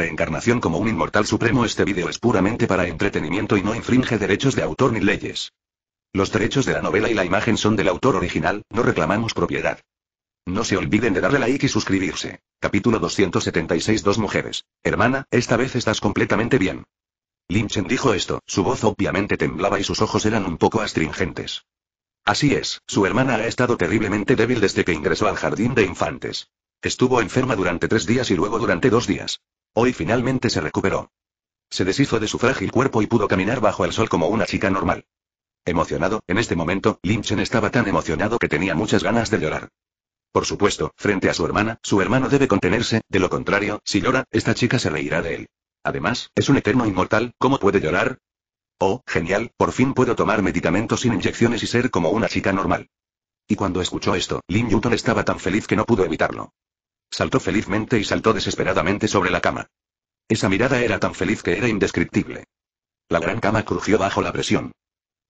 reencarnación como un inmortal supremo este vídeo es puramente para entretenimiento y no infringe derechos de autor ni leyes. Los derechos de la novela y la imagen son del autor original, no reclamamos propiedad. No se olviden de darle like y suscribirse. Capítulo 276 Dos mujeres. Hermana, esta vez estás completamente bien. Lynchen dijo esto, su voz obviamente temblaba y sus ojos eran un poco astringentes. Así es, su hermana ha estado terriblemente débil desde que ingresó al jardín de infantes. Estuvo enferma durante tres días y luego durante dos días. Hoy finalmente se recuperó. Se deshizo de su frágil cuerpo y pudo caminar bajo el sol como una chica normal. Emocionado, en este momento, Chen estaba tan emocionado que tenía muchas ganas de llorar. Por supuesto, frente a su hermana, su hermano debe contenerse, de lo contrario, si llora, esta chica se reirá de él. Además, es un eterno inmortal, ¿cómo puede llorar? Oh, genial, por fin puedo tomar medicamentos sin inyecciones y ser como una chica normal. Y cuando escuchó esto, Lin Newton estaba tan feliz que no pudo evitarlo. Saltó felizmente y saltó desesperadamente sobre la cama. Esa mirada era tan feliz que era indescriptible. La gran cama crujió bajo la presión.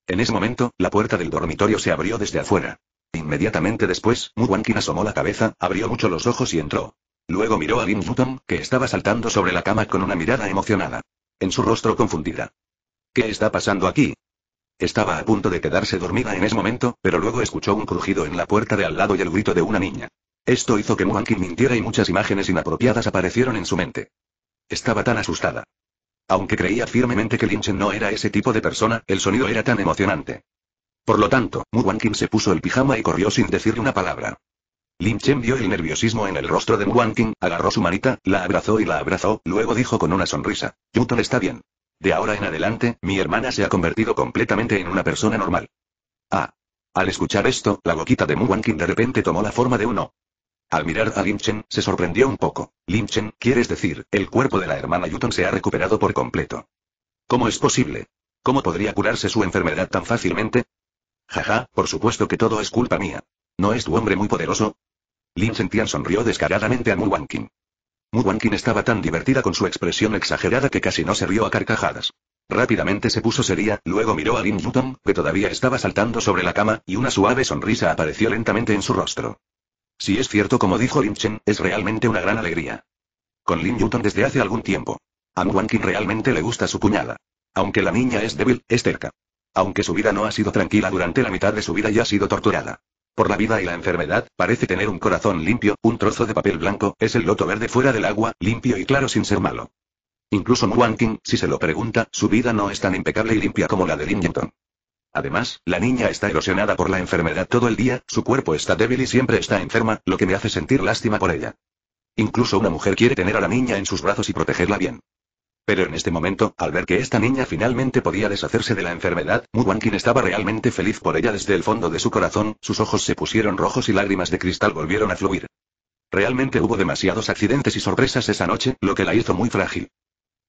En ese momento, la puerta del dormitorio se abrió desde afuera. Inmediatamente después, Muwankin asomó la cabeza, abrió mucho los ojos y entró. Luego miró a Lin Yutong, que estaba saltando sobre la cama con una mirada emocionada. En su rostro confundida. ¿Qué está pasando aquí? Estaba a punto de quedarse dormida en ese momento, pero luego escuchó un crujido en la puerta de al lado y el grito de una niña. Esto hizo que Wanqing mintiera y muchas imágenes inapropiadas aparecieron en su mente. Estaba tan asustada. Aunque creía firmemente que Chen no era ese tipo de persona, el sonido era tan emocionante. Por lo tanto, Mu Wanqing se puso el pijama y corrió sin decir una palabra. Lin Chen vio el nerviosismo en el rostro de Wanqing, agarró su manita, la abrazó y la abrazó, luego dijo con una sonrisa, Yuton está bien. De ahora en adelante, mi hermana se ha convertido completamente en una persona normal. Ah. Al escuchar esto, la boquita de Muwankin de repente tomó la forma de uno. Al mirar a Chen, se sorprendió un poco. Chen, quieres decir, el cuerpo de la hermana Yuton se ha recuperado por completo. ¿Cómo es posible? ¿Cómo podría curarse su enfermedad tan fácilmente? Jaja, por supuesto que todo es culpa mía. ¿No es tu hombre muy poderoso? Lin Tian sonrió descaradamente a Mu Wanqing. Mu Wanqing estaba tan divertida con su expresión exagerada que casi no se rió a carcajadas. Rápidamente se puso seria, luego miró a Lin Yutong, que todavía estaba saltando sobre la cama, y una suave sonrisa apareció lentamente en su rostro. Si es cierto como dijo Lin Chen, es realmente una gran alegría. Con Lin Newton desde hace algún tiempo. A King realmente le gusta su cuñada. Aunque la niña es débil, es terca. Aunque su vida no ha sido tranquila durante la mitad de su vida y ha sido torturada. Por la vida y la enfermedad, parece tener un corazón limpio, un trozo de papel blanco, es el loto verde fuera del agua, limpio y claro sin ser malo. Incluso Muanking, si se lo pregunta, su vida no es tan impecable y limpia como la de Lin Newton. Además, la niña está erosionada por la enfermedad todo el día, su cuerpo está débil y siempre está enferma, lo que me hace sentir lástima por ella. Incluso una mujer quiere tener a la niña en sus brazos y protegerla bien. Pero en este momento, al ver que esta niña finalmente podía deshacerse de la enfermedad, Muwankin estaba realmente feliz por ella desde el fondo de su corazón, sus ojos se pusieron rojos y lágrimas de cristal volvieron a fluir. Realmente hubo demasiados accidentes y sorpresas esa noche, lo que la hizo muy frágil.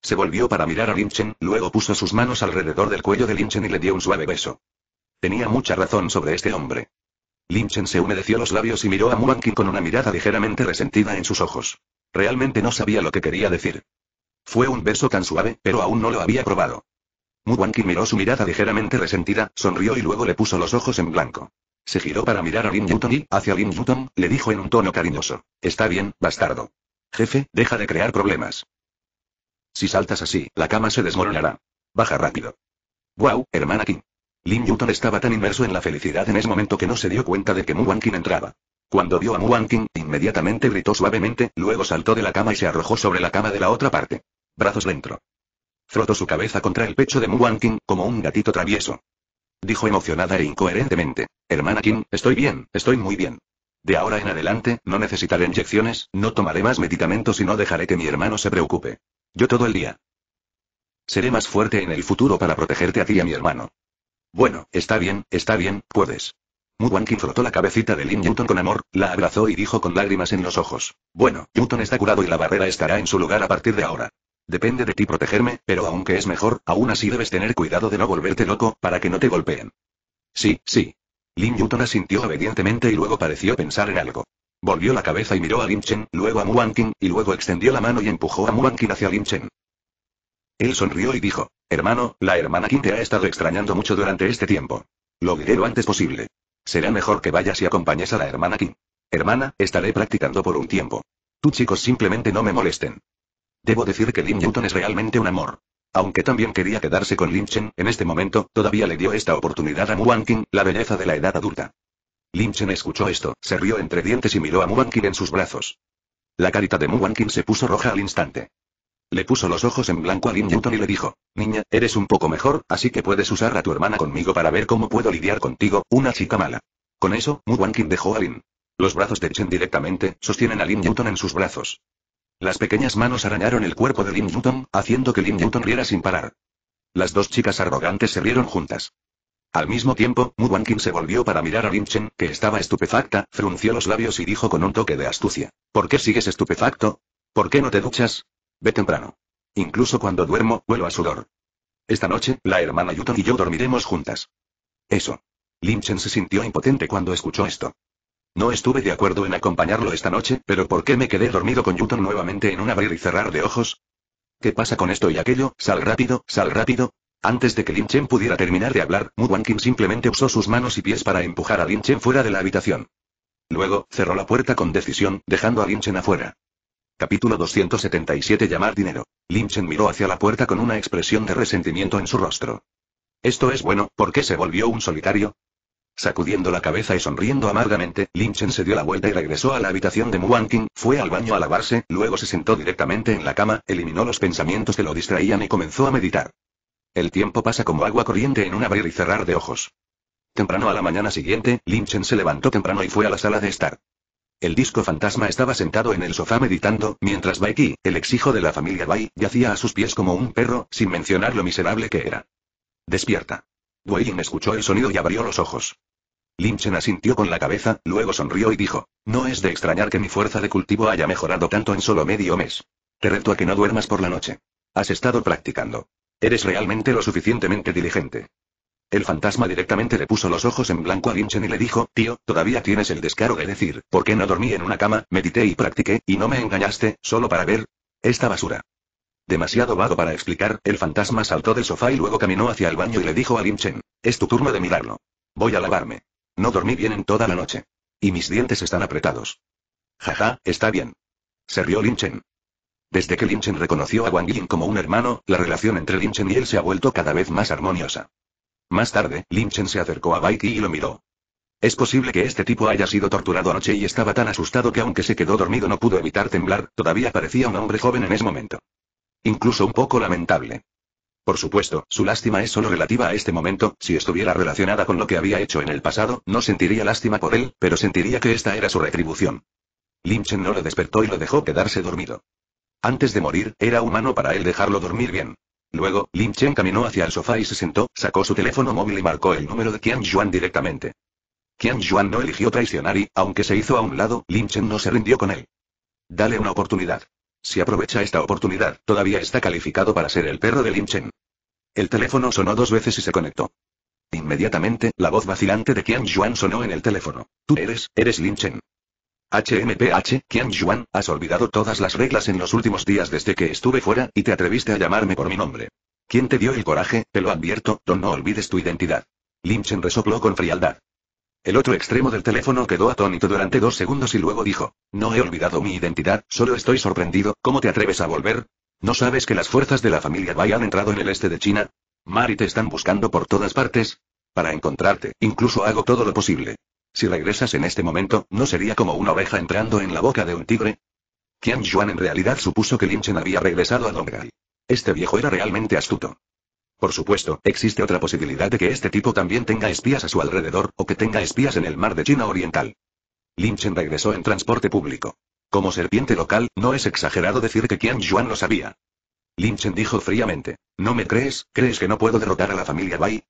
Se volvió para mirar a Linchen, luego puso sus manos alrededor del cuello de Linchen y le dio un suave beso. Tenía mucha razón sobre este hombre. Linchen se humedeció los labios y miró a Muankin con una mirada ligeramente resentida en sus ojos. Realmente no sabía lo que quería decir. Fue un beso tan suave, pero aún no lo había probado. Wanqing miró su mirada ligeramente resentida, sonrió y luego le puso los ojos en blanco. Se giró para mirar a Lin Newton y, hacia Lin Newton, le dijo en un tono cariñoso. Está bien, bastardo. Jefe, deja de crear problemas. Si saltas así, la cama se desmoronará. Baja rápido. Wow, hermana Kim. Lin Yuton estaba tan inmerso en la felicidad en ese momento que no se dio cuenta de que Mu King entraba. Cuando vio a Mu inmediatamente gritó suavemente, luego saltó de la cama y se arrojó sobre la cama de la otra parte. Brazos dentro. Frotó su cabeza contra el pecho de Mu Wankin, como un gatito travieso. Dijo emocionada e incoherentemente. Hermana Kim, estoy bien, estoy muy bien. De ahora en adelante, no necesitaré inyecciones, no tomaré más medicamentos y no dejaré que mi hermano se preocupe. Yo todo el día. Seré más fuerte en el futuro para protegerte a ti y a mi hermano. Bueno, está bien, está bien, puedes. Muwankin frotó la cabecita de Lin Newton con amor, la abrazó y dijo con lágrimas en los ojos. Bueno, Newton está curado y la barrera estará en su lugar a partir de ahora. Depende de ti protegerme, pero aunque es mejor, aún así debes tener cuidado de no volverte loco, para que no te golpeen. Sí, sí. Lin Newton asintió obedientemente y luego pareció pensar en algo. Volvió la cabeza y miró a Lin Chen, luego a Muankin, y luego extendió la mano y empujó a Muankin hacia Lin Chen. Él sonrió y dijo, hermano, la hermana Qin te ha estado extrañando mucho durante este tiempo. Lo diré lo antes posible. Será mejor que vayas y acompañes a la hermana Qin. Hermana, estaré practicando por un tiempo. Tú chicos simplemente no me molesten. Debo decir que Lin Newton es realmente un amor. Aunque también quería quedarse con Lin Chen, en este momento, todavía le dio esta oportunidad a Muan King, la belleza de la edad adulta. Chen escuchó esto, se rió entre dientes y miró a Mu Wanqing en sus brazos. La carita de Mu Wanqing se puso roja al instante. Le puso los ojos en blanco a Lin Yenton y le dijo, Niña, eres un poco mejor, así que puedes usar a tu hermana conmigo para ver cómo puedo lidiar contigo, una chica mala. Con eso, Wanqing dejó a Lin. Los brazos de Chen directamente, sostienen a Lin Yenton en sus brazos. Las pequeñas manos arañaron el cuerpo de Lin newton haciendo que Lin Yenton riera sin parar. Las dos chicas arrogantes se rieron juntas. Al mismo tiempo, Mu Kim se volvió para mirar a Lin Chen, que estaba estupefacta, frunció los labios y dijo con un toque de astucia. ¿Por qué sigues estupefacto? ¿Por qué no te duchas? Ve temprano. Incluso cuando duermo, huelo a sudor. Esta noche, la hermana Yuton y yo dormiremos juntas. Eso. Lin Chen se sintió impotente cuando escuchó esto. No estuve de acuerdo en acompañarlo esta noche, pero ¿por qué me quedé dormido con Yuton nuevamente en un abrir y cerrar de ojos? ¿Qué pasa con esto y aquello? Sal rápido, sal rápido. Antes de que Lin Chen pudiera terminar de hablar, Mu Wanqing simplemente usó sus manos y pies para empujar a Lin Chen fuera de la habitación. Luego, cerró la puerta con decisión, dejando a Lin Chen afuera. Capítulo 277 Llamar dinero. Lin Chen miró hacia la puerta con una expresión de resentimiento en su rostro. Esto es bueno, ¿por qué se volvió un solitario? Sacudiendo la cabeza y sonriendo amargamente, Lin Chen se dio la vuelta y regresó a la habitación de Mu Wanqing. fue al baño a lavarse, luego se sentó directamente en la cama, eliminó los pensamientos que lo distraían y comenzó a meditar. El tiempo pasa como agua corriente en un abrir y cerrar de ojos. Temprano a la mañana siguiente, Chen se levantó temprano y fue a la sala de estar. El disco fantasma estaba sentado en el sofá meditando, mientras Baiki, el ex hijo de la familia Bai, yacía a sus pies como un perro, sin mencionar lo miserable que era. Despierta. Dwayne escuchó el sonido y abrió los ojos. Chen asintió con la cabeza, luego sonrió y dijo, no es de extrañar que mi fuerza de cultivo haya mejorado tanto en solo medio mes. Te reto a que no duermas por la noche. Has estado practicando. Eres realmente lo suficientemente diligente. El fantasma directamente le puso los ojos en blanco a Chen y le dijo, tío, todavía tienes el descaro de decir, ¿por qué no dormí en una cama, medité y practiqué, y no me engañaste, solo para ver? Esta basura. Demasiado vago para explicar, el fantasma saltó del sofá y luego caminó hacia el baño y le dijo a Chen, es tu turno de mirarlo. Voy a lavarme. No dormí bien en toda la noche. Y mis dientes están apretados. Jaja, está bien. Se rió Chen. Desde que Chen reconoció a Wang Yin como un hermano, la relación entre Chen y él se ha vuelto cada vez más armoniosa. Más tarde, Chen se acercó a Qi y lo miró. Es posible que este tipo haya sido torturado anoche y estaba tan asustado que aunque se quedó dormido no pudo evitar temblar, todavía parecía un hombre joven en ese momento. Incluso un poco lamentable. Por supuesto, su lástima es solo relativa a este momento, si estuviera relacionada con lo que había hecho en el pasado, no sentiría lástima por él, pero sentiría que esta era su retribución. Chen no lo despertó y lo dejó quedarse dormido. Antes de morir, era humano para él dejarlo dormir bien. Luego, Lin Chen caminó hacia el sofá y se sentó, sacó su teléfono móvil y marcó el número de Qian Yuan directamente. Qian Yuan no eligió traicionar y, aunque se hizo a un lado, Lin Chen no se rindió con él. Dale una oportunidad. Si aprovecha esta oportunidad, todavía está calificado para ser el perro de Lin Chen. El teléfono sonó dos veces y se conectó. Inmediatamente, la voz vacilante de Qian Yuan sonó en el teléfono. Tú eres, eres Lin Chen. HMPH, Qian Yuan, has olvidado todas las reglas en los últimos días desde que estuve fuera, y te atreviste a llamarme por mi nombre. ¿Quién te dio el coraje? Te lo advierto, Don no olvides tu identidad. Chen resopló con frialdad. El otro extremo del teléfono quedó atónito durante dos segundos y luego dijo, no he olvidado mi identidad, solo estoy sorprendido, ¿cómo te atreves a volver? ¿No sabes que las fuerzas de la familia Bai han entrado en el este de China? Mari te están buscando por todas partes. Para encontrarte, incluso hago todo lo posible. Si regresas en este momento, ¿no sería como una oveja entrando en la boca de un tigre? Qian Yuan en realidad supuso que Lin Chen había regresado a Donghai. Este viejo era realmente astuto. Por supuesto, existe otra posibilidad de que este tipo también tenga espías a su alrededor, o que tenga espías en el mar de China Oriental. Lin Chen regresó en transporte público. Como serpiente local, no es exagerado decir que Qian Yuan lo sabía. Lin Chen dijo fríamente. ¿No me crees? ¿Crees que no puedo derrotar a la familia Bai?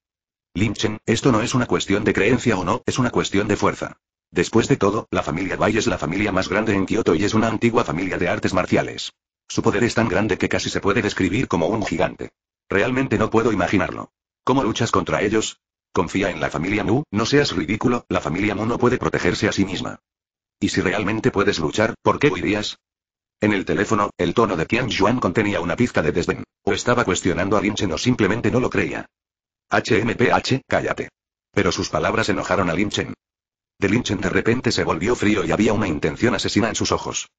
Chen, esto no es una cuestión de creencia o no, es una cuestión de fuerza. Después de todo, la familia Bai es la familia más grande en Kioto y es una antigua familia de artes marciales. Su poder es tan grande que casi se puede describir como un gigante. Realmente no puedo imaginarlo. ¿Cómo luchas contra ellos? Confía en la familia Mu, no seas ridículo, la familia Mu no puede protegerse a sí misma. Y si realmente puedes luchar, ¿por qué huirías? En el teléfono, el tono de Tian Yuan contenía una pizca de desdén. O estaba cuestionando a Lin Chen o simplemente no lo creía. HMPH, cállate. Pero sus palabras enojaron a Lin Chen. De Chen de repente se volvió frío y había una intención asesina en sus ojos.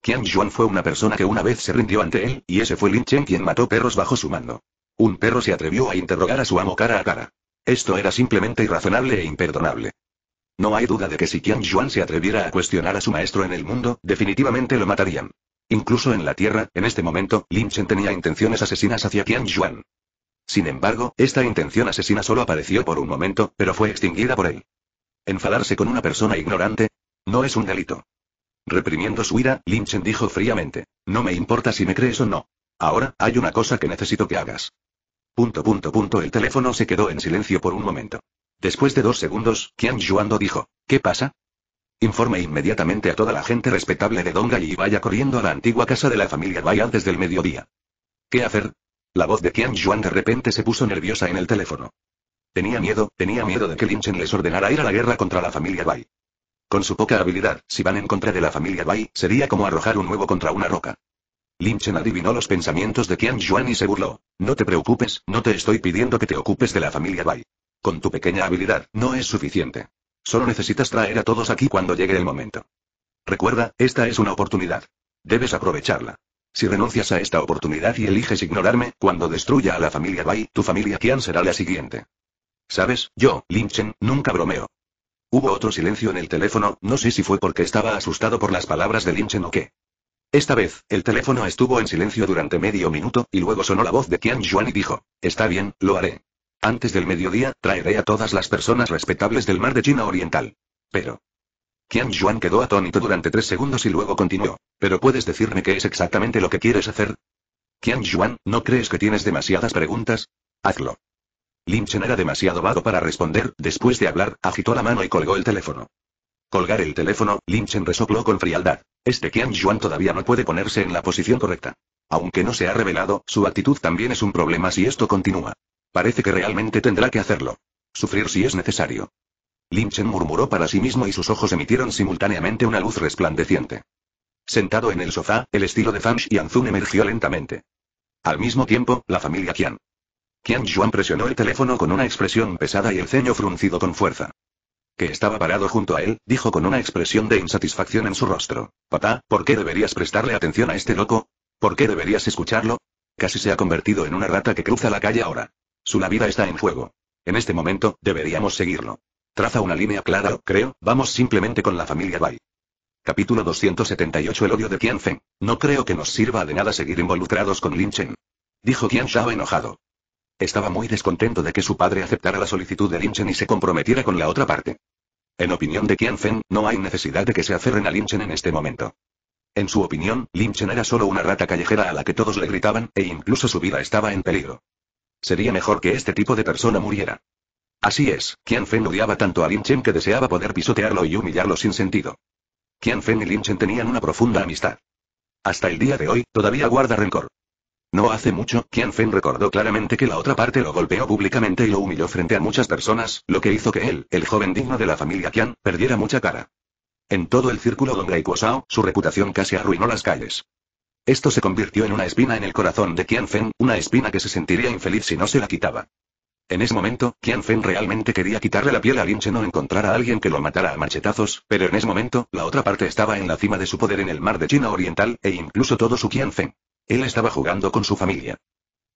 Qian Yuan fue una persona que una vez se rindió ante él, y ese fue Lin Chen quien mató perros bajo su mando. Un perro se atrevió a interrogar a su amo cara a cara. Esto era simplemente irrazonable e imperdonable. No hay duda de que si Qian Yuan se atreviera a cuestionar a su maestro en el mundo, definitivamente lo matarían. Incluso en la Tierra, en este momento, Lin Chen tenía intenciones asesinas hacia Qian Yuan. Sin embargo, esta intención asesina solo apareció por un momento, pero fue extinguida por él. ¿Enfadarse con una persona ignorante? No es un delito. Reprimiendo su ira, Chen dijo fríamente. No me importa si me crees o no. Ahora, hay una cosa que necesito que hagas. Punto punto punto el teléfono se quedó en silencio por un momento. Después de dos segundos, Qian Yuando dijo. ¿Qué pasa? Informe inmediatamente a toda la gente respetable de Donga y vaya corriendo a la antigua casa de la familia Bai antes del mediodía. ¿Qué hacer? La voz de Qian Yuan de repente se puso nerviosa en el teléfono. Tenía miedo, tenía miedo de que Lin Chen les ordenara ir a la guerra contra la familia Bai. Con su poca habilidad, si van en contra de la familia Bai, sería como arrojar un huevo contra una roca. Lin Chen adivinó los pensamientos de Qian Yuan y se burló. No te preocupes, no te estoy pidiendo que te ocupes de la familia Bai. Con tu pequeña habilidad, no es suficiente. Solo necesitas traer a todos aquí cuando llegue el momento. Recuerda, esta es una oportunidad. Debes aprovecharla. Si renuncias a esta oportunidad y eliges ignorarme, cuando destruya a la familia Bai, tu familia Qian será la siguiente. Sabes, yo, Lin Chen, nunca bromeo. Hubo otro silencio en el teléfono, no sé si fue porque estaba asustado por las palabras de Lin Chen o qué. Esta vez, el teléfono estuvo en silencio durante medio minuto, y luego sonó la voz de Qian Yuan y dijo, está bien, lo haré. Antes del mediodía, traeré a todas las personas respetables del mar de China Oriental. Pero, Qian Yuan quedó atónito durante tres segundos y luego continuó. ¿Pero puedes decirme qué es exactamente lo que quieres hacer? Qian Yuan, ¿no crees que tienes demasiadas preguntas? Hazlo. Lin Chen era demasiado vago para responder, después de hablar, agitó la mano y colgó el teléfono. Colgar el teléfono, Lin Chen resopló con frialdad. Este Qian Yuan todavía no puede ponerse en la posición correcta. Aunque no se ha revelado, su actitud también es un problema si esto continúa. Parece que realmente tendrá que hacerlo. Sufrir si es necesario. Chen murmuró para sí mismo y sus ojos emitieron simultáneamente una luz resplandeciente. Sentado en el sofá, el estilo de y Xianzun emergió lentamente. Al mismo tiempo, la familia Qian. Qian Yuan presionó el teléfono con una expresión pesada y el ceño fruncido con fuerza. Que estaba parado junto a él, dijo con una expresión de insatisfacción en su rostro. Papá, ¿por qué deberías prestarle atención a este loco? ¿Por qué deberías escucharlo? Casi se ha convertido en una rata que cruza la calle ahora. Su la vida está en juego. En este momento, deberíamos seguirlo. Traza una línea clara creo, vamos simplemente con la familia Bai. Capítulo 278 El odio de Feng. No creo que nos sirva de nada seguir involucrados con Lin Chen. Dijo Qian Shao enojado. Estaba muy descontento de que su padre aceptara la solicitud de Lin Chen y se comprometiera con la otra parte. En opinión de Feng, no hay necesidad de que se aferren a Lin Chen en este momento. En su opinión, Lin Chen era solo una rata callejera a la que todos le gritaban, e incluso su vida estaba en peligro. Sería mejor que este tipo de persona muriera. Así es, Qian Fen odiaba tanto a Lin Chen que deseaba poder pisotearlo y humillarlo sin sentido. Qian Fen y Lin Chen tenían una profunda amistad. Hasta el día de hoy, todavía guarda rencor. No hace mucho, Qian Fen recordó claramente que la otra parte lo golpeó públicamente y lo humilló frente a muchas personas, lo que hizo que él, el joven digno de la familia Qian, perdiera mucha cara. En todo el círculo donde hay su reputación casi arruinó las calles. Esto se convirtió en una espina en el corazón de Qian Fen, una espina que se sentiría infeliz si no se la quitaba. En ese momento, Qian Feng realmente quería quitarle la piel a Lin Chen o encontrar a alguien que lo matara a machetazos, pero en ese momento, la otra parte estaba en la cima de su poder en el mar de China Oriental, e incluso todo su Qian Feng. Él estaba jugando con su familia.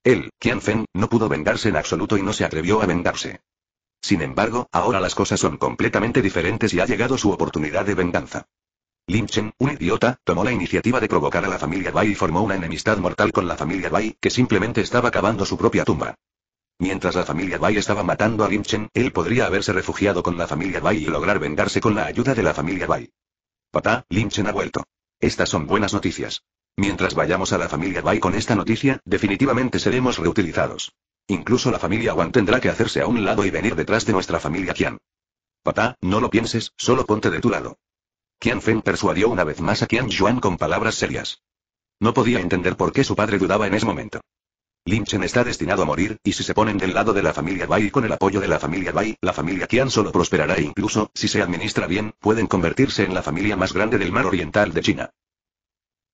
Él, Qian Feng, no pudo vengarse en absoluto y no se atrevió a vengarse. Sin embargo, ahora las cosas son completamente diferentes y ha llegado su oportunidad de venganza. Lin Chen, un idiota, tomó la iniciativa de provocar a la familia Bai y formó una enemistad mortal con la familia Bai, que simplemente estaba cavando su propia tumba. Mientras la familia Bai estaba matando a Chen, él podría haberse refugiado con la familia Bai y lograr vengarse con la ayuda de la familia Bai. Papá, Chen ha vuelto. Estas son buenas noticias. Mientras vayamos a la familia Bai con esta noticia, definitivamente seremos reutilizados. Incluso la familia Wan tendrá que hacerse a un lado y venir detrás de nuestra familia Qian. Papá, no lo pienses, solo ponte de tu lado. Qian Feng persuadió una vez más a Qian Yuan con palabras serias. No podía entender por qué su padre dudaba en ese momento. Lin Chen está destinado a morir, y si se ponen del lado de la familia Bai con el apoyo de la familia Bai, la familia Qian solo prosperará e incluso, si se administra bien, pueden convertirse en la familia más grande del mar oriental de China.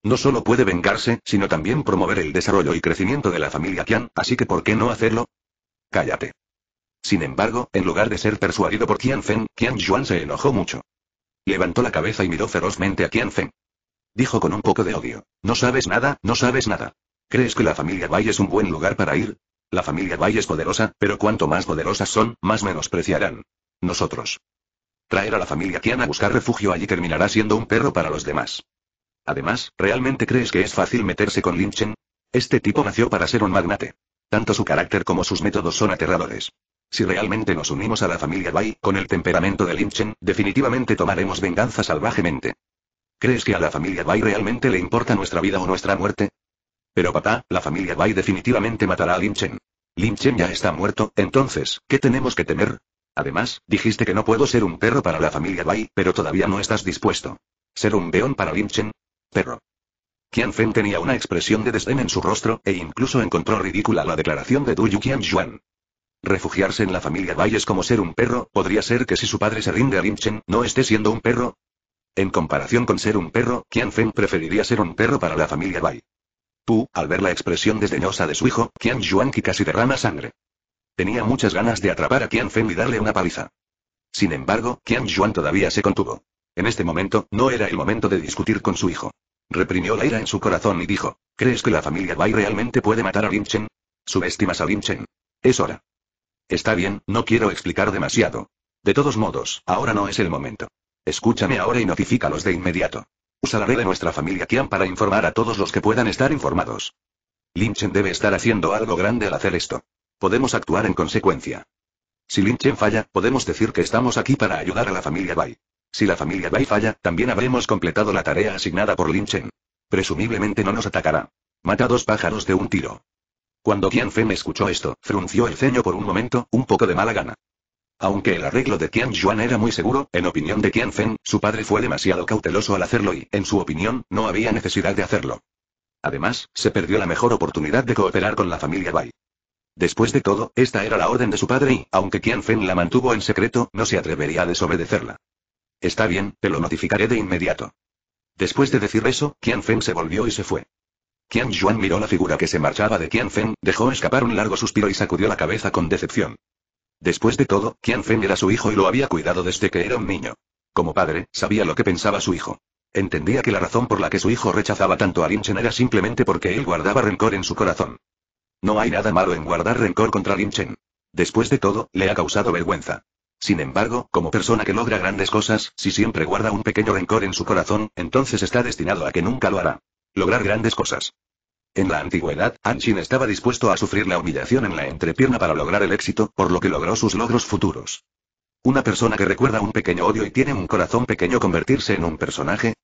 No solo puede vengarse, sino también promover el desarrollo y crecimiento de la familia Qian, así que ¿por qué no hacerlo? Cállate. Sin embargo, en lugar de ser persuadido por Qian Feng, Qian Yuan se enojó mucho. Levantó la cabeza y miró ferozmente a Qian Feng. Dijo con un poco de odio. No sabes nada, no sabes nada. ¿Crees que la familia Bai es un buen lugar para ir? La familia Bai es poderosa, pero cuanto más poderosas son, más menospreciarán. Nosotros. Traer a la familia Tian a buscar refugio allí terminará siendo un perro para los demás. Además, ¿realmente crees que es fácil meterse con Chen? Este tipo nació para ser un magnate. Tanto su carácter como sus métodos son aterradores. Si realmente nos unimos a la familia Bai, con el temperamento de Chen, definitivamente tomaremos venganza salvajemente. ¿Crees que a la familia Bai realmente le importa nuestra vida o nuestra muerte? Pero papá, la familia Bai definitivamente matará a Lin Chen. Lin Chen ya está muerto, entonces, ¿qué tenemos que temer? Además, dijiste que no puedo ser un perro para la familia Bai, pero todavía no estás dispuesto. ¿Ser un beón para Lin Chen? Perro. Qian Feng tenía una expresión de desdén en su rostro, e incluso encontró ridícula la declaración de Yu Qian Yuan. Refugiarse en la familia Bai es como ser un perro, podría ser que si su padre se rinde a Lin Chen, no esté siendo un perro. En comparación con ser un perro, Qian Feng preferiría ser un perro para la familia Bai. Pu, al ver la expresión desdeñosa de su hijo, Qian que casi derrama sangre. Tenía muchas ganas de atrapar a Qian Feng y darle una paliza. Sin embargo, Qian Yuan todavía se contuvo. En este momento, no era el momento de discutir con su hijo. Reprimió la ira en su corazón y dijo, ¿crees que la familia Bai realmente puede matar a Lin Chen? Subestimas a Lin Chen. Es hora. Está bien, no quiero explicar demasiado. De todos modos, ahora no es el momento. Escúchame ahora y notifícalos de inmediato. Usa la red de nuestra familia Qian para informar a todos los que puedan estar informados. Chen debe estar haciendo algo grande al hacer esto. Podemos actuar en consecuencia. Si Chen falla, podemos decir que estamos aquí para ayudar a la familia Bai. Si la familia Bai falla, también habremos completado la tarea asignada por Chen. Presumiblemente no nos atacará. Mata dos pájaros de un tiro. Cuando Qian Fen escuchó esto, frunció el ceño por un momento, un poco de mala gana. Aunque el arreglo de Qian Yuan era muy seguro, en opinión de Qian Feng, su padre fue demasiado cauteloso al hacerlo y, en su opinión, no había necesidad de hacerlo. Además, se perdió la mejor oportunidad de cooperar con la familia Bai. Después de todo, esta era la orden de su padre y, aunque Qian Feng la mantuvo en secreto, no se atrevería a desobedecerla. Está bien, te lo notificaré de inmediato. Después de decir eso, Qian Feng se volvió y se fue. Qian Yuan miró la figura que se marchaba de Qian Feng, dejó escapar un largo suspiro y sacudió la cabeza con decepción. Después de todo, Qian Feng era su hijo y lo había cuidado desde que era un niño. Como padre, sabía lo que pensaba su hijo. Entendía que la razón por la que su hijo rechazaba tanto a Lin Chen era simplemente porque él guardaba rencor en su corazón. No hay nada malo en guardar rencor contra Lin Chen. Después de todo, le ha causado vergüenza. Sin embargo, como persona que logra grandes cosas, si siempre guarda un pequeño rencor en su corazón, entonces está destinado a que nunca lo hará. Lograr grandes cosas. En la antigüedad, Anshin estaba dispuesto a sufrir la humillación en la entrepierna para lograr el éxito, por lo que logró sus logros futuros. Una persona que recuerda un pequeño odio y tiene un corazón pequeño convertirse en un personaje.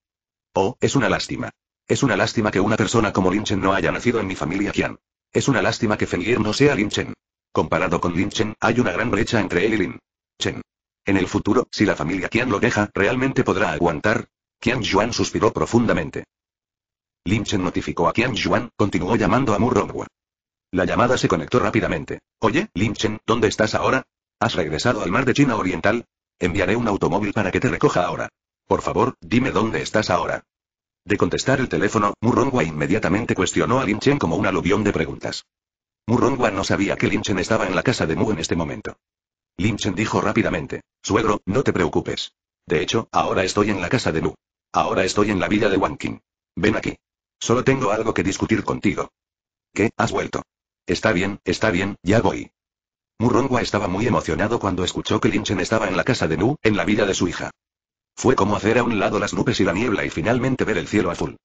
Oh, es una lástima. Es una lástima que una persona como Lin Chen no haya nacido en mi familia Qian. Es una lástima que Fenrir no sea Lin Chen. Comparado con Lin Chen, hay una gran brecha entre él y Lin. Chen. En el futuro, si la familia Qian lo deja, ¿realmente podrá aguantar? Qian Yuan suspiró profundamente. Chen notificó a Qian Yuan, continuó llamando a Mu Ronghua. La llamada se conectó rápidamente. Oye, Chen, ¿dónde estás ahora? ¿Has regresado al mar de China Oriental? Enviaré un automóvil para que te recoja ahora. Por favor, dime dónde estás ahora. De contestar el teléfono, Mu Ronghua inmediatamente cuestionó a Chen como un aluvión de preguntas. Mu Ronghua no sabía que Chen estaba en la casa de Mu en este momento. Chen dijo rápidamente, suegro, no te preocupes. De hecho, ahora estoy en la casa de Mu. Ahora estoy en la villa de Wanking. Ven aquí. Solo tengo algo que discutir contigo. ¿Qué? Has vuelto. Está bien, está bien, ya voy. Murongwa estaba muy emocionado cuando escuchó que Linchen estaba en la casa de Nu, en la vida de su hija. Fue como hacer a un lado las nubes y la niebla y finalmente ver el cielo azul.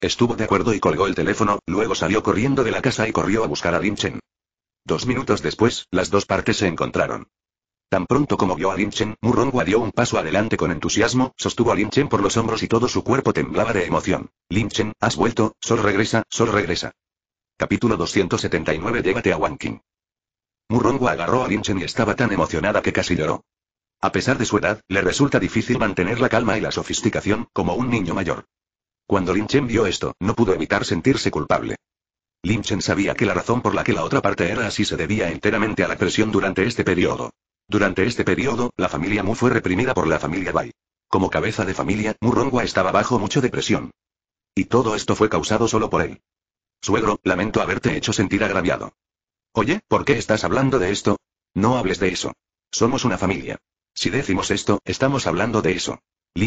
Estuvo de acuerdo y colgó el teléfono, luego salió corriendo de la casa y corrió a buscar a Linchen. Dos minutos después, las dos partes se encontraron. Tan pronto como vio a Chen, Murongua dio un paso adelante con entusiasmo, sostuvo a Chen por los hombros y todo su cuerpo temblaba de emoción. Chen, has vuelto, Sol regresa, Sol regresa. Capítulo 279 Llévate a Wanking. Murongwa agarró a Chen y estaba tan emocionada que casi lloró. A pesar de su edad, le resulta difícil mantener la calma y la sofisticación, como un niño mayor. Cuando Chen vio esto, no pudo evitar sentirse culpable. Chen sabía que la razón por la que la otra parte era así se debía enteramente a la presión durante este periodo. Durante este periodo, la familia Mu fue reprimida por la familia Bai. Como cabeza de familia, Mu Rongwa estaba bajo mucho depresión. Y todo esto fue causado solo por él. Suegro, lamento haberte hecho sentir agraviado. Oye, ¿por qué estás hablando de esto? No hables de eso. Somos una familia. Si decimos esto, estamos hablando de eso.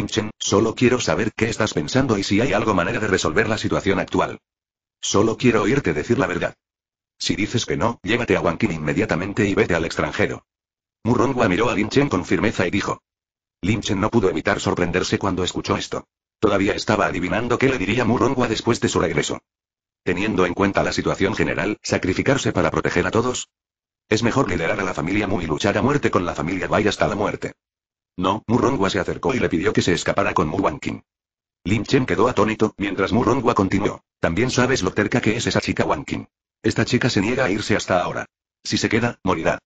Chen, solo quiero saber qué estás pensando y si hay algo manera de resolver la situación actual. Solo quiero oírte decir la verdad. Si dices que no, llévate a Wankin inmediatamente y vete al extranjero. Murongwa miró a Lin Chen con firmeza y dijo. Lin Chen no pudo evitar sorprenderse cuando escuchó esto. Todavía estaba adivinando qué le diría Murongwa después de su regreso. Teniendo en cuenta la situación general, ¿sacrificarse para proteger a todos? Es mejor liderar a la familia Mu y luchar a muerte con la familia Bai hasta la muerte. No, Murongwa se acercó y le pidió que se escapara con Mu Wanqing. Lin Chen quedó atónito, mientras Murongwa continuó. También sabes lo terca que es esa chica Wanqing. Esta chica se niega a irse hasta ahora. Si se queda, morirá.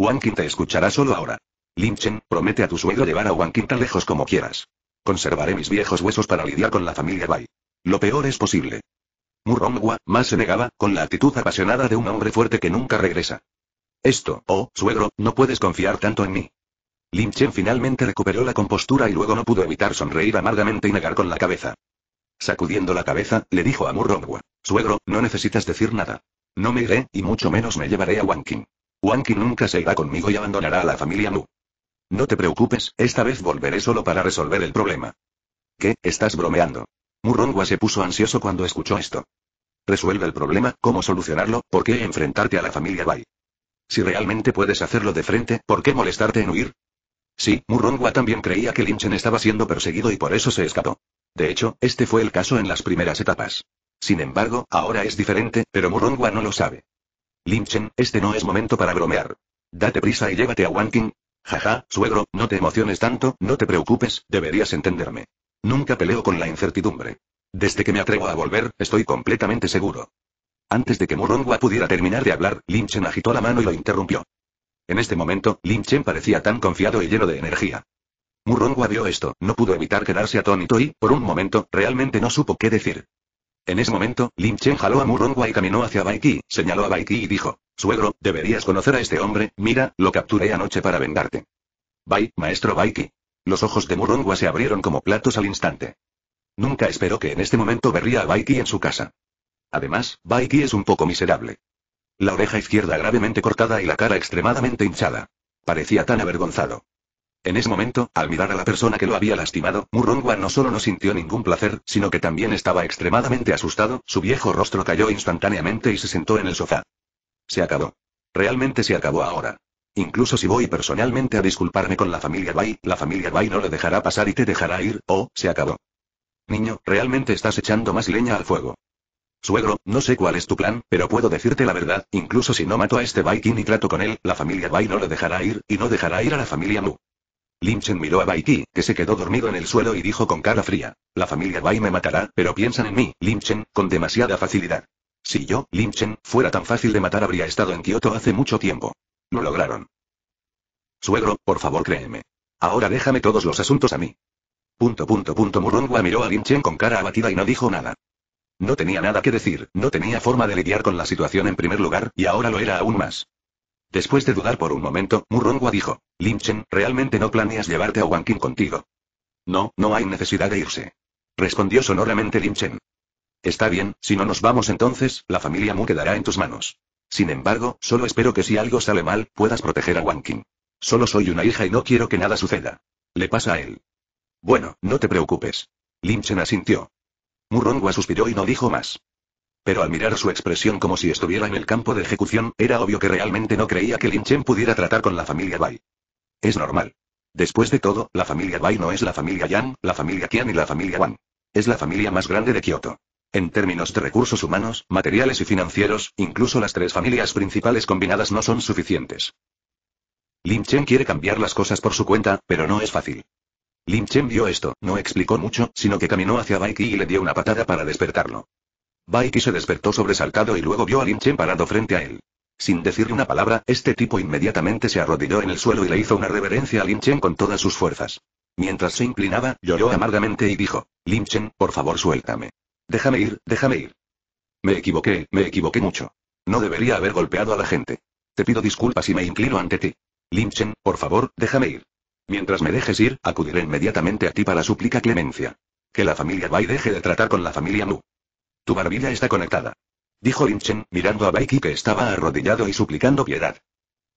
Wankin te escuchará solo ahora. Chen, promete a tu suegro llevar a Wankin tan lejos como quieras. Conservaré mis viejos huesos para lidiar con la familia Bai. Lo peor es posible. Murongwa, más se negaba, con la actitud apasionada de un hombre fuerte que nunca regresa. Esto, oh, suegro, no puedes confiar tanto en mí. Chen finalmente recuperó la compostura y luego no pudo evitar sonreír amargamente y negar con la cabeza. Sacudiendo la cabeza, le dijo a Murongwa, suegro, no necesitas decir nada. No me iré, y mucho menos me llevaré a king Wanky nunca se irá conmigo y abandonará a la familia Mu. No te preocupes, esta vez volveré solo para resolver el problema. ¿Qué? ¿Estás bromeando? Murongwa se puso ansioso cuando escuchó esto. Resuelve el problema, cómo solucionarlo, por qué enfrentarte a la familia Bai. Si realmente puedes hacerlo de frente, ¿por qué molestarte en huir? Sí, Murongwa también creía que Linchen estaba siendo perseguido y por eso se escapó. De hecho, este fue el caso en las primeras etapas. Sin embargo, ahora es diferente, pero Murongwa no lo sabe. Lynchen, este no es momento para bromear. Date prisa y llévate a Wanking. Jaja, suegro, no te emociones tanto, no te preocupes, deberías entenderme. Nunca peleo con la incertidumbre. Desde que me atrevo a volver, estoy completamente seguro. Antes de que Murongwa pudiera terminar de hablar, Chen agitó la mano y lo interrumpió. En este momento, Chen parecía tan confiado y lleno de energía. Murongwa vio esto, no pudo evitar quedarse atónito y, por un momento, realmente no supo qué decir. En ese momento, Lin Chen jaló a Murongwa y caminó hacia Baiki, señaló a Baiki y dijo, Suegro, deberías conocer a este hombre, mira, lo capturé anoche para vengarte. Bai, maestro Baiki. Los ojos de Murongwa se abrieron como platos al instante. Nunca esperó que en este momento vería a Baiki en su casa. Además, Baiki es un poco miserable. La oreja izquierda gravemente cortada y la cara extremadamente hinchada. Parecía tan avergonzado. En ese momento, al mirar a la persona que lo había lastimado, Murongwa no solo no sintió ningún placer, sino que también estaba extremadamente asustado, su viejo rostro cayó instantáneamente y se sentó en el sofá. Se acabó. Realmente se acabó ahora. Incluso si voy personalmente a disculparme con la familia Bai, la familia Bai no le dejará pasar y te dejará ir, o, oh, se acabó. Niño, realmente estás echando más leña al fuego. Suegro, no sé cuál es tu plan, pero puedo decirte la verdad, incluso si no mato a este Baikin y trato con él, la familia Bai no le dejará ir, y no dejará ir a la familia Mu. Chen miró a Baiki, que se quedó dormido en el suelo y dijo con cara fría. La familia Bai me matará, pero piensan en mí, Chen, con demasiada facilidad. Si yo, Chen, fuera tan fácil de matar habría estado en Kioto hace mucho tiempo. Lo lograron. Suegro, por favor créeme. Ahora déjame todos los asuntos a mí. Punto punto punto Murongwa miró a Chen con cara abatida y no dijo nada. No tenía nada que decir, no tenía forma de lidiar con la situación en primer lugar, y ahora lo era aún más. Después de dudar por un momento, Murongwa dijo, Linchen, ¿realmente no planeas llevarte a Wankin contigo? No, no hay necesidad de irse. Respondió sonoramente Linchen. Está bien, si no nos vamos entonces, la familia Mu quedará en tus manos. Sin embargo, solo espero que si algo sale mal, puedas proteger a Wankin. Solo soy una hija y no quiero que nada suceda. Le pasa a él. Bueno, no te preocupes. Linchen asintió. Murongwa suspiró y no dijo más. Pero al mirar su expresión como si estuviera en el campo de ejecución, era obvio que realmente no creía que Lin Chen pudiera tratar con la familia Bai. Es normal. Después de todo, la familia Bai no es la familia Yan, la familia Qian y la familia Wan. Es la familia más grande de Kioto. En términos de recursos humanos, materiales y financieros, incluso las tres familias principales combinadas no son suficientes. Lin Chen quiere cambiar las cosas por su cuenta, pero no es fácil. Lin Chen vio esto, no explicó mucho, sino que caminó hacia Baiki y le dio una patada para despertarlo. Baiki se despertó sobresaltado y luego vio a Lin Chen parado frente a él. Sin decirle una palabra, este tipo inmediatamente se arrodilló en el suelo y le hizo una reverencia a Lin Chen con todas sus fuerzas. Mientras se inclinaba, lloró amargamente y dijo, Lin Chen, por favor suéltame. Déjame ir, déjame ir. Me equivoqué, me equivoqué mucho. No debería haber golpeado a la gente. Te pido disculpas y me inclino ante ti. Lin Chen, por favor, déjame ir. Mientras me dejes ir, acudiré inmediatamente a ti para súplica clemencia. Que la familia Bai deje de tratar con la familia Mu barbilla está conectada. Dijo Lin Chen, mirando a Baiki que estaba arrodillado y suplicando piedad.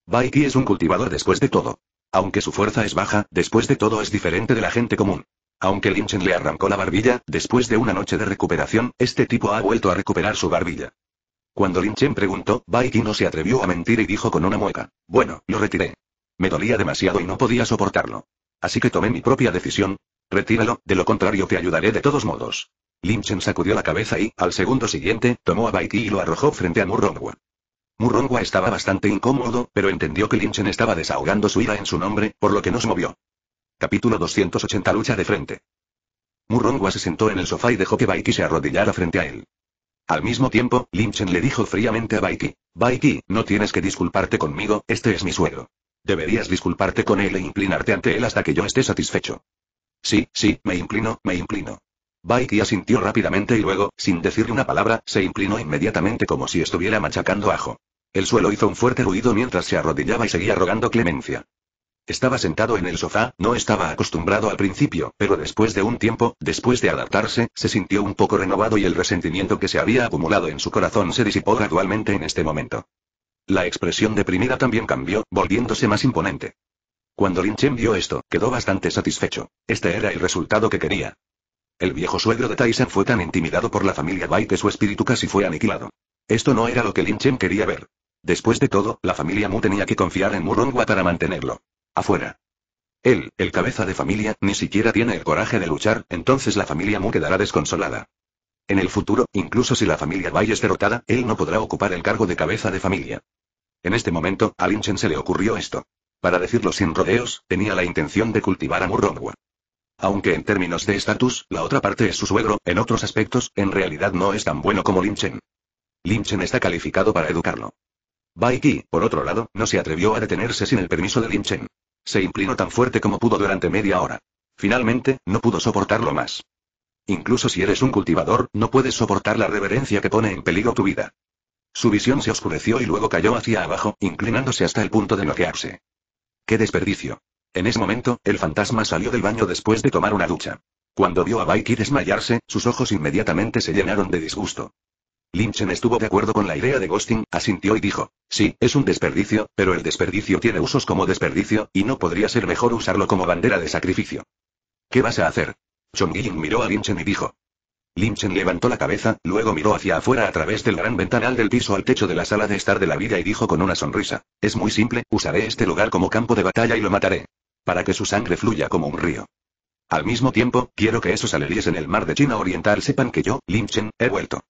Baiki es un cultivador después de todo. Aunque su fuerza es baja, después de todo es diferente de la gente común. Aunque Chen le arrancó la barbilla, después de una noche de recuperación, este tipo ha vuelto a recuperar su barbilla. Cuando Lin Chen preguntó, Baiki no se atrevió a mentir y dijo con una mueca, bueno, lo retiré. Me dolía demasiado y no podía soportarlo. Así que tomé mi propia decisión. Retíralo, de lo contrario te ayudaré de todos modos. Chen sacudió la cabeza y, al segundo siguiente, tomó a Baiki y lo arrojó frente a Murongwa. Murongwa estaba bastante incómodo, pero entendió que Linchen estaba desahogando su ira en su nombre, por lo que no se movió. Capítulo 280 Lucha de frente. Murongwa se sentó en el sofá y dejó que Baiki se arrodillara frente a él. Al mismo tiempo, Chen le dijo fríamente a Baiki, Baiki, no tienes que disculparte conmigo, este es mi suegro. Deberías disculparte con él e inclinarte ante él hasta que yo esté satisfecho. Sí, sí, me inclino, me inclino. Baiki asintió rápidamente y luego, sin decir una palabra, se inclinó inmediatamente como si estuviera machacando ajo. El suelo hizo un fuerte ruido mientras se arrodillaba y seguía rogando clemencia. Estaba sentado en el sofá, no estaba acostumbrado al principio, pero después de un tiempo, después de adaptarse, se sintió un poco renovado y el resentimiento que se había acumulado en su corazón se disipó gradualmente en este momento. La expresión deprimida también cambió, volviéndose más imponente. Cuando Lin Chen vio esto, quedó bastante satisfecho. Este era el resultado que quería. El viejo suegro de Tyson fue tan intimidado por la familia Bai que su espíritu casi fue aniquilado. Esto no era lo que Lin Chen quería ver. Después de todo, la familia Mu tenía que confiar en Murongwa para mantenerlo. Afuera. Él, el cabeza de familia, ni siquiera tiene el coraje de luchar, entonces la familia Mu quedará desconsolada. En el futuro, incluso si la familia Bai es derrotada, él no podrá ocupar el cargo de cabeza de familia. En este momento, a Lin Chen se le ocurrió esto. Para decirlo sin rodeos, tenía la intención de cultivar a Murongwa. Aunque en términos de estatus, la otra parte es su suegro, en otros aspectos, en realidad no es tan bueno como Lin Chen. Lin Chen está calificado para educarlo. Qi, por otro lado, no se atrevió a detenerse sin el permiso de Lin Chen. Se inclinó tan fuerte como pudo durante media hora. Finalmente, no pudo soportarlo más. Incluso si eres un cultivador, no puedes soportar la reverencia que pone en peligro tu vida. Su visión se oscureció y luego cayó hacia abajo, inclinándose hasta el punto de noquearse. ¡Qué desperdicio! En ese momento, el fantasma salió del baño después de tomar una ducha. Cuando vio a Baiki desmayarse, sus ojos inmediatamente se llenaron de disgusto. Lynchen estuvo de acuerdo con la idea de Ghosting, asintió y dijo, sí, es un desperdicio, pero el desperdicio tiene usos como desperdicio, y no podría ser mejor usarlo como bandera de sacrificio. ¿Qué vas a hacer? Yin miró a Limchen y dijo. Lynchen levantó la cabeza, luego miró hacia afuera a través del gran ventanal del piso al techo de la sala de estar de la vida y dijo con una sonrisa, es muy simple, usaré este lugar como campo de batalla y lo mataré. Para que su sangre fluya como un río. Al mismo tiempo, quiero que esos aleríes en el mar de China Oriental sepan que yo, Lin Chen, he vuelto.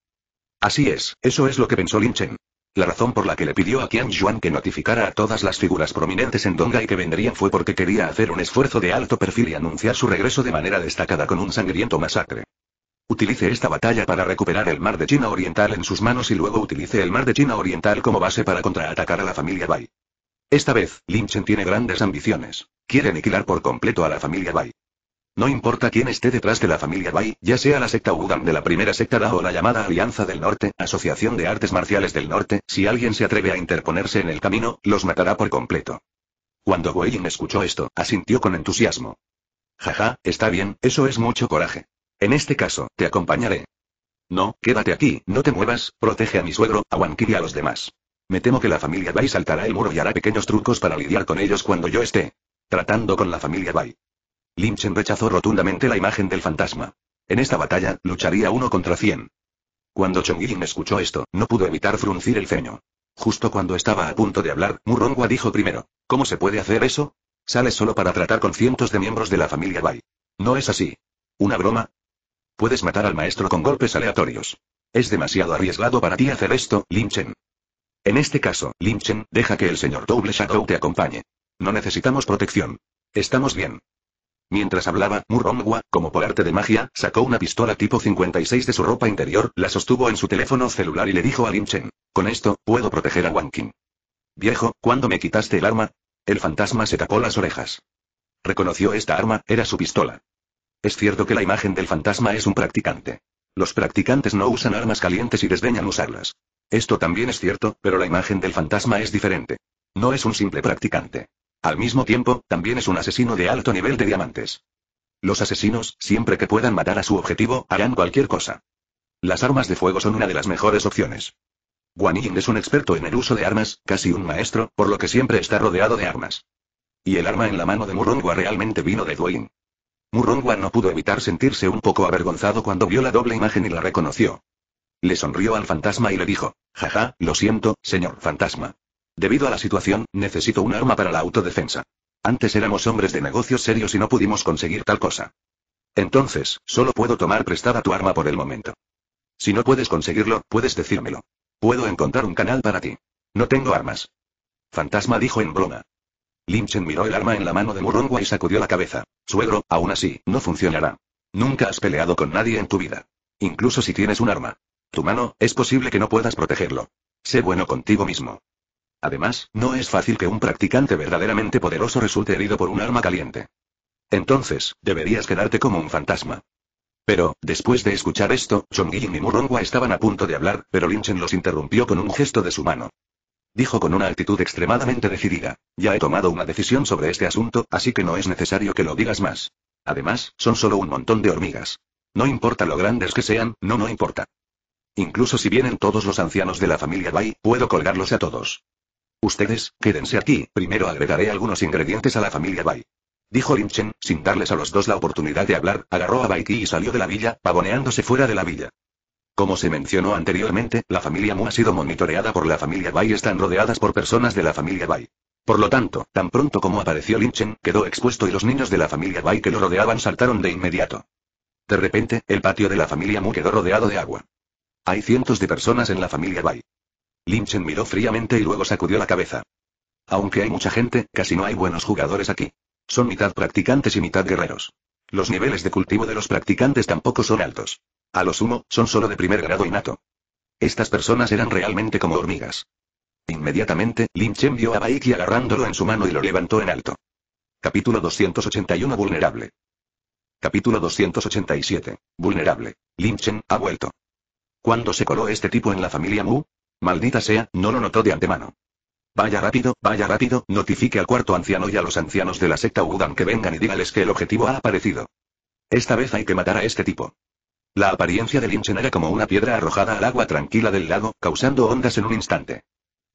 Así es, eso es lo que pensó Lin Chen. La razón por la que le pidió a Qian Yuan que notificara a todas las figuras prominentes en Donghai y que vendrían fue porque quería hacer un esfuerzo de alto perfil y anunciar su regreso de manera destacada con un sangriento masacre. Utilice esta batalla para recuperar el mar de China Oriental en sus manos y luego utilice el mar de China Oriental como base para contraatacar a la familia Bai. Esta vez, Lin Chen tiene grandes ambiciones. Quiere aniquilar por completo a la familia Bai. No importa quién esté detrás de la familia Bai, ya sea la secta Udam de la primera secta Dao o la llamada Alianza del Norte, Asociación de Artes Marciales del Norte, si alguien se atreve a interponerse en el camino, los matará por completo. Cuando Ying escuchó esto, asintió con entusiasmo. Jaja, está bien, eso es mucho coraje. En este caso, te acompañaré. No, quédate aquí, no te muevas, protege a mi suegro, a Wankiri y a los demás. Me temo que la familia Bai saltará el muro y hará pequeños trucos para lidiar con ellos cuando yo esté tratando con la familia Bai. Chen rechazó rotundamente la imagen del fantasma. En esta batalla, lucharía uno contra cien. Cuando Yin escuchó esto, no pudo evitar fruncir el ceño. Justo cuando estaba a punto de hablar, Murongwa dijo primero, ¿cómo se puede hacer eso? Sales solo para tratar con cientos de miembros de la familia Bai. No es así. ¿Una broma? Puedes matar al maestro con golpes aleatorios. Es demasiado arriesgado para ti hacer esto, Chen. En este caso, Chen, deja que el señor Double Shadow te acompañe. No necesitamos protección. Estamos bien. Mientras hablaba, Murongwa, como por arte de magia, sacó una pistola tipo 56 de su ropa interior, la sostuvo en su teléfono celular y le dijo a Lin Chen. Con esto, puedo proteger a Wang Qing. Viejo, ¿cuándo me quitaste el arma? El fantasma se tapó las orejas. Reconoció esta arma, era su pistola. Es cierto que la imagen del fantasma es un practicante. Los practicantes no usan armas calientes y desdeñan usarlas. Esto también es cierto, pero la imagen del fantasma es diferente. No es un simple practicante. Al mismo tiempo, también es un asesino de alto nivel de diamantes. Los asesinos, siempre que puedan matar a su objetivo, harán cualquier cosa. Las armas de fuego son una de las mejores opciones. Guan Yin es un experto en el uso de armas, casi un maestro, por lo que siempre está rodeado de armas. Y el arma en la mano de Murongwa realmente vino de Dwayne. Murongwa no pudo evitar sentirse un poco avergonzado cuando vio la doble imagen y la reconoció. Le sonrió al fantasma y le dijo, jaja, lo siento, señor fantasma. Debido a la situación, necesito un arma para la autodefensa. Antes éramos hombres de negocios serios y no pudimos conseguir tal cosa. Entonces, solo puedo tomar prestada tu arma por el momento. Si no puedes conseguirlo, puedes decírmelo. Puedo encontrar un canal para ti. No tengo armas. Fantasma dijo en broma. Limchen miró el arma en la mano de Morongua y sacudió la cabeza. Suegro, aún así, no funcionará. Nunca has peleado con nadie en tu vida. Incluso si tienes un arma. Tu mano, es posible que no puedas protegerlo. Sé bueno contigo mismo. Además, no es fácil que un practicante verdaderamente poderoso resulte herido por un arma caliente. Entonces, deberías quedarte como un fantasma. Pero, después de escuchar esto, Chongyin y Murongwa estaban a punto de hablar, pero Linchen los interrumpió con un gesto de su mano. Dijo con una actitud extremadamente decidida. Ya he tomado una decisión sobre este asunto, así que no es necesario que lo digas más. Además, son solo un montón de hormigas. No importa lo grandes que sean, no, no importa. Incluso si vienen todos los ancianos de la familia Bai, puedo colgarlos a todos. Ustedes, quédense aquí, primero agregaré algunos ingredientes a la familia Bai. Dijo Chen, sin darles a los dos la oportunidad de hablar, agarró a Qi y salió de la villa, pavoneándose fuera de la villa. Como se mencionó anteriormente, la familia Mu ha sido monitoreada por la familia Bai y están rodeadas por personas de la familia Bai. Por lo tanto, tan pronto como apareció Chen, quedó expuesto y los niños de la familia Bai que lo rodeaban saltaron de inmediato. De repente, el patio de la familia Mu quedó rodeado de agua. Hay cientos de personas en la familia Bai. Chen miró fríamente y luego sacudió la cabeza. Aunque hay mucha gente, casi no hay buenos jugadores aquí. Son mitad practicantes y mitad guerreros. Los niveles de cultivo de los practicantes tampoco son altos. A lo sumo, son solo de primer grado innato. Estas personas eran realmente como hormigas. Inmediatamente, Lin Chen vio a Baiki agarrándolo en su mano y lo levantó en alto. Capítulo 281 Vulnerable. Capítulo 287. Vulnerable. Lin Chen, ha vuelto. ¿Cuándo se coló este tipo en la familia Mu? Maldita sea, no lo notó de antemano. Vaya rápido, vaya rápido, notifique al cuarto anciano y a los ancianos de la secta Wudan que vengan y dígales que el objetivo ha aparecido. Esta vez hay que matar a este tipo. La apariencia de Chen era como una piedra arrojada al agua tranquila del lago, causando ondas en un instante.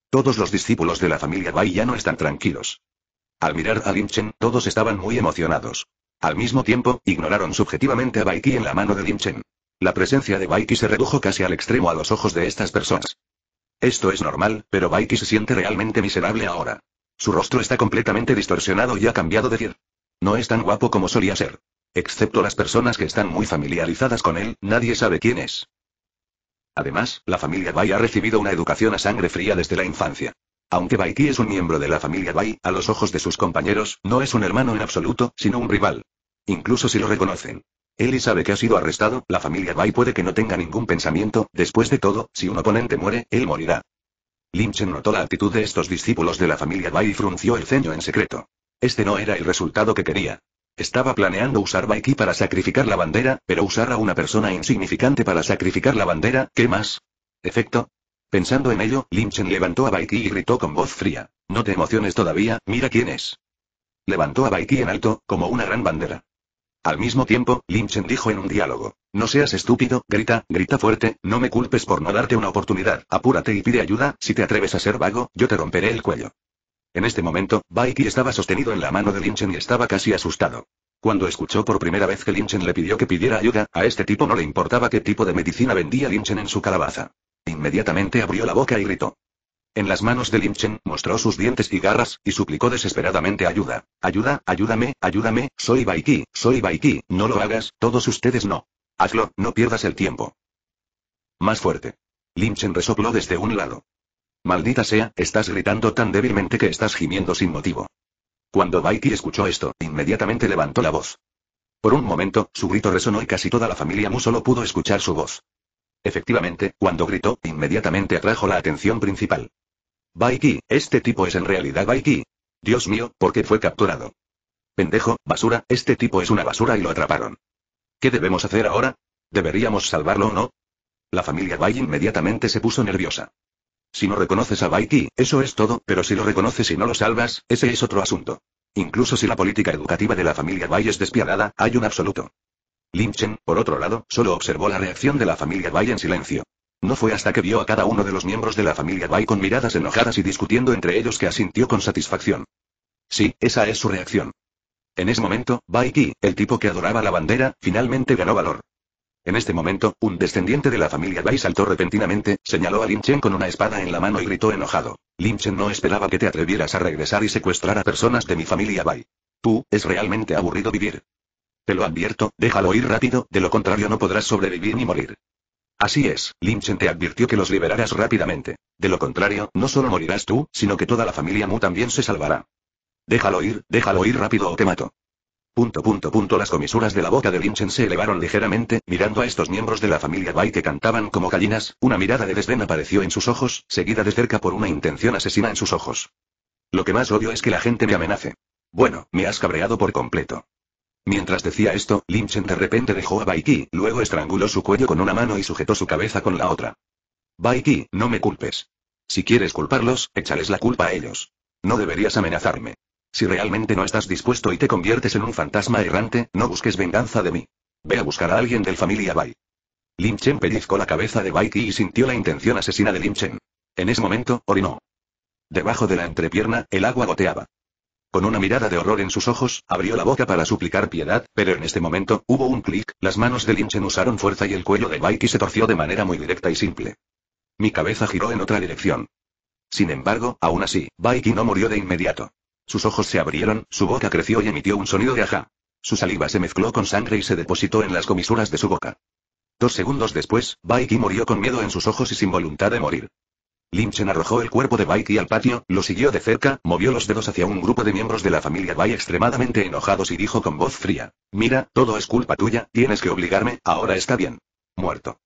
Todos los discípulos de la familia Bai ya no están tranquilos. Al mirar a Chen, todos estaban muy emocionados. Al mismo tiempo, ignoraron subjetivamente a Baiki en la mano de Chen. La presencia de Baiki se redujo casi al extremo a los ojos de estas personas. Esto es normal, pero Baiki se siente realmente miserable ahora. Su rostro está completamente distorsionado y ha cambiado de piel. No es tan guapo como solía ser. Excepto las personas que están muy familiarizadas con él, nadie sabe quién es. Además, la familia Bai ha recibido una educación a sangre fría desde la infancia. Aunque Baiki es un miembro de la familia Bai, a los ojos de sus compañeros, no es un hermano en absoluto, sino un rival. Incluso si lo reconocen. Eli sabe que ha sido arrestado, la familia Bai puede que no tenga ningún pensamiento, después de todo, si un oponente muere, él morirá. Chen notó la actitud de estos discípulos de la familia Bai y frunció el ceño en secreto. Este no era el resultado que quería. Estaba planeando usar Qi para sacrificar la bandera, pero usar a una persona insignificante para sacrificar la bandera, ¿qué más? ¿Efecto? Pensando en ello, Chen levantó a Qi y gritó con voz fría. No te emociones todavía, mira quién es. Levantó a Qi en alto, como una gran bandera. Al mismo tiempo, Chen dijo en un diálogo. No seas estúpido, grita, grita fuerte, no me culpes por no darte una oportunidad. Apúrate y pide ayuda, si te atreves a ser vago, yo te romperé el cuello. En este momento, Baiki estaba sostenido en la mano de Linchen y estaba casi asustado. Cuando escuchó por primera vez que Linchen le pidió que pidiera ayuda, a este tipo no le importaba qué tipo de medicina vendía Lynchen en su calabaza. Inmediatamente abrió la boca y gritó. En las manos de Limchen mostró sus dientes y garras, y suplicó desesperadamente ayuda. Ayuda, ayúdame, ayúdame, soy Baiki, soy Baiki, no lo hagas, todos ustedes no. Hazlo, no pierdas el tiempo. Más fuerte. Limchen resopló desde un lado. Maldita sea, estás gritando tan débilmente que estás gimiendo sin motivo. Cuando Baiki escuchó esto, inmediatamente levantó la voz. Por un momento, su grito resonó y casi toda la familia Mu solo pudo escuchar su voz. Efectivamente, cuando gritó, inmediatamente atrajo la atención principal. Baiki, este tipo es en realidad Baiki. Dios mío, ¿por qué fue capturado? Pendejo, basura, este tipo es una basura y lo atraparon. ¿Qué debemos hacer ahora? ¿Deberíamos salvarlo o no? La familia Bai inmediatamente se puso nerviosa. Si no reconoces a Baiki, eso es todo, pero si lo reconoces y no lo salvas, ese es otro asunto. Incluso si la política educativa de la familia Bai es despiadada, hay un absoluto Chen, por otro lado, solo observó la reacción de la familia Bai en silencio. No fue hasta que vio a cada uno de los miembros de la familia Bai con miradas enojadas y discutiendo entre ellos que asintió con satisfacción. Sí, esa es su reacción. En ese momento, Bai Ki, el tipo que adoraba la bandera, finalmente ganó valor. En este momento, un descendiente de la familia Bai saltó repentinamente, señaló a Chen con una espada en la mano y gritó enojado. Chen no esperaba que te atrevieras a regresar y secuestrar a personas de mi familia Bai. Tú, es realmente aburrido vivir. Te lo advierto, déjalo ir rápido, de lo contrario no podrás sobrevivir ni morir. Así es, Linchen te advirtió que los liberarás rápidamente. De lo contrario, no solo morirás tú, sino que toda la familia Mu también se salvará. Déjalo ir, déjalo ir rápido o te mato. Punto punto punto las comisuras de la boca de Linchen se elevaron ligeramente, mirando a estos miembros de la familia Bai que cantaban como gallinas, una mirada de desdén apareció en sus ojos, seguida de cerca por una intención asesina en sus ojos. Lo que más odio es que la gente me amenace. Bueno, me has cabreado por completo. Mientras decía esto, Chen de repente dejó a Qi, luego estranguló su cuello con una mano y sujetó su cabeza con la otra. Baiki, no me culpes. Si quieres culparlos, échales la culpa a ellos. No deberías amenazarme. Si realmente no estás dispuesto y te conviertes en un fantasma errante, no busques venganza de mí. Ve a buscar a alguien del familia Bai. Chen pellizcó la cabeza de Baiki y sintió la intención asesina de Chen. En ese momento, orinó. Debajo de la entrepierna, el agua goteaba. Con una mirada de horror en sus ojos, abrió la boca para suplicar piedad, pero en este momento, hubo un clic, las manos de Lynchen usaron fuerza y el cuello de Mikey se torció de manera muy directa y simple. Mi cabeza giró en otra dirección. Sin embargo, aún así, Baiky no murió de inmediato. Sus ojos se abrieron, su boca creció y emitió un sonido de ajá. Su saliva se mezcló con sangre y se depositó en las comisuras de su boca. Dos segundos después, Baiki murió con miedo en sus ojos y sin voluntad de morir. Limchen arrojó el cuerpo de y al patio, lo siguió de cerca, movió los dedos hacia un grupo de miembros de la familia Bai extremadamente enojados y dijo con voz fría. Mira, todo es culpa tuya, tienes que obligarme, ahora está bien. Muerto.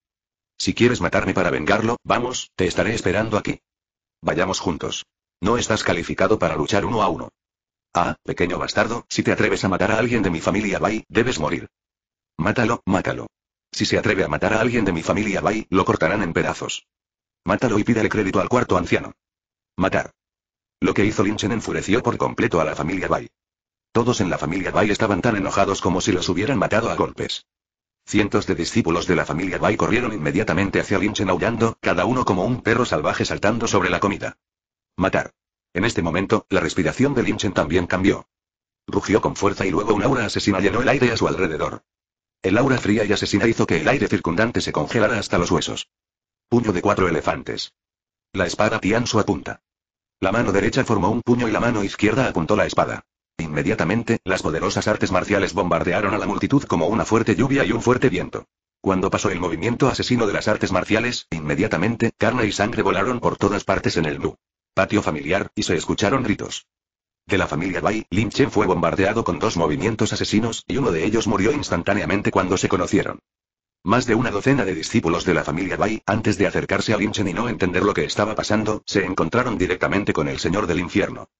Si quieres matarme para vengarlo, vamos, te estaré esperando aquí. Vayamos juntos. No estás calificado para luchar uno a uno. Ah, pequeño bastardo, si te atreves a matar a alguien de mi familia Bai, debes morir. Mátalo, mátalo. Si se atreve a matar a alguien de mi familia Bai, lo cortarán en pedazos. Mátalo y pídele crédito al cuarto anciano. Matar. Lo que hizo Linchen enfureció por completo a la familia Bai. Todos en la familia Bai estaban tan enojados como si los hubieran matado a golpes. Cientos de discípulos de la familia Bai corrieron inmediatamente hacia Linchen aullando, cada uno como un perro salvaje saltando sobre la comida. Matar. En este momento, la respiración de Linchen también cambió. Rugió con fuerza y luego un aura asesina llenó el aire a su alrededor. El aura fría y asesina hizo que el aire circundante se congelara hasta los huesos. Puño de cuatro elefantes. La espada Su apunta. La mano derecha formó un puño y la mano izquierda apuntó la espada. Inmediatamente, las poderosas artes marciales bombardearon a la multitud como una fuerte lluvia y un fuerte viento. Cuando pasó el movimiento asesino de las artes marciales, inmediatamente, carne y sangre volaron por todas partes en el Patio familiar, y se escucharon gritos. De la familia Bai, Lin Chen fue bombardeado con dos movimientos asesinos, y uno de ellos murió instantáneamente cuando se conocieron. Más de una docena de discípulos de la familia Bai, antes de acercarse a Chen y no entender lo que estaba pasando, se encontraron directamente con el Señor del Infierno.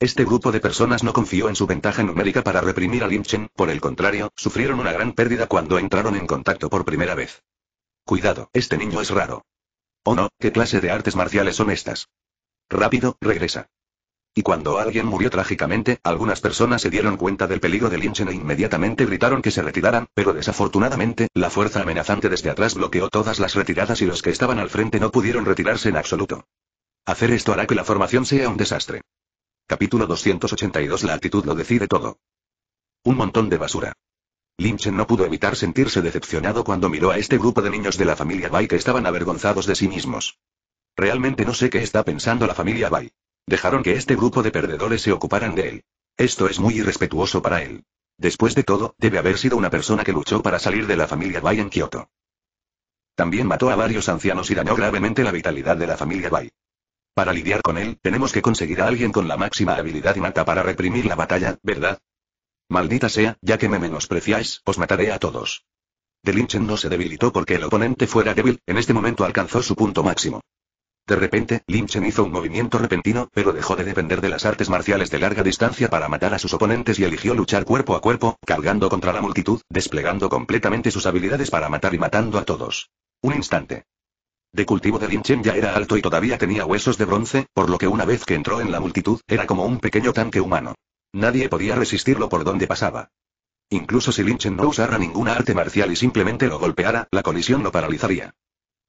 Este grupo de personas no confió en su ventaja numérica para reprimir a Chen. por el contrario, sufrieron una gran pérdida cuando entraron en contacto por primera vez. Cuidado, este niño es raro. ¿O oh no? ¿Qué clase de artes marciales son estas? Rápido, regresa. Y cuando alguien murió trágicamente, algunas personas se dieron cuenta del peligro de Lynchen e inmediatamente gritaron que se retiraran, pero desafortunadamente, la fuerza amenazante desde atrás bloqueó todas las retiradas y los que estaban al frente no pudieron retirarse en absoluto. Hacer esto hará que la formación sea un desastre. Capítulo 282 La actitud lo decide todo. Un montón de basura. Lynchen no pudo evitar sentirse decepcionado cuando miró a este grupo de niños de la familia Bai que estaban avergonzados de sí mismos. Realmente no sé qué está pensando la familia Bai. Dejaron que este grupo de perdedores se ocuparan de él. Esto es muy irrespetuoso para él. Después de todo, debe haber sido una persona que luchó para salir de la familia Bai en Kioto. También mató a varios ancianos y dañó gravemente la vitalidad de la familia Bai. Para lidiar con él, tenemos que conseguir a alguien con la máxima habilidad y mata para reprimir la batalla, ¿verdad? Maldita sea, ya que me menospreciáis, os mataré a todos. Delinchen no se debilitó porque el oponente fuera débil, en este momento alcanzó su punto máximo. De repente, Chen hizo un movimiento repentino, pero dejó de depender de las artes marciales de larga distancia para matar a sus oponentes y eligió luchar cuerpo a cuerpo, cargando contra la multitud, desplegando completamente sus habilidades para matar y matando a todos. Un instante. De cultivo de Chen ya era alto y todavía tenía huesos de bronce, por lo que una vez que entró en la multitud, era como un pequeño tanque humano. Nadie podía resistirlo por donde pasaba. Incluso si Chen no usara ninguna arte marcial y simplemente lo golpeara, la colisión lo paralizaría.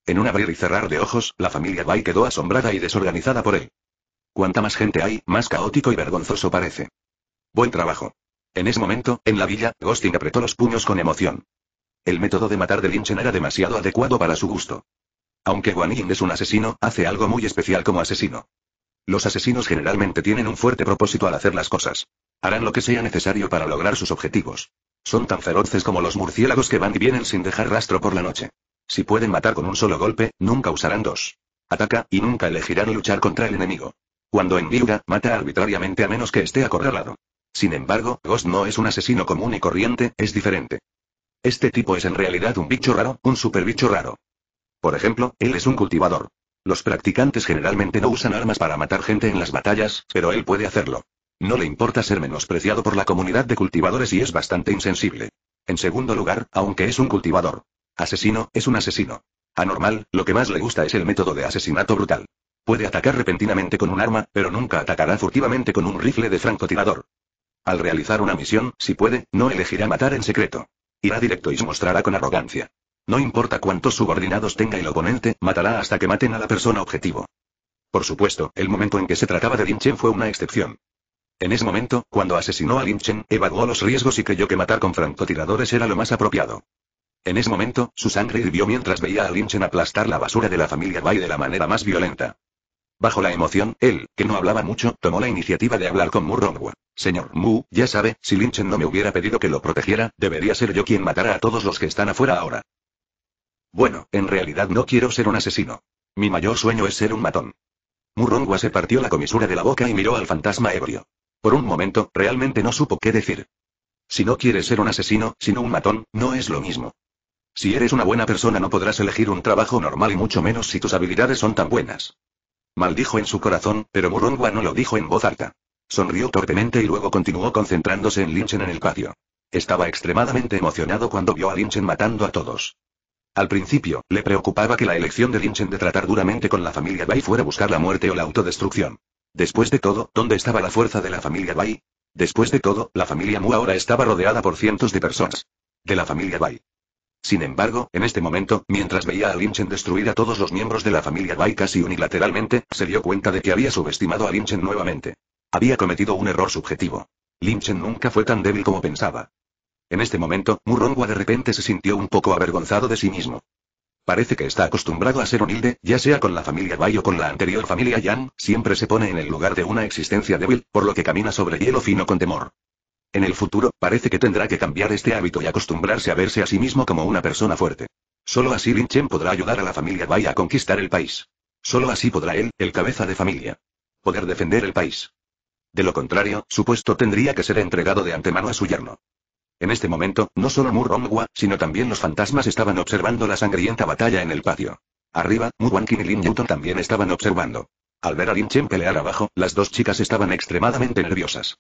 En un abrir y cerrar de ojos, la familia Bai quedó asombrada y desorganizada por él. Cuanta más gente hay, más caótico y vergonzoso parece. Buen trabajo. En ese momento, en la villa, Gosting apretó los puños con emoción. El método de matar de Lynchen era demasiado adecuado para su gusto. Aunque Guan Yin es un asesino, hace algo muy especial como asesino. Los asesinos generalmente tienen un fuerte propósito al hacer las cosas. Harán lo que sea necesario para lograr sus objetivos. Son tan feroces como los murciélagos que van y vienen sin dejar rastro por la noche. Si pueden matar con un solo golpe, nunca usarán dos. Ataca, y nunca elegirán luchar contra el enemigo. Cuando en mata arbitrariamente a menos que esté acorralado. Sin embargo, Ghost no es un asesino común y corriente, es diferente. Este tipo es en realidad un bicho raro, un super bicho raro. Por ejemplo, él es un cultivador. Los practicantes generalmente no usan armas para matar gente en las batallas, pero él puede hacerlo. No le importa ser menospreciado por la comunidad de cultivadores y es bastante insensible. En segundo lugar, aunque es un cultivador, Asesino, es un asesino. Anormal, lo que más le gusta es el método de asesinato brutal. Puede atacar repentinamente con un arma, pero nunca atacará furtivamente con un rifle de francotirador. Al realizar una misión, si puede, no elegirá matar en secreto. Irá directo y se mostrará con arrogancia. No importa cuántos subordinados tenga el oponente, matará hasta que maten a la persona objetivo. Por supuesto, el momento en que se trataba de Lin Chen fue una excepción. En ese momento, cuando asesinó a Chen, evaluó los riesgos y creyó que matar con francotiradores era lo más apropiado. En ese momento, su sangre hirvió mientras veía a Linchen aplastar la basura de la familia Bai de la manera más violenta. Bajo la emoción, él, que no hablaba mucho, tomó la iniciativa de hablar con Rongwa. Señor Mu, ya sabe, si Linchen no me hubiera pedido que lo protegiera, debería ser yo quien matara a todos los que están afuera ahora. Bueno, en realidad no quiero ser un asesino. Mi mayor sueño es ser un matón. Rongwa se partió la comisura de la boca y miró al fantasma ebrio. Por un momento, realmente no supo qué decir. Si no quiere ser un asesino, sino un matón, no es lo mismo. Si eres una buena persona no podrás elegir un trabajo normal y mucho menos si tus habilidades son tan buenas. Maldijo en su corazón, pero Murongwa no lo dijo en voz alta. Sonrió torpemente y luego continuó concentrándose en Linchen en el patio. Estaba extremadamente emocionado cuando vio a Linchen matando a todos. Al principio, le preocupaba que la elección de Linchen de tratar duramente con la familia Bai fuera buscar la muerte o la autodestrucción. Después de todo, ¿dónde estaba la fuerza de la familia Bai? Después de todo, la familia Mu ahora estaba rodeada por cientos de personas. De la familia Bai. Sin embargo, en este momento, mientras veía a Linchen destruir a todos los miembros de la familia Bai casi unilateralmente, se dio cuenta de que había subestimado a Linchen nuevamente. Había cometido un error subjetivo. Lynchen nunca fue tan débil como pensaba. En este momento, Murrongua de repente se sintió un poco avergonzado de sí mismo. Parece que está acostumbrado a ser humilde, ya sea con la familia Bai o con la anterior familia Yang, siempre se pone en el lugar de una existencia débil, por lo que camina sobre hielo fino con temor. En el futuro, parece que tendrá que cambiar este hábito y acostumbrarse a verse a sí mismo como una persona fuerte. Solo así Lin Chen podrá ayudar a la familia Bai a conquistar el país. Solo así podrá él, el cabeza de familia, poder defender el país. De lo contrario, su puesto tendría que ser entregado de antemano a su yerno. En este momento, no solo Murongwa, sino también los fantasmas estaban observando la sangrienta batalla en el patio. Arriba, Wanqing y Lin Newton también estaban observando. Al ver a Lin Chen pelear abajo, las dos chicas estaban extremadamente nerviosas.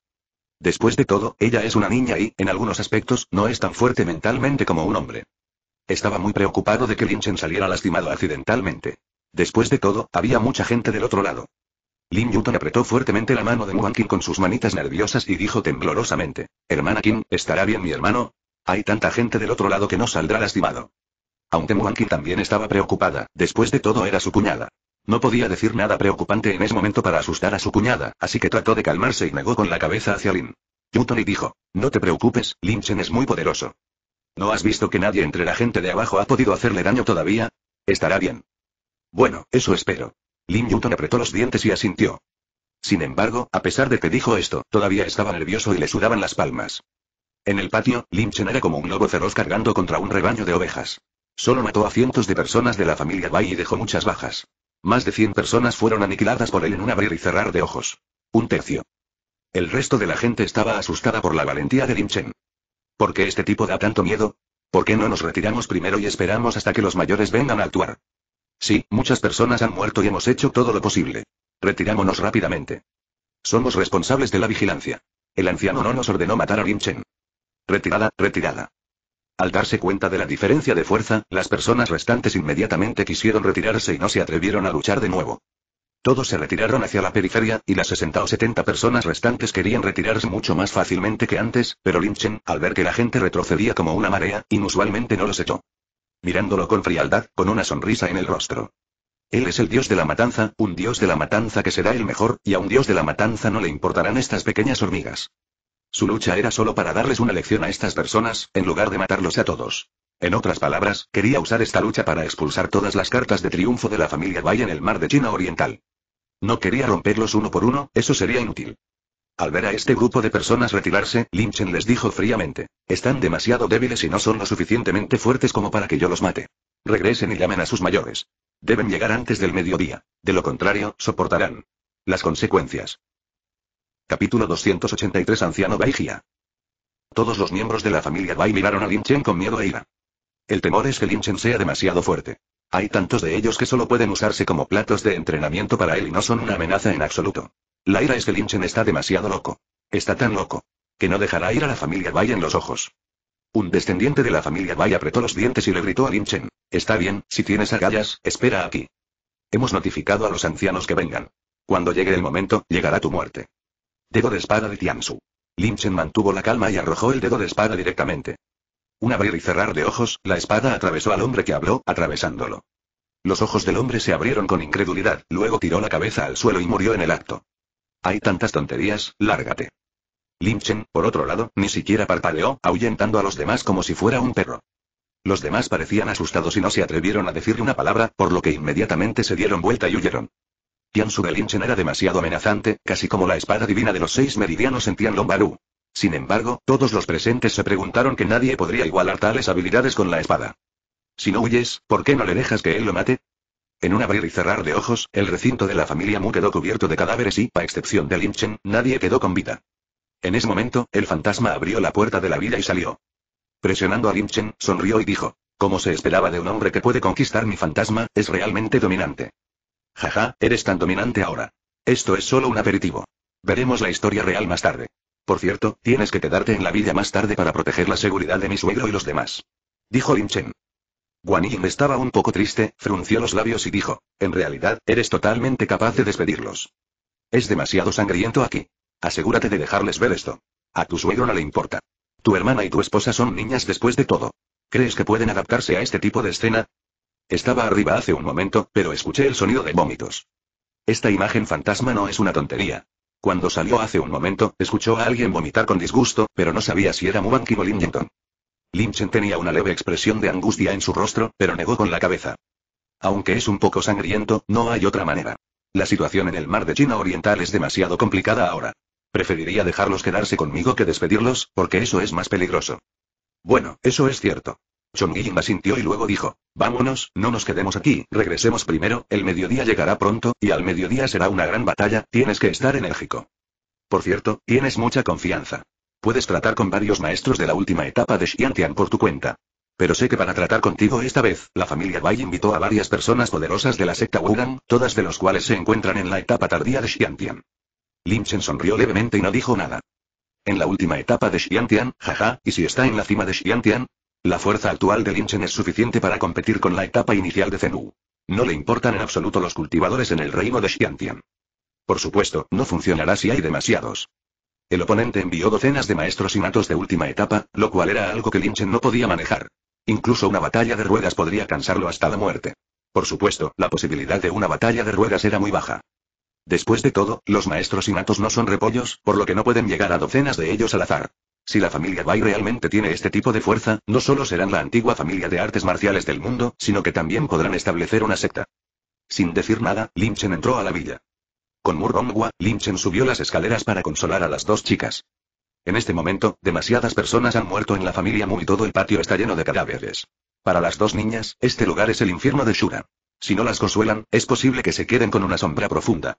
Después de todo, ella es una niña y, en algunos aspectos, no es tan fuerte mentalmente como un hombre. Estaba muy preocupado de que Chen saliera lastimado accidentalmente. Después de todo, había mucha gente del otro lado. Lin Yutong apretó fuertemente la mano de Muan Kim con sus manitas nerviosas y dijo temblorosamente, Hermana Kim, ¿estará bien mi hermano? Hay tanta gente del otro lado que no saldrá lastimado. Aunque Muan Kim también estaba preocupada, después de todo era su cuñada. No podía decir nada preocupante en ese momento para asustar a su cuñada, así que trató de calmarse y negó con la cabeza hacia Lin. y dijo, no te preocupes, Lin Chen es muy poderoso. ¿No has visto que nadie entre la gente de abajo ha podido hacerle daño todavía? Estará bien. Bueno, eso espero. Lin Yuton apretó los dientes y asintió. Sin embargo, a pesar de que dijo esto, todavía estaba nervioso y le sudaban las palmas. En el patio, Lin Chen era como un lobo feroz cargando contra un rebaño de ovejas. Solo mató a cientos de personas de la familia Bai y dejó muchas bajas. Más de 100 personas fueron aniquiladas por él en un abrir y cerrar de ojos. Un tercio. El resto de la gente estaba asustada por la valentía de Chen. ¿Por qué este tipo da tanto miedo? ¿Por qué no nos retiramos primero y esperamos hasta que los mayores vengan a actuar? Sí, muchas personas han muerto y hemos hecho todo lo posible. Retirámonos rápidamente. Somos responsables de la vigilancia. El anciano no nos ordenó matar a Chen. Retirada, retirada. Al darse cuenta de la diferencia de fuerza, las personas restantes inmediatamente quisieron retirarse y no se atrevieron a luchar de nuevo. Todos se retiraron hacia la periferia, y las 60 o 70 personas restantes querían retirarse mucho más fácilmente que antes, pero Chen, al ver que la gente retrocedía como una marea, inusualmente no los echó. Mirándolo con frialdad, con una sonrisa en el rostro. Él es el dios de la matanza, un dios de la matanza que será el mejor, y a un dios de la matanza no le importarán estas pequeñas hormigas. Su lucha era solo para darles una lección a estas personas, en lugar de matarlos a todos. En otras palabras, quería usar esta lucha para expulsar todas las cartas de triunfo de la familia Bai en el mar de China Oriental. No quería romperlos uno por uno, eso sería inútil. Al ver a este grupo de personas retirarse, Lin Chen les dijo fríamente. Están demasiado débiles y no son lo suficientemente fuertes como para que yo los mate. Regresen y llamen a sus mayores. Deben llegar antes del mediodía. De lo contrario, soportarán las consecuencias. Capítulo 283 Anciano Baijia Todos los miembros de la familia Bai miraron a Lin Chen con miedo e ira. El temor es que Lin Chen sea demasiado fuerte. Hay tantos de ellos que solo pueden usarse como platos de entrenamiento para él y no son una amenaza en absoluto. La ira es que Lin Chen está demasiado loco. Está tan loco. Que no dejará ir a la familia Bai en los ojos. Un descendiente de la familia Bai apretó los dientes y le gritó a Lin Chen. Está bien, si tienes agallas, espera aquí. Hemos notificado a los ancianos que vengan. Cuando llegue el momento, llegará tu muerte. Dedo de espada de Tiamsu. Limchen mantuvo la calma y arrojó el dedo de espada directamente. Un abrir y cerrar de ojos, la espada atravesó al hombre que habló, atravesándolo. Los ojos del hombre se abrieron con incredulidad, luego tiró la cabeza al suelo y murió en el acto. Hay tantas tonterías, lárgate. Limchen, por otro lado, ni siquiera parpadeó, ahuyentando a los demás como si fuera un perro. Los demás parecían asustados y no se atrevieron a decirle una palabra, por lo que inmediatamente se dieron vuelta y huyeron de Linchen era demasiado amenazante, casi como la espada divina de los seis meridianos en Tianlong Sin embargo, todos los presentes se preguntaron que nadie podría igualar tales habilidades con la espada. Si no huyes, ¿por qué no le dejas que él lo mate? En un abrir y cerrar de ojos, el recinto de la familia Mu quedó cubierto de cadáveres y, a excepción de Linchen, nadie quedó con vida. En ese momento, el fantasma abrió la puerta de la vida y salió. Presionando a Linchen, sonrió y dijo, como se esperaba de un hombre que puede conquistar mi fantasma, es realmente dominante. Jaja, eres tan dominante ahora. Esto es solo un aperitivo. Veremos la historia real más tarde. Por cierto, tienes que quedarte en la villa más tarde para proteger la seguridad de mi suegro y los demás. Dijo Lin Chen. Guan Yin estaba un poco triste, frunció los labios y dijo, en realidad, eres totalmente capaz de despedirlos. Es demasiado sangriento aquí. Asegúrate de dejarles ver esto. A tu suegro no le importa. Tu hermana y tu esposa son niñas después de todo. ¿Crees que pueden adaptarse a este tipo de escena? Estaba arriba hace un momento, pero escuché el sonido de vómitos. Esta imagen fantasma no es una tontería. Cuando salió hace un momento, escuchó a alguien vomitar con disgusto, pero no sabía si era Mubanki o Lin Linchen tenía una leve expresión de angustia en su rostro, pero negó con la cabeza. Aunque es un poco sangriento, no hay otra manera. La situación en el mar de China Oriental es demasiado complicada ahora. Preferiría dejarlos quedarse conmigo que despedirlos, porque eso es más peligroso. Bueno, eso es cierto. Chongqing sintió y luego dijo, vámonos, no nos quedemos aquí, regresemos primero, el mediodía llegará pronto, y al mediodía será una gran batalla, tienes que estar enérgico. Por cierto, tienes mucha confianza. Puedes tratar con varios maestros de la última etapa de Xiantian por tu cuenta. Pero sé que para tratar contigo esta vez, la familia Bai invitó a varias personas poderosas de la secta Wuhan, todas de los cuales se encuentran en la etapa tardía de Xiantian. Chen sonrió levemente y no dijo nada. En la última etapa de Xiantian, jaja, ¿y si está en la cima de Xiantian? La fuerza actual de Linchen es suficiente para competir con la etapa inicial de Zenú. No le importan en absoluto los cultivadores en el reino de Xiantian. Por supuesto, no funcionará si hay demasiados. El oponente envió docenas de maestros innatos de última etapa, lo cual era algo que Linchen no podía manejar. Incluso una batalla de ruedas podría cansarlo hasta la muerte. Por supuesto, la posibilidad de una batalla de ruedas era muy baja. Después de todo, los maestros innatos no son repollos, por lo que no pueden llegar a docenas de ellos al azar. Si la familia Bai realmente tiene este tipo de fuerza, no solo serán la antigua familia de artes marciales del mundo, sino que también podrán establecer una secta. Sin decir nada, Chen entró a la villa. Con Murongwa, Chen subió las escaleras para consolar a las dos chicas. En este momento, demasiadas personas han muerto en la familia Mu y todo el patio está lleno de cadáveres. Para las dos niñas, este lugar es el infierno de Shura. Si no las consuelan, es posible que se queden con una sombra profunda.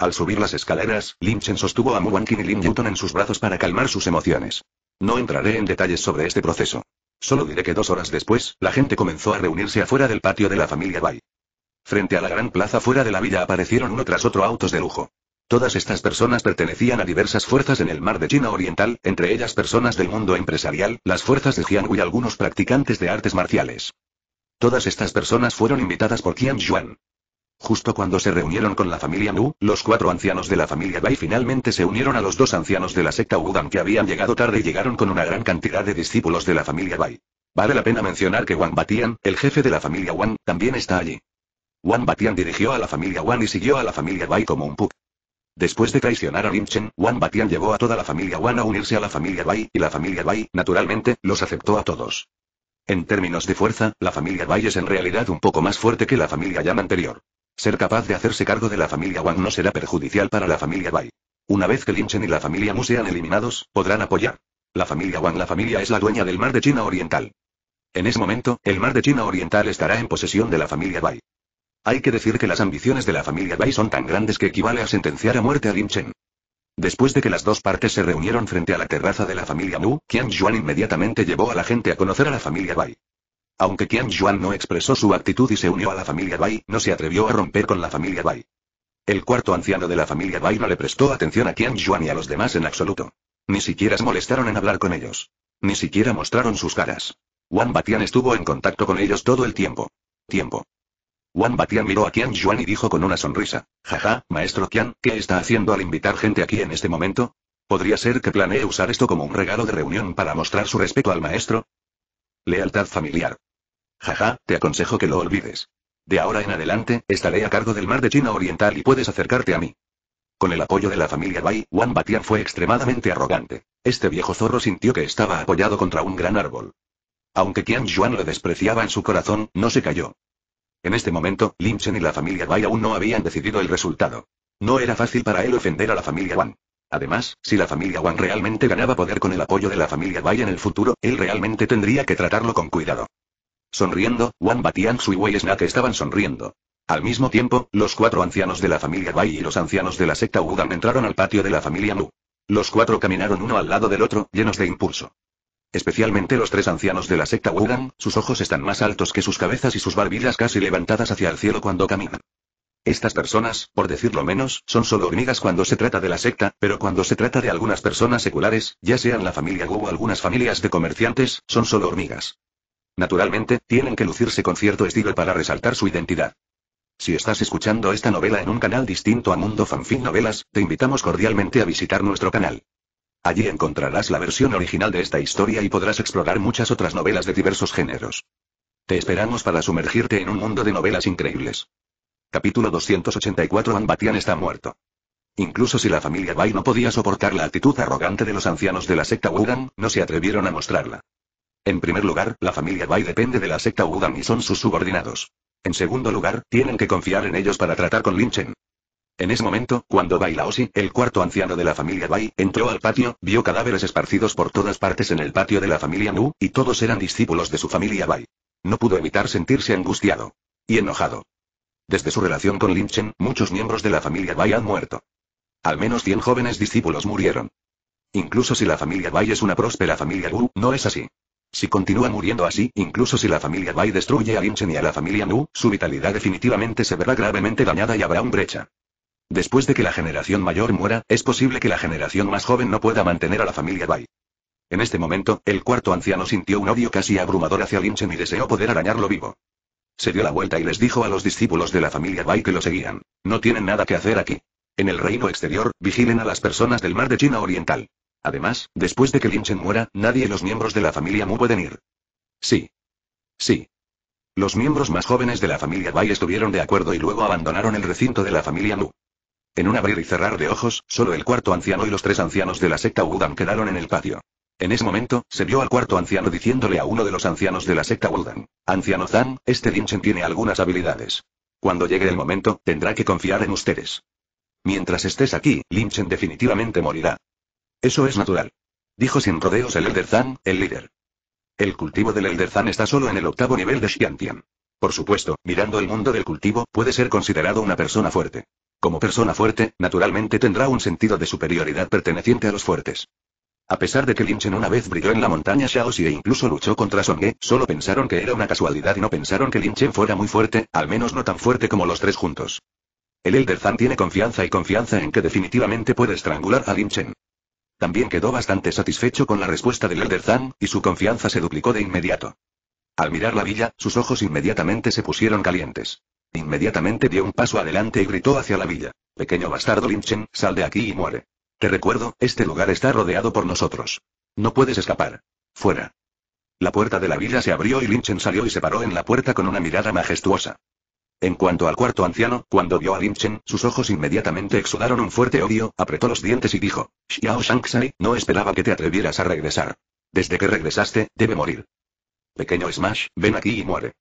Al subir las escaleras, Chen sostuvo a Muwankin y Lin Newton en sus brazos para calmar sus emociones. No entraré en detalles sobre este proceso. Solo diré que dos horas después, la gente comenzó a reunirse afuera del patio de la familia Bai. Frente a la gran plaza fuera de la villa aparecieron uno tras otro autos de lujo. Todas estas personas pertenecían a diversas fuerzas en el mar de China Oriental, entre ellas personas del mundo empresarial, las fuerzas de Jianghu y algunos practicantes de artes marciales. Todas estas personas fueron invitadas por Qian Yuan. Justo cuando se reunieron con la familia Nu, los cuatro ancianos de la familia Bai finalmente se unieron a los dos ancianos de la secta Wudan que habían llegado tarde y llegaron con una gran cantidad de discípulos de la familia Bai. Vale la pena mencionar que Wang Batian, el jefe de la familia Wang, también está allí. Wang Batian dirigió a la familia Wang y siguió a la familia Bai como un puk. Después de traicionar a Limchen, Wang Batian llevó a toda la familia Wang a unirse a la familia Bai, y la familia Bai, naturalmente, los aceptó a todos. En términos de fuerza, la familia Bai es en realidad un poco más fuerte que la familia Yan anterior. Ser capaz de hacerse cargo de la familia Wang no será perjudicial para la familia Bai. Una vez que Chen y la familia Mu sean eliminados, podrán apoyar. La familia Wang, la familia es la dueña del mar de China Oriental. En ese momento, el mar de China Oriental estará en posesión de la familia Bai. Hay que decir que las ambiciones de la familia Bai son tan grandes que equivale a sentenciar a muerte a Lin Chen. Después de que las dos partes se reunieron frente a la terraza de la familia Mu, Qian Yuan inmediatamente llevó a la gente a conocer a la familia Bai. Aunque Qian Yuan no expresó su actitud y se unió a la familia Bai, no se atrevió a romper con la familia Bai. El cuarto anciano de la familia Bai no le prestó atención a Qian Yuan y a los demás en absoluto. Ni siquiera se molestaron en hablar con ellos. Ni siquiera mostraron sus caras. Wan Batian estuvo en contacto con ellos todo el tiempo. Tiempo. Wan Batian miró a Qian Yuan y dijo con una sonrisa, jaja, maestro Qian, ¿qué está haciendo al invitar gente aquí en este momento? ¿Podría ser que planee usar esto como un regalo de reunión para mostrar su respeto al maestro? Lealtad familiar. Jaja, te aconsejo que lo olvides. De ahora en adelante, estaré a cargo del mar de China Oriental y puedes acercarte a mí. Con el apoyo de la familia Bai, Wang Batian fue extremadamente arrogante. Este viejo zorro sintió que estaba apoyado contra un gran árbol. Aunque Qian Yuan lo despreciaba en su corazón, no se cayó. En este momento, Lin Chen y la familia Bai aún no habían decidido el resultado. No era fácil para él ofender a la familia Wang. Además, si la familia Wang realmente ganaba poder con el apoyo de la familia Bai en el futuro, él realmente tendría que tratarlo con cuidado. Sonriendo, Wang Batian y Wei Snack estaban sonriendo. Al mismo tiempo, los cuatro ancianos de la familia Bai y los ancianos de la secta Wudan entraron al patio de la familia Mu. Los cuatro caminaron uno al lado del otro, llenos de impulso. Especialmente los tres ancianos de la secta Wudan, sus ojos están más altos que sus cabezas y sus barbillas casi levantadas hacia el cielo cuando caminan. Estas personas, por decirlo menos, son solo hormigas cuando se trata de la secta, pero cuando se trata de algunas personas seculares, ya sean la familia Wu o algunas familias de comerciantes, son solo hormigas. Naturalmente, tienen que lucirse con cierto estilo para resaltar su identidad. Si estás escuchando esta novela en un canal distinto a Mundo Fanfic Novelas, te invitamos cordialmente a visitar nuestro canal. Allí encontrarás la versión original de esta historia y podrás explorar muchas otras novelas de diversos géneros. Te esperamos para sumergirte en un mundo de novelas increíbles. Capítulo 284 Batian está muerto. Incluso si la familia Bai no podía soportar la actitud arrogante de los ancianos de la secta Wugan, no se atrevieron a mostrarla. En primer lugar, la familia Bai depende de la secta Udam y son sus subordinados. En segundo lugar, tienen que confiar en ellos para tratar con Lin Chen. En ese momento, cuando Bai Laosi, el cuarto anciano de la familia Bai, entró al patio, vio cadáveres esparcidos por todas partes en el patio de la familia Nu, y todos eran discípulos de su familia Bai. No pudo evitar sentirse angustiado. Y enojado. Desde su relación con Lin Chen, muchos miembros de la familia Bai han muerto. Al menos 100 jóvenes discípulos murieron. Incluso si la familia Bai es una próspera familia Wu, no es así. Si continúa muriendo así, incluso si la familia Bai destruye a Linchen y a la familia Nu, su vitalidad definitivamente se verá gravemente dañada y habrá un brecha. Después de que la generación mayor muera, es posible que la generación más joven no pueda mantener a la familia Bai. En este momento, el cuarto anciano sintió un odio casi abrumador hacia Linchen y deseó poder arañarlo vivo. Se dio la vuelta y les dijo a los discípulos de la familia Bai que lo seguían. No tienen nada que hacer aquí. En el reino exterior, vigilen a las personas del mar de China Oriental. Además, después de que Linchen muera, nadie y los miembros de la familia Mu pueden ir. Sí. Sí. Los miembros más jóvenes de la familia Bai estuvieron de acuerdo y luego abandonaron el recinto de la familia Mu. En un abrir y cerrar de ojos, solo el cuarto anciano y los tres ancianos de la secta Wudan quedaron en el patio. En ese momento, se vio al cuarto anciano diciéndole a uno de los ancianos de la secta Wudan, Anciano Zan, este Linchen tiene algunas habilidades. Cuando llegue el momento, tendrá que confiar en ustedes. Mientras estés aquí, Linchen definitivamente morirá. Eso es natural. Dijo sin rodeos el Elder Elderzan, el líder. El cultivo del Elder Elderzan está solo en el octavo nivel de Xiantian. Por supuesto, mirando el mundo del cultivo, puede ser considerado una persona fuerte. Como persona fuerte, naturalmente tendrá un sentido de superioridad perteneciente a los fuertes. A pesar de que Lin Chen una vez brilló en la montaña Shaoxi e incluso luchó contra Songhe, solo pensaron que era una casualidad y no pensaron que Lin Chen fuera muy fuerte, al menos no tan fuerte como los tres juntos. El Elder Zan tiene confianza y confianza en que definitivamente puede estrangular a Lin Chen. También quedó bastante satisfecho con la respuesta del Elder Zan, y su confianza se duplicó de inmediato. Al mirar la villa, sus ojos inmediatamente se pusieron calientes. Inmediatamente dio un paso adelante y gritó hacia la villa. Pequeño bastardo Linchen, sal de aquí y muere. Te recuerdo, este lugar está rodeado por nosotros. No puedes escapar. Fuera. La puerta de la villa se abrió y Linchen salió y se paró en la puerta con una mirada majestuosa. En cuanto al cuarto anciano, cuando vio a Chen, sus ojos inmediatamente exudaron un fuerte odio, apretó los dientes y dijo, Xiao Shang-Sai, no esperaba que te atrevieras a regresar. Desde que regresaste, debe morir. Pequeño Smash, ven aquí y muere.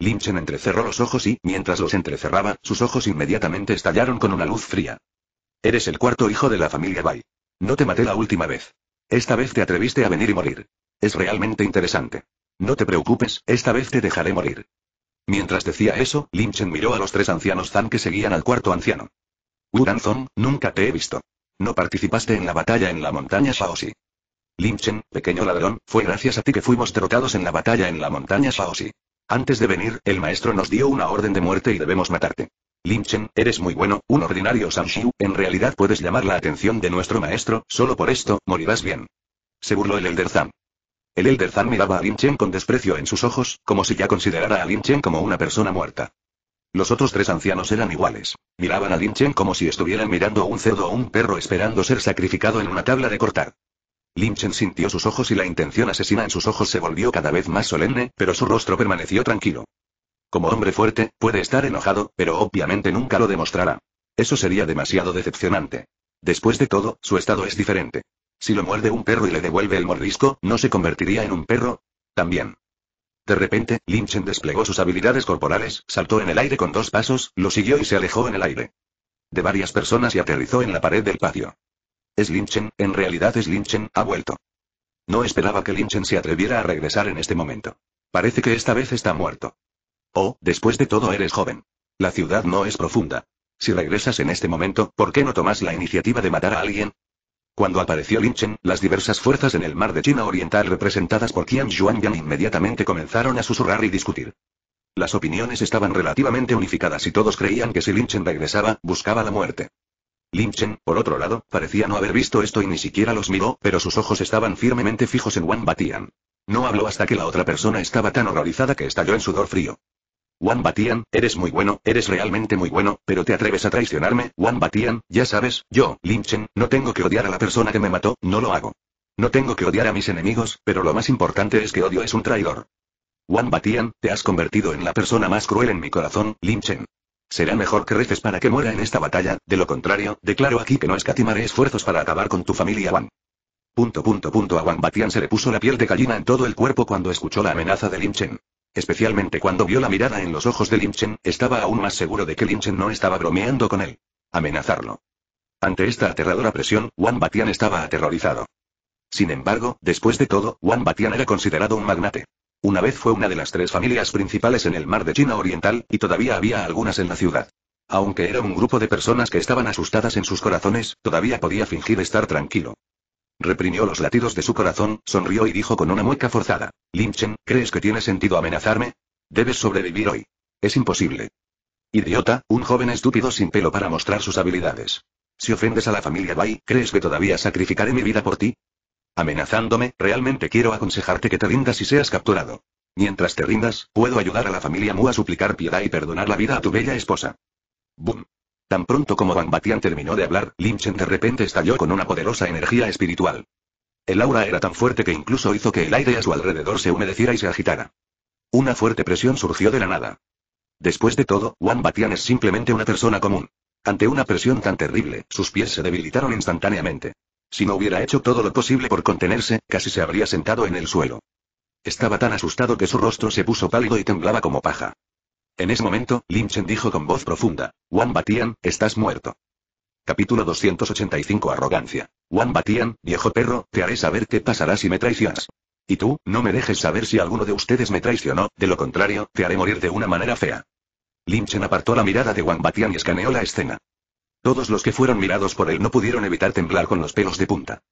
Chen entrecerró los ojos y, mientras los entrecerraba, sus ojos inmediatamente estallaron con una luz fría. Eres el cuarto hijo de la familia Bai. No te maté la última vez. Esta vez te atreviste a venir y morir. Es realmente interesante. No te preocupes, esta vez te dejaré morir. Mientras decía eso, Chen miró a los tres ancianos Zan que seguían al cuarto anciano. Wuranzon, nunca te he visto. No participaste en la batalla en la montaña Shaoxi. Chen, pequeño ladrón, fue gracias a ti que fuimos derrotados en la batalla en la montaña Shaoxi. Antes de venir, el maestro nos dio una orden de muerte y debemos matarte. Chen, eres muy bueno, un ordinario Sanshiu, en realidad puedes llamar la atención de nuestro maestro, solo por esto, morirás bien. Se burló el Elder Zan. El Elder Zan miraba a Lin Chen con desprecio en sus ojos, como si ya considerara a Lin Chen como una persona muerta. Los otros tres ancianos eran iguales. Miraban a Lin Chen como si estuvieran mirando a un cerdo o un perro esperando ser sacrificado en una tabla de cortar. Lin Chen sintió sus ojos y la intención asesina en sus ojos se volvió cada vez más solemne, pero su rostro permaneció tranquilo. Como hombre fuerte, puede estar enojado, pero obviamente nunca lo demostrará. Eso sería demasiado decepcionante. Después de todo, su estado es diferente. Si lo muerde un perro y le devuelve el mordisco, ¿no se convertiría en un perro? También. De repente, Linchen desplegó sus habilidades corporales, saltó en el aire con dos pasos, lo siguió y se alejó en el aire. De varias personas y aterrizó en la pared del patio. Es Linchen, en realidad es Linchen, ha vuelto. No esperaba que Linchen se atreviera a regresar en este momento. Parece que esta vez está muerto. Oh, después de todo eres joven. La ciudad no es profunda. Si regresas en este momento, ¿por qué no tomas la iniciativa de matar a alguien? Cuando apareció Lin Chen, las diversas fuerzas en el mar de China Oriental representadas por Qian yan inmediatamente comenzaron a susurrar y discutir. Las opiniones estaban relativamente unificadas y todos creían que si Lin Chen regresaba, buscaba la muerte. Lin Chen, por otro lado, parecía no haber visto esto y ni siquiera los miró, pero sus ojos estaban firmemente fijos en Wang Batian. No habló hasta que la otra persona estaba tan horrorizada que estalló en sudor frío. Juan Batian, eres muy bueno, eres realmente muy bueno, pero te atreves a traicionarme, Juan Batian, ya sabes, yo, Lin Chen, no tengo que odiar a la persona que me mató, no lo hago. No tengo que odiar a mis enemigos, pero lo más importante es que odio es un traidor. Juan Batian, te has convertido en la persona más cruel en mi corazón, Lin Chen. Será mejor que reces para que muera en esta batalla, de lo contrario, declaro aquí que no escatimaré esfuerzos para acabar con tu familia, Wan. Punto punto punto a Juan Batian se le puso la piel de gallina en todo el cuerpo cuando escuchó la amenaza de Lin Chen. Especialmente cuando vio la mirada en los ojos de Chen, estaba aún más seguro de que Chen no estaba bromeando con él. Amenazarlo. Ante esta aterradora presión, Wang Batian estaba aterrorizado. Sin embargo, después de todo, Wang Batian era considerado un magnate. Una vez fue una de las tres familias principales en el mar de China Oriental, y todavía había algunas en la ciudad. Aunque era un grupo de personas que estaban asustadas en sus corazones, todavía podía fingir estar tranquilo. Reprimió los latidos de su corazón, sonrió y dijo con una mueca forzada. Lynchen, ¿crees que tiene sentido amenazarme? Debes sobrevivir hoy. Es imposible. Idiota, un joven estúpido sin pelo para mostrar sus habilidades. Si ofendes a la familia Bai, ¿crees que todavía sacrificaré mi vida por ti? Amenazándome, realmente quiero aconsejarte que te rindas y seas capturado. Mientras te rindas, puedo ayudar a la familia Mu a suplicar piedad y perdonar la vida a tu bella esposa. Boom. Tan pronto como Juan Batian terminó de hablar, Lynchen de repente estalló con una poderosa energía espiritual. El aura era tan fuerte que incluso hizo que el aire a su alrededor se humedeciera y se agitara. Una fuerte presión surgió de la nada. Después de todo, Juan Batian es simplemente una persona común. Ante una presión tan terrible, sus pies se debilitaron instantáneamente. Si no hubiera hecho todo lo posible por contenerse, casi se habría sentado en el suelo. Estaba tan asustado que su rostro se puso pálido y temblaba como paja. En ese momento, Chen dijo con voz profunda, Juan Batian, estás muerto. Capítulo 285 Arrogancia. Juan Batian, viejo perro, te haré saber qué pasará si me traicionas. Y tú, no me dejes saber si alguno de ustedes me traicionó, de lo contrario, te haré morir de una manera fea. Chen apartó la mirada de Juan Batian y escaneó la escena. Todos los que fueron mirados por él no pudieron evitar temblar con los pelos de punta.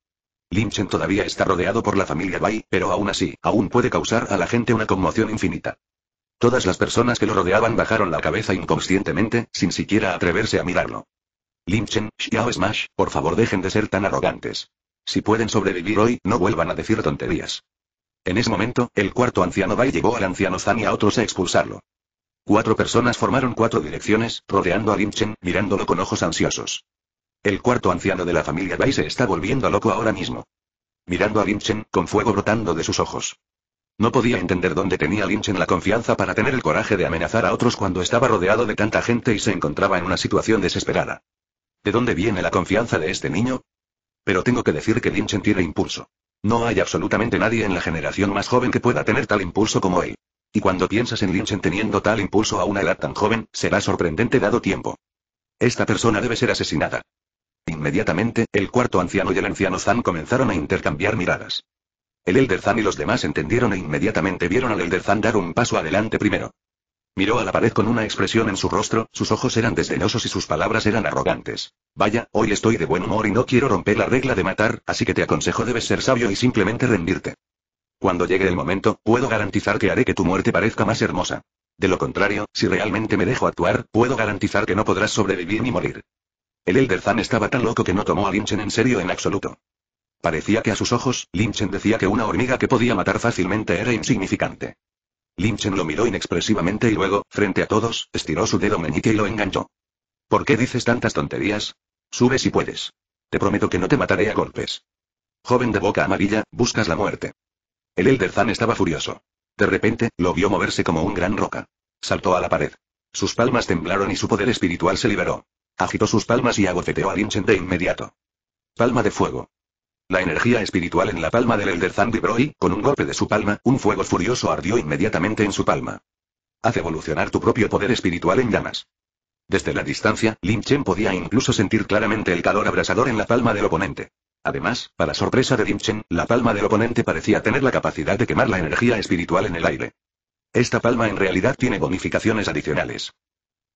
Chen todavía está rodeado por la familia Bai, pero aún así, aún puede causar a la gente una conmoción infinita. Todas las personas que lo rodeaban bajaron la cabeza inconscientemente, sin siquiera atreverse a mirarlo. Chen, Xiao Smash, por favor dejen de ser tan arrogantes. Si pueden sobrevivir hoy, no vuelvan a decir tonterías. En ese momento, el cuarto anciano Bai llevó al anciano Zan y a otros a expulsarlo. Cuatro personas formaron cuatro direcciones, rodeando a Chen, mirándolo con ojos ansiosos. El cuarto anciano de la familia Bai se está volviendo loco ahora mismo. Mirando a Chen, con fuego brotando de sus ojos. No podía entender dónde tenía Lynch en la confianza para tener el coraje de amenazar a otros cuando estaba rodeado de tanta gente y se encontraba en una situación desesperada. ¿De dónde viene la confianza de este niño? Pero tengo que decir que Lynch tiene impulso. No hay absolutamente nadie en la generación más joven que pueda tener tal impulso como él. Y cuando piensas en Lynch teniendo tal impulso a una edad tan joven, será sorprendente dado tiempo. Esta persona debe ser asesinada. Inmediatamente, el cuarto anciano y el anciano Zan comenzaron a intercambiar miradas. El Elderzan y los demás entendieron e inmediatamente vieron al Elderzan dar un paso adelante primero. Miró a la pared con una expresión en su rostro, sus ojos eran desdeñosos y sus palabras eran arrogantes. Vaya, hoy estoy de buen humor y no quiero romper la regla de matar, así que te aconsejo debes ser sabio y simplemente rendirte. Cuando llegue el momento, puedo garantizar que haré que tu muerte parezca más hermosa. De lo contrario, si realmente me dejo actuar, puedo garantizar que no podrás sobrevivir ni morir. El Elderzan estaba tan loco que no tomó a Linchen en serio en absoluto. Parecía que a sus ojos, Lynchen decía que una hormiga que podía matar fácilmente era insignificante. Lynchen lo miró inexpresivamente y luego, frente a todos, estiró su dedo meñique y lo enganchó. ¿Por qué dices tantas tonterías? Sube si puedes. Te prometo que no te mataré a golpes. Joven de boca amarilla, buscas la muerte. El Elder Zan estaba furioso. De repente, lo vio moverse como un gran roca. Saltó a la pared. Sus palmas temblaron y su poder espiritual se liberó. Agitó sus palmas y abofeteó a Linchen de inmediato. Palma de fuego. La energía espiritual en la palma del Elder Zandibroy, con un golpe de su palma, un fuego furioso ardió inmediatamente en su palma. Haz evolucionar tu propio poder espiritual en llamas. Desde la distancia, Lin Chen podía incluso sentir claramente el calor abrasador en la palma del oponente. Además, para sorpresa de Lin Chen, la palma del oponente parecía tener la capacidad de quemar la energía espiritual en el aire. Esta palma en realidad tiene bonificaciones adicionales.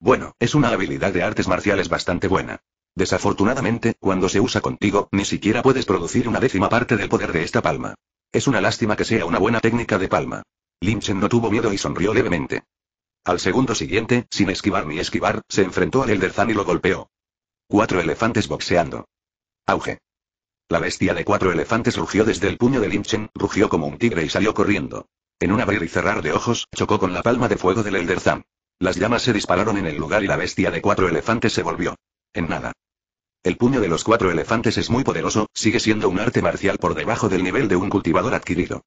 Bueno, es una habilidad de artes marciales bastante buena. Desafortunadamente, cuando se usa contigo, ni siquiera puedes producir una décima parte del poder de esta palma. Es una lástima que sea una buena técnica de palma. Limchen no tuvo miedo y sonrió levemente. Al segundo siguiente, sin esquivar ni esquivar, se enfrentó al Elderzan y lo golpeó. Cuatro elefantes boxeando. Auge. La bestia de cuatro elefantes rugió desde el puño de Limchen, rugió como un tigre y salió corriendo. En un abrir y cerrar de ojos, chocó con la palma de fuego del Elderzan. Las llamas se dispararon en el lugar y la bestia de cuatro elefantes se volvió. En nada. El puño de los cuatro elefantes es muy poderoso, sigue siendo un arte marcial por debajo del nivel de un cultivador adquirido.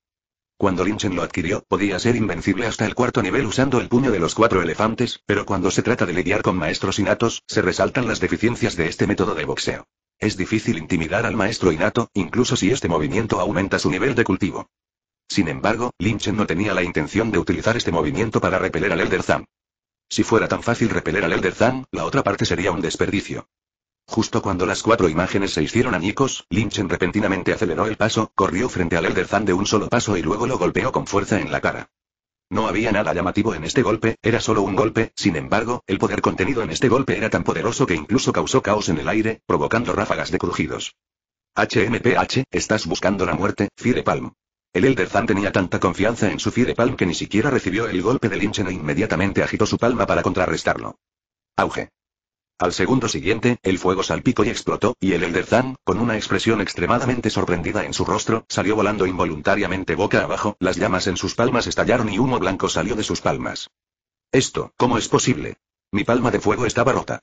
Cuando Chen lo adquirió, podía ser invencible hasta el cuarto nivel usando el puño de los cuatro elefantes, pero cuando se trata de lidiar con maestros innatos, se resaltan las deficiencias de este método de boxeo. Es difícil intimidar al maestro innato, incluso si este movimiento aumenta su nivel de cultivo. Sin embargo, Lynchen no tenía la intención de utilizar este movimiento para repeler al Elder Zan. Si fuera tan fácil repeler al Elder Zan, la otra parte sería un desperdicio. Justo cuando las cuatro imágenes se hicieron añicos, Lynchen repentinamente aceleró el paso, corrió frente al Elder Zan de un solo paso y luego lo golpeó con fuerza en la cara. No había nada llamativo en este golpe, era solo un golpe, sin embargo, el poder contenido en este golpe era tan poderoso que incluso causó caos en el aire, provocando ráfagas de crujidos. HMPH, estás buscando la muerte, Palm. El Elder Zan tenía tanta confianza en su Palm que ni siquiera recibió el golpe de linchen e inmediatamente agitó su palma para contrarrestarlo. Auge. Al segundo siguiente, el fuego salpicó y explotó, y el Elder Zan, con una expresión extremadamente sorprendida en su rostro, salió volando involuntariamente boca abajo, las llamas en sus palmas estallaron y humo blanco salió de sus palmas. Esto, ¿cómo es posible? Mi palma de fuego estaba rota.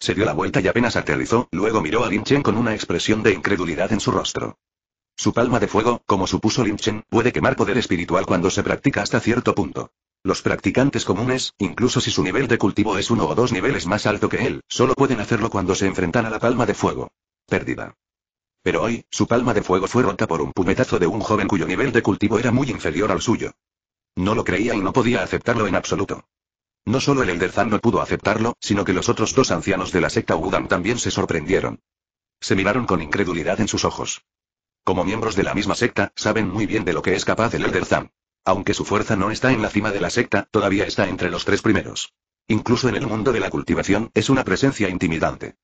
Se dio la vuelta y apenas aterrizó, luego miró a Lin Chen con una expresión de incredulidad en su rostro. Su palma de fuego, como supuso Lin Chen, puede quemar poder espiritual cuando se practica hasta cierto punto. Los practicantes comunes, incluso si su nivel de cultivo es uno o dos niveles más alto que él, solo pueden hacerlo cuando se enfrentan a la palma de fuego. Pérdida. Pero hoy, su palma de fuego fue rota por un puñetazo de un joven cuyo nivel de cultivo era muy inferior al suyo. No lo creía y no podía aceptarlo en absoluto. No solo el Elder Zan no pudo aceptarlo, sino que los otros dos ancianos de la secta Wudan también se sorprendieron. Se miraron con incredulidad en sus ojos. Como miembros de la misma secta, saben muy bien de lo que es capaz el Elder Zan. Aunque su fuerza no está en la cima de la secta, todavía está entre los tres primeros. Incluso en el mundo de la cultivación, es una presencia intimidante.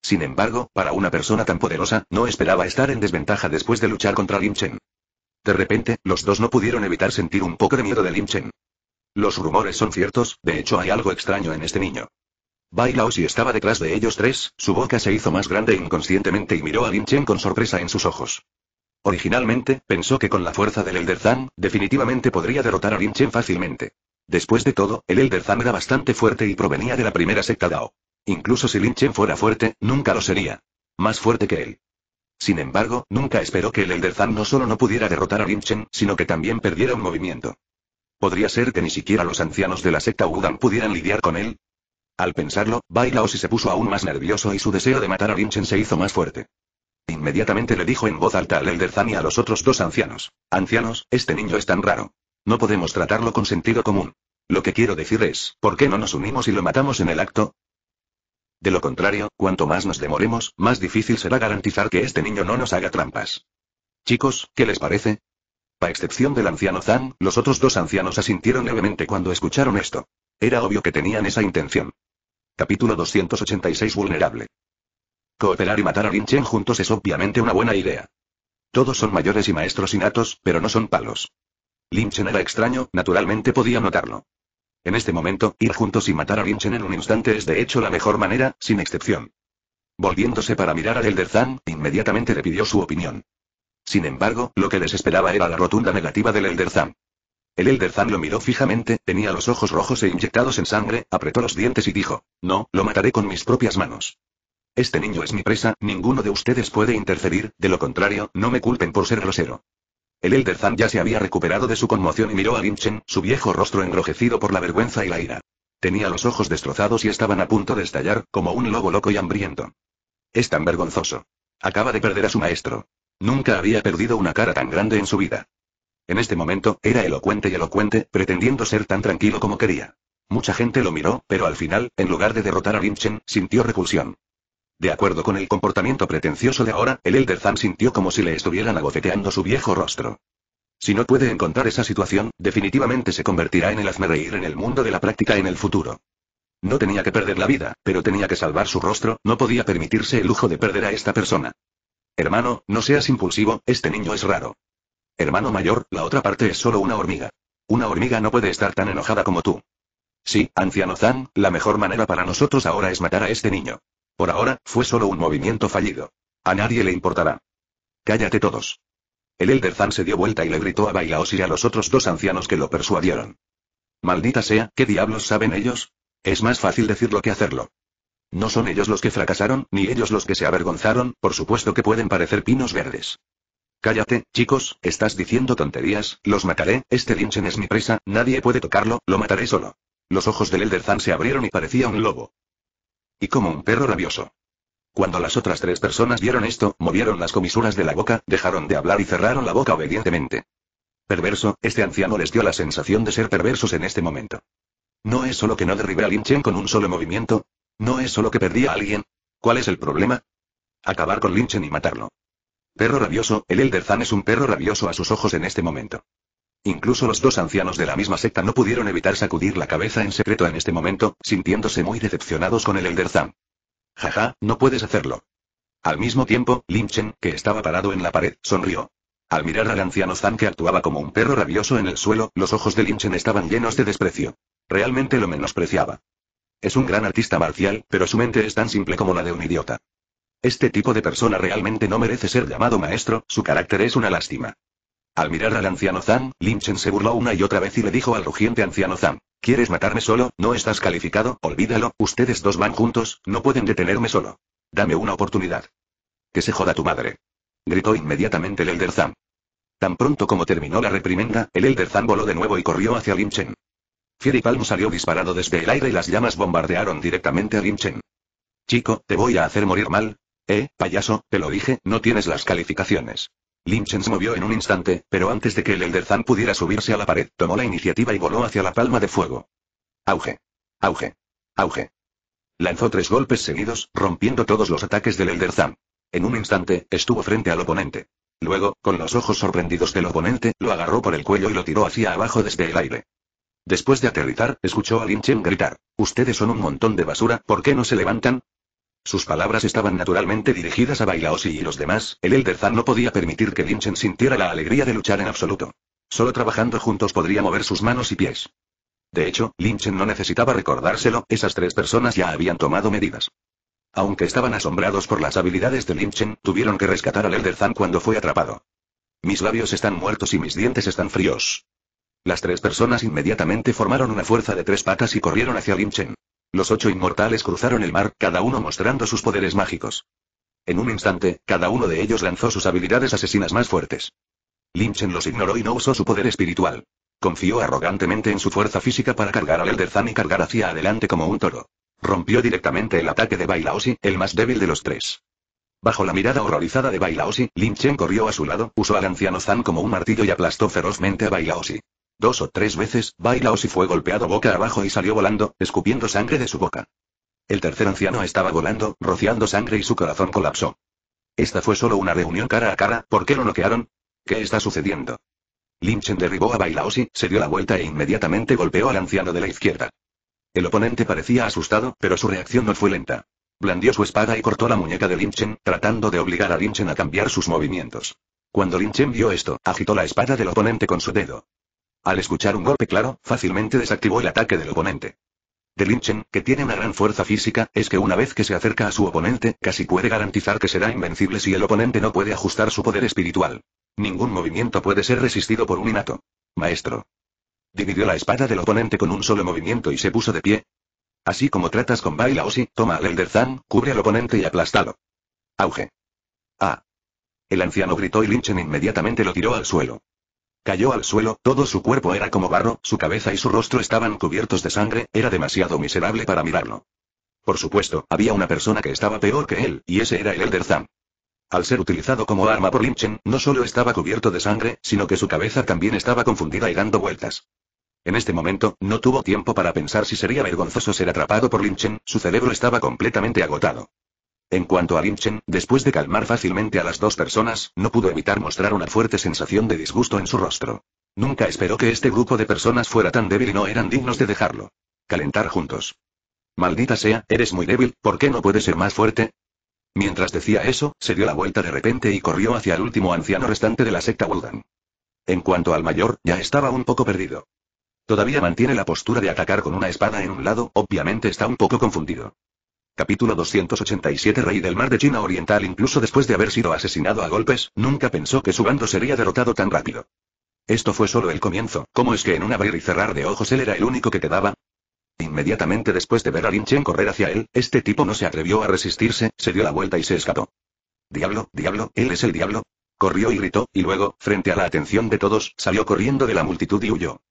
Sin embargo, para una persona tan poderosa, no esperaba estar en desventaja después de luchar contra Lin Chen. De repente, los dos no pudieron evitar sentir un poco de miedo de Lin Chen. Los rumores son ciertos, de hecho hay algo extraño en este niño. Bai Lao si estaba detrás de ellos tres, su boca se hizo más grande inconscientemente y miró a Lin Chen con sorpresa en sus ojos. Originalmente, pensó que con la fuerza del Elder Zan, definitivamente podría derrotar a Chen fácilmente. Después de todo, el Elder Zan era bastante fuerte y provenía de la primera secta Dao. Incluso si Chen fuera fuerte, nunca lo sería. Más fuerte que él. Sin embargo, nunca esperó que el Elder Zan no solo no pudiera derrotar a Chen, sino que también perdiera un movimiento. ¿Podría ser que ni siquiera los ancianos de la secta Wudan pudieran lidiar con él? Al pensarlo, Si se puso aún más nervioso y su deseo de matar a Chen se hizo más fuerte. Inmediatamente le dijo en voz alta al zan y a los otros dos ancianos. Ancianos, este niño es tan raro. No podemos tratarlo con sentido común. Lo que quiero decir es, ¿por qué no nos unimos y lo matamos en el acto? De lo contrario, cuanto más nos demoremos, más difícil será garantizar que este niño no nos haga trampas. Chicos, ¿qué les parece? A excepción del anciano Zan, los otros dos ancianos asintieron levemente cuando escucharon esto. Era obvio que tenían esa intención. Capítulo 286 Vulnerable. Cooperar y matar a Lin Chen juntos es obviamente una buena idea. Todos son mayores y maestros innatos, pero no son palos. Lin Chen era extraño, naturalmente podía notarlo. En este momento, ir juntos y matar a Lin Chen en un instante es de hecho la mejor manera, sin excepción. Volviéndose para mirar a Elder Zan, inmediatamente le pidió su opinión. Sin embargo, lo que les esperaba era la rotunda negativa del Elder Zan. El Elder Zan lo miró fijamente, tenía los ojos rojos e inyectados en sangre, apretó los dientes y dijo, no, lo mataré con mis propias manos. Este niño es mi presa, ninguno de ustedes puede interferir, de lo contrario, no me culpen por ser grosero. El Elder Zan ya se había recuperado de su conmoción y miró a Linchen, su viejo rostro enrojecido por la vergüenza y la ira. Tenía los ojos destrozados y estaban a punto de estallar, como un lobo loco y hambriento. Es tan vergonzoso. Acaba de perder a su maestro. Nunca había perdido una cara tan grande en su vida. En este momento, era elocuente y elocuente, pretendiendo ser tan tranquilo como quería. Mucha gente lo miró, pero al final, en lugar de derrotar a Linchen, sintió repulsión. De acuerdo con el comportamiento pretencioso de ahora, el Elder Zan sintió como si le estuvieran agofeteando su viejo rostro. Si no puede encontrar esa situación, definitivamente se convertirá en el hazmerreír en el mundo de la práctica en el futuro. No tenía que perder la vida, pero tenía que salvar su rostro, no podía permitirse el lujo de perder a esta persona. Hermano, no seas impulsivo, este niño es raro. Hermano mayor, la otra parte es solo una hormiga. Una hormiga no puede estar tan enojada como tú. Sí, anciano Zan, la mejor manera para nosotros ahora es matar a este niño. Por ahora, fue solo un movimiento fallido. A nadie le importará. Cállate todos. El Elder Zan se dio vuelta y le gritó a Bailaos y a los otros dos ancianos que lo persuadieron. Maldita sea, ¿qué diablos saben ellos? Es más fácil decirlo que hacerlo. No son ellos los que fracasaron, ni ellos los que se avergonzaron, por supuesto que pueden parecer pinos verdes. Cállate, chicos, estás diciendo tonterías, los mataré, este Linchen es mi presa, nadie puede tocarlo, lo mataré solo. Los ojos del Elder Zan se abrieron y parecía un lobo. Y como un perro rabioso. Cuando las otras tres personas vieron esto, movieron las comisuras de la boca, dejaron de hablar y cerraron la boca obedientemente. Perverso, este anciano les dio la sensación de ser perversos en este momento. ¿No es solo que no derribé a Lin Chen con un solo movimiento? ¿No es solo que perdí a alguien? ¿Cuál es el problema? Acabar con Lin Chen y matarlo. Perro rabioso, el Elder Zan es un perro rabioso a sus ojos en este momento. Incluso los dos ancianos de la misma secta no pudieron evitar sacudir la cabeza en secreto en este momento, sintiéndose muy decepcionados con el Elder Zan. Jaja, no puedes hacerlo. Al mismo tiempo, Chen, que estaba parado en la pared, sonrió. Al mirar al anciano Zan que actuaba como un perro rabioso en el suelo, los ojos de Chen estaban llenos de desprecio. Realmente lo menospreciaba. Es un gran artista marcial, pero su mente es tan simple como la de un idiota. Este tipo de persona realmente no merece ser llamado maestro, su carácter es una lástima. Al mirar al anciano Zan, Limchen se burló una y otra vez y le dijo al rugiente anciano Zan. ¿Quieres matarme solo? No estás calificado, olvídalo, ustedes dos van juntos, no pueden detenerme solo. Dame una oportunidad. Que se joda tu madre. Gritó inmediatamente el Elder Zan. Tan pronto como terminó la reprimenda, el Elder Zan voló de nuevo y corrió hacia Limchen. Fieri Palm salió disparado desde el aire y las llamas bombardearon directamente a Limchen. Chico, te voy a hacer morir mal. Eh, payaso, te lo dije, no tienes las calificaciones. Chen se movió en un instante, pero antes de que el Elder Zan pudiera subirse a la pared, tomó la iniciativa y voló hacia la palma de fuego. Auge. Auge. Auge. Lanzó tres golpes seguidos, rompiendo todos los ataques del Elder Elderzan. En un instante, estuvo frente al oponente. Luego, con los ojos sorprendidos del oponente, lo agarró por el cuello y lo tiró hacia abajo desde el aire. Después de aterrizar, escuchó a Lin gritar. Ustedes son un montón de basura, ¿por qué no se levantan? Sus palabras estaban naturalmente dirigidas a Bailaosi y los demás, el Elder Zan no podía permitir que Chen sintiera la alegría de luchar en absoluto. Solo trabajando juntos podría mover sus manos y pies. De hecho, linchen no necesitaba recordárselo, esas tres personas ya habían tomado medidas. Aunque estaban asombrados por las habilidades de linchen tuvieron que rescatar al Elder Zan cuando fue atrapado. Mis labios están muertos y mis dientes están fríos. Las tres personas inmediatamente formaron una fuerza de tres patas y corrieron hacia Chen. Los ocho inmortales cruzaron el mar, cada uno mostrando sus poderes mágicos. En un instante, cada uno de ellos lanzó sus habilidades asesinas más fuertes. Chen los ignoró y no usó su poder espiritual. Confió arrogantemente en su fuerza física para cargar al Zan y cargar hacia adelante como un toro. Rompió directamente el ataque de Bailaosi, el más débil de los tres. Bajo la mirada horrorizada de Bailaosi, Lin Chen corrió a su lado, usó al anciano Zan como un martillo y aplastó ferozmente a Bailaosi. Dos o tres veces, Bailaos fue golpeado boca abajo y salió volando, escupiendo sangre de su boca. El tercer anciano estaba volando, rociando sangre y su corazón colapsó. Esta fue solo una reunión cara a cara, ¿por qué lo noquearon? ¿Qué está sucediendo? Linchen derribó a Bailaosi, se dio la vuelta e inmediatamente golpeó al anciano de la izquierda. El oponente parecía asustado, pero su reacción no fue lenta. Blandió su espada y cortó la muñeca de Linchen, tratando de obligar a Linchen a cambiar sus movimientos. Cuando Linchen vio esto, agitó la espada del oponente con su dedo. Al escuchar un golpe claro, fácilmente desactivó el ataque del oponente. De Linchen, que tiene una gran fuerza física, es que una vez que se acerca a su oponente, casi puede garantizar que será invencible si el oponente no puede ajustar su poder espiritual. Ningún movimiento puede ser resistido por un innato. Maestro. Dividió la espada del oponente con un solo movimiento y se puso de pie. Así como tratas con Baila Osi, toma al Elder cubre al oponente y aplastalo. Auge. Ah. El anciano gritó y Linchen inmediatamente lo tiró al suelo. Cayó al suelo, todo su cuerpo era como barro, su cabeza y su rostro estaban cubiertos de sangre, era demasiado miserable para mirarlo. Por supuesto, había una persona que estaba peor que él, y ese era el Elder Zam. Al ser utilizado como arma por Limchen, no solo estaba cubierto de sangre, sino que su cabeza también estaba confundida y dando vueltas. En este momento, no tuvo tiempo para pensar si sería vergonzoso ser atrapado por Lynchen, su cerebro estaba completamente agotado. En cuanto a Chen, después de calmar fácilmente a las dos personas, no pudo evitar mostrar una fuerte sensación de disgusto en su rostro. Nunca esperó que este grupo de personas fuera tan débil y no eran dignos de dejarlo. Calentar juntos. Maldita sea, eres muy débil, ¿por qué no puedes ser más fuerte? Mientras decía eso, se dio la vuelta de repente y corrió hacia el último anciano restante de la secta wulgan En cuanto al mayor, ya estaba un poco perdido. Todavía mantiene la postura de atacar con una espada en un lado, obviamente está un poco confundido. Capítulo 287 Rey del mar de China Oriental incluso después de haber sido asesinado a golpes, nunca pensó que su bando sería derrotado tan rápido. Esto fue solo el comienzo, ¿cómo es que en un abrir y cerrar de ojos él era el único que quedaba? Inmediatamente después de ver a Lin Chen correr hacia él, este tipo no se atrevió a resistirse, se dio la vuelta y se escapó. Diablo, diablo, él es el diablo. Corrió y gritó, y luego, frente a la atención de todos, salió corriendo de la multitud y huyó.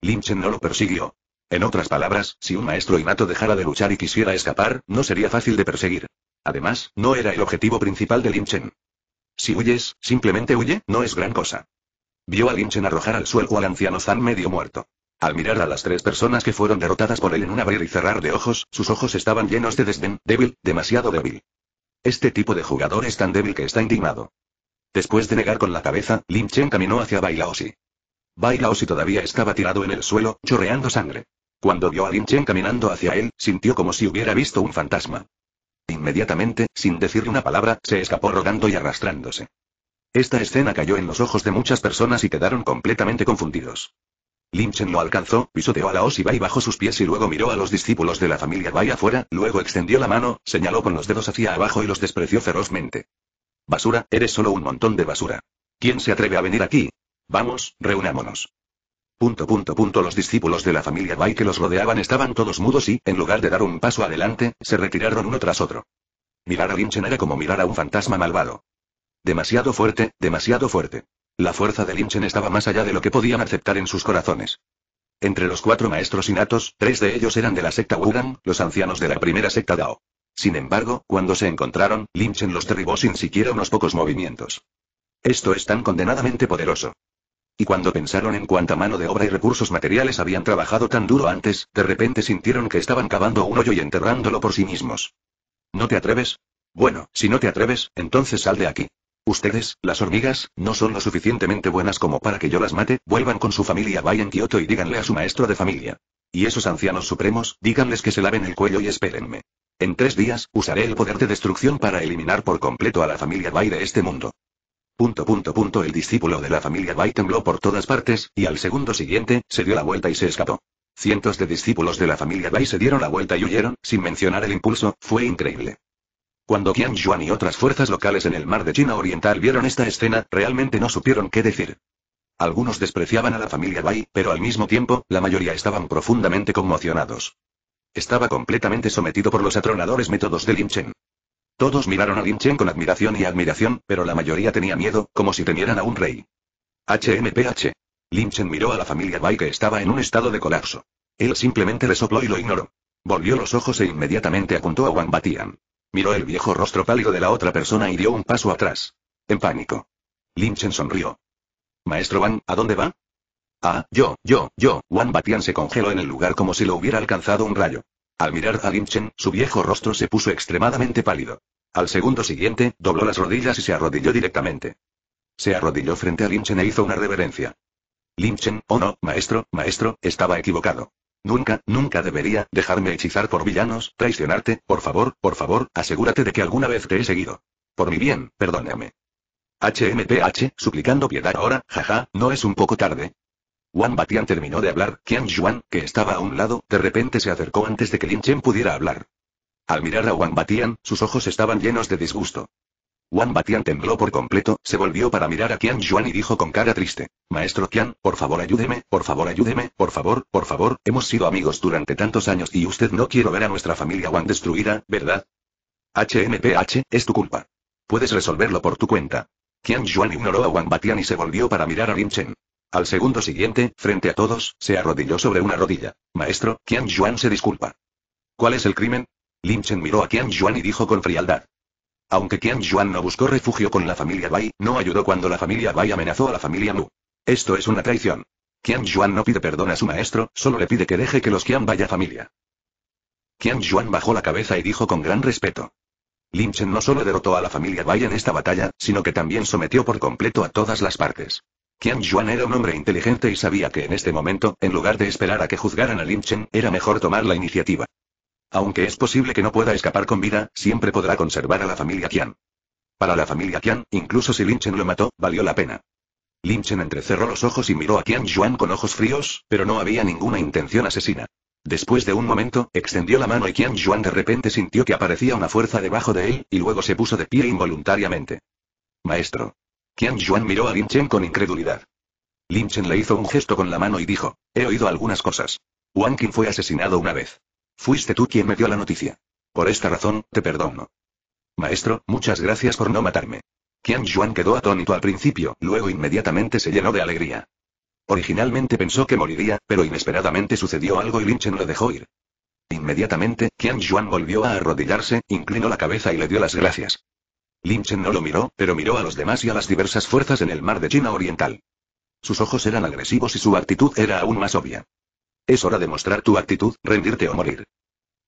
Lin Chen no lo persiguió. En otras palabras, si un maestro innato dejara de luchar y quisiera escapar, no sería fácil de perseguir. Además, no era el objetivo principal de Lin Chen. Si huyes, simplemente huye, no es gran cosa. Vio a Lin Chen arrojar al suelo al anciano Zan medio muerto. Al mirar a las tres personas que fueron derrotadas por él en un abrir y cerrar de ojos, sus ojos estaban llenos de desdén, débil, demasiado débil. Este tipo de jugador es tan débil que está indignado. Después de negar con la cabeza, Lin Chen caminó hacia Bailaosi. si todavía estaba tirado en el suelo, chorreando sangre. Cuando vio a Lin Chen caminando hacia él, sintió como si hubiera visto un fantasma. Inmediatamente, sin decir una palabra, se escapó rodando y arrastrándose. Esta escena cayó en los ojos de muchas personas y quedaron completamente confundidos. Lin Chen lo alcanzó, pisoteó a la y bajo sus pies y luego miró a los discípulos de la familia Bai afuera, luego extendió la mano, señaló con los dedos hacia abajo y los despreció ferozmente. Basura, eres solo un montón de basura. ¿Quién se atreve a venir aquí? Vamos, reunámonos. Punto punto punto los discípulos de la familia Bai que los rodeaban estaban todos mudos y, en lugar de dar un paso adelante, se retiraron uno tras otro. Mirar a Chen era como mirar a un fantasma malvado. Demasiado fuerte, demasiado fuerte. La fuerza de Limchen estaba más allá de lo que podían aceptar en sus corazones. Entre los cuatro maestros innatos, tres de ellos eran de la secta Wudang, los ancianos de la primera secta Dao. Sin embargo, cuando se encontraron, Chen los derribó sin siquiera unos pocos movimientos. Esto es tan condenadamente poderoso. Y cuando pensaron en cuánta mano de obra y recursos materiales habían trabajado tan duro antes, de repente sintieron que estaban cavando un hoyo y enterrándolo por sí mismos. ¿No te atreves? Bueno, si no te atreves, entonces sal de aquí. Ustedes, las hormigas, no son lo suficientemente buenas como para que yo las mate, vuelvan con su familia, en Kioto y díganle a su maestro de familia. Y esos ancianos supremos, díganles que se laven el cuello y espérenme. En tres días, usaré el poder de destrucción para eliminar por completo a la familia Bai de este mundo. Punto, punto, el discípulo de la familia Bai tembló por todas partes, y al segundo siguiente, se dio la vuelta y se escapó. Cientos de discípulos de la familia Bai se dieron la vuelta y huyeron, sin mencionar el impulso, fue increíble. Cuando Qian Yuan y otras fuerzas locales en el mar de China Oriental vieron esta escena, realmente no supieron qué decir. Algunos despreciaban a la familia Bai, pero al mismo tiempo, la mayoría estaban profundamente conmocionados. Estaba completamente sometido por los atronadores métodos de Lin Chen. Todos miraron a Lin Chen con admiración y admiración, pero la mayoría tenía miedo, como si temieran a un rey. HMPH. Lin Chen miró a la familia Bai que estaba en un estado de colapso. Él simplemente le sopló y lo ignoró. Volvió los ojos e inmediatamente apuntó a Wang Batian. Miró el viejo rostro pálido de la otra persona y dio un paso atrás. En pánico. Lin Chen sonrió. Maestro Wang, ¿a dónde va? Ah, yo, yo, yo, Wang Batian se congeló en el lugar como si lo hubiera alcanzado un rayo. Al mirar a Limchen, su viejo rostro se puso extremadamente pálido. Al segundo siguiente, dobló las rodillas y se arrodilló directamente. Se arrodilló frente a Limchen e hizo una reverencia. Limchen, oh no, maestro, maestro, estaba equivocado. Nunca, nunca debería dejarme hechizar por villanos, traicionarte, por favor, por favor, asegúrate de que alguna vez te he seguido. Por mi bien, perdóname. HMPH, suplicando piedad ahora, jaja, no es un poco tarde. Wang Batian terminó de hablar, Qian Yuan, que estaba a un lado, de repente se acercó antes de que Lin Chen pudiera hablar. Al mirar a Wang Batian, sus ojos estaban llenos de disgusto. Wang Batian tembló por completo, se volvió para mirar a Qian Yuan y dijo con cara triste. Maestro Qian, por favor ayúdeme, por favor ayúdeme, por favor, por favor, hemos sido amigos durante tantos años y usted no quiere ver a nuestra familia Wang destruida, ¿verdad? HMPH, es tu culpa. Puedes resolverlo por tu cuenta. Qian Yuan ignoró a Wang Batian y se volvió para mirar a Lin Chen. Al segundo siguiente, frente a todos, se arrodilló sobre una rodilla. Maestro, Qian Yuan se disculpa. ¿Cuál es el crimen? Lin Chen miró a Qian Yuan y dijo con frialdad. Aunque Qian Yuan no buscó refugio con la familia Bai, no ayudó cuando la familia Bai amenazó a la familia Mu. Esto es una traición. Qian Yuan no pide perdón a su maestro, solo le pide que deje que los Qian vaya familia. Qian Yuan bajó la cabeza y dijo con gran respeto. Lin Chen no solo derrotó a la familia Bai en esta batalla, sino que también sometió por completo a todas las partes. Qian Yuan era un hombre inteligente y sabía que en este momento, en lugar de esperar a que juzgaran a Lin Chen, era mejor tomar la iniciativa. Aunque es posible que no pueda escapar con vida, siempre podrá conservar a la familia Qian. Para la familia Qian, incluso si Lin Chen lo mató, valió la pena. Lin Chen entrecerró los ojos y miró a Qian Yuan con ojos fríos, pero no había ninguna intención asesina. Después de un momento, extendió la mano y Qian Yuan de repente sintió que aparecía una fuerza debajo de él, y luego se puso de pie involuntariamente. Maestro. Qian Yuan miró a Lin Chen con incredulidad. Lin Chen le hizo un gesto con la mano y dijo, he oído algunas cosas. Wang Qin fue asesinado una vez. Fuiste tú quien me dio la noticia. Por esta razón, te perdono. Maestro, muchas gracias por no matarme. Qian Yuan quedó atónito al principio, luego inmediatamente se llenó de alegría. Originalmente pensó que moriría, pero inesperadamente sucedió algo y Lin Chen lo dejó ir. Inmediatamente, Qian Yuan volvió a arrodillarse, inclinó la cabeza y le dio las gracias. Chen no lo miró, pero miró a los demás y a las diversas fuerzas en el mar de China Oriental. Sus ojos eran agresivos y su actitud era aún más obvia. Es hora de mostrar tu actitud, rendirte o morir.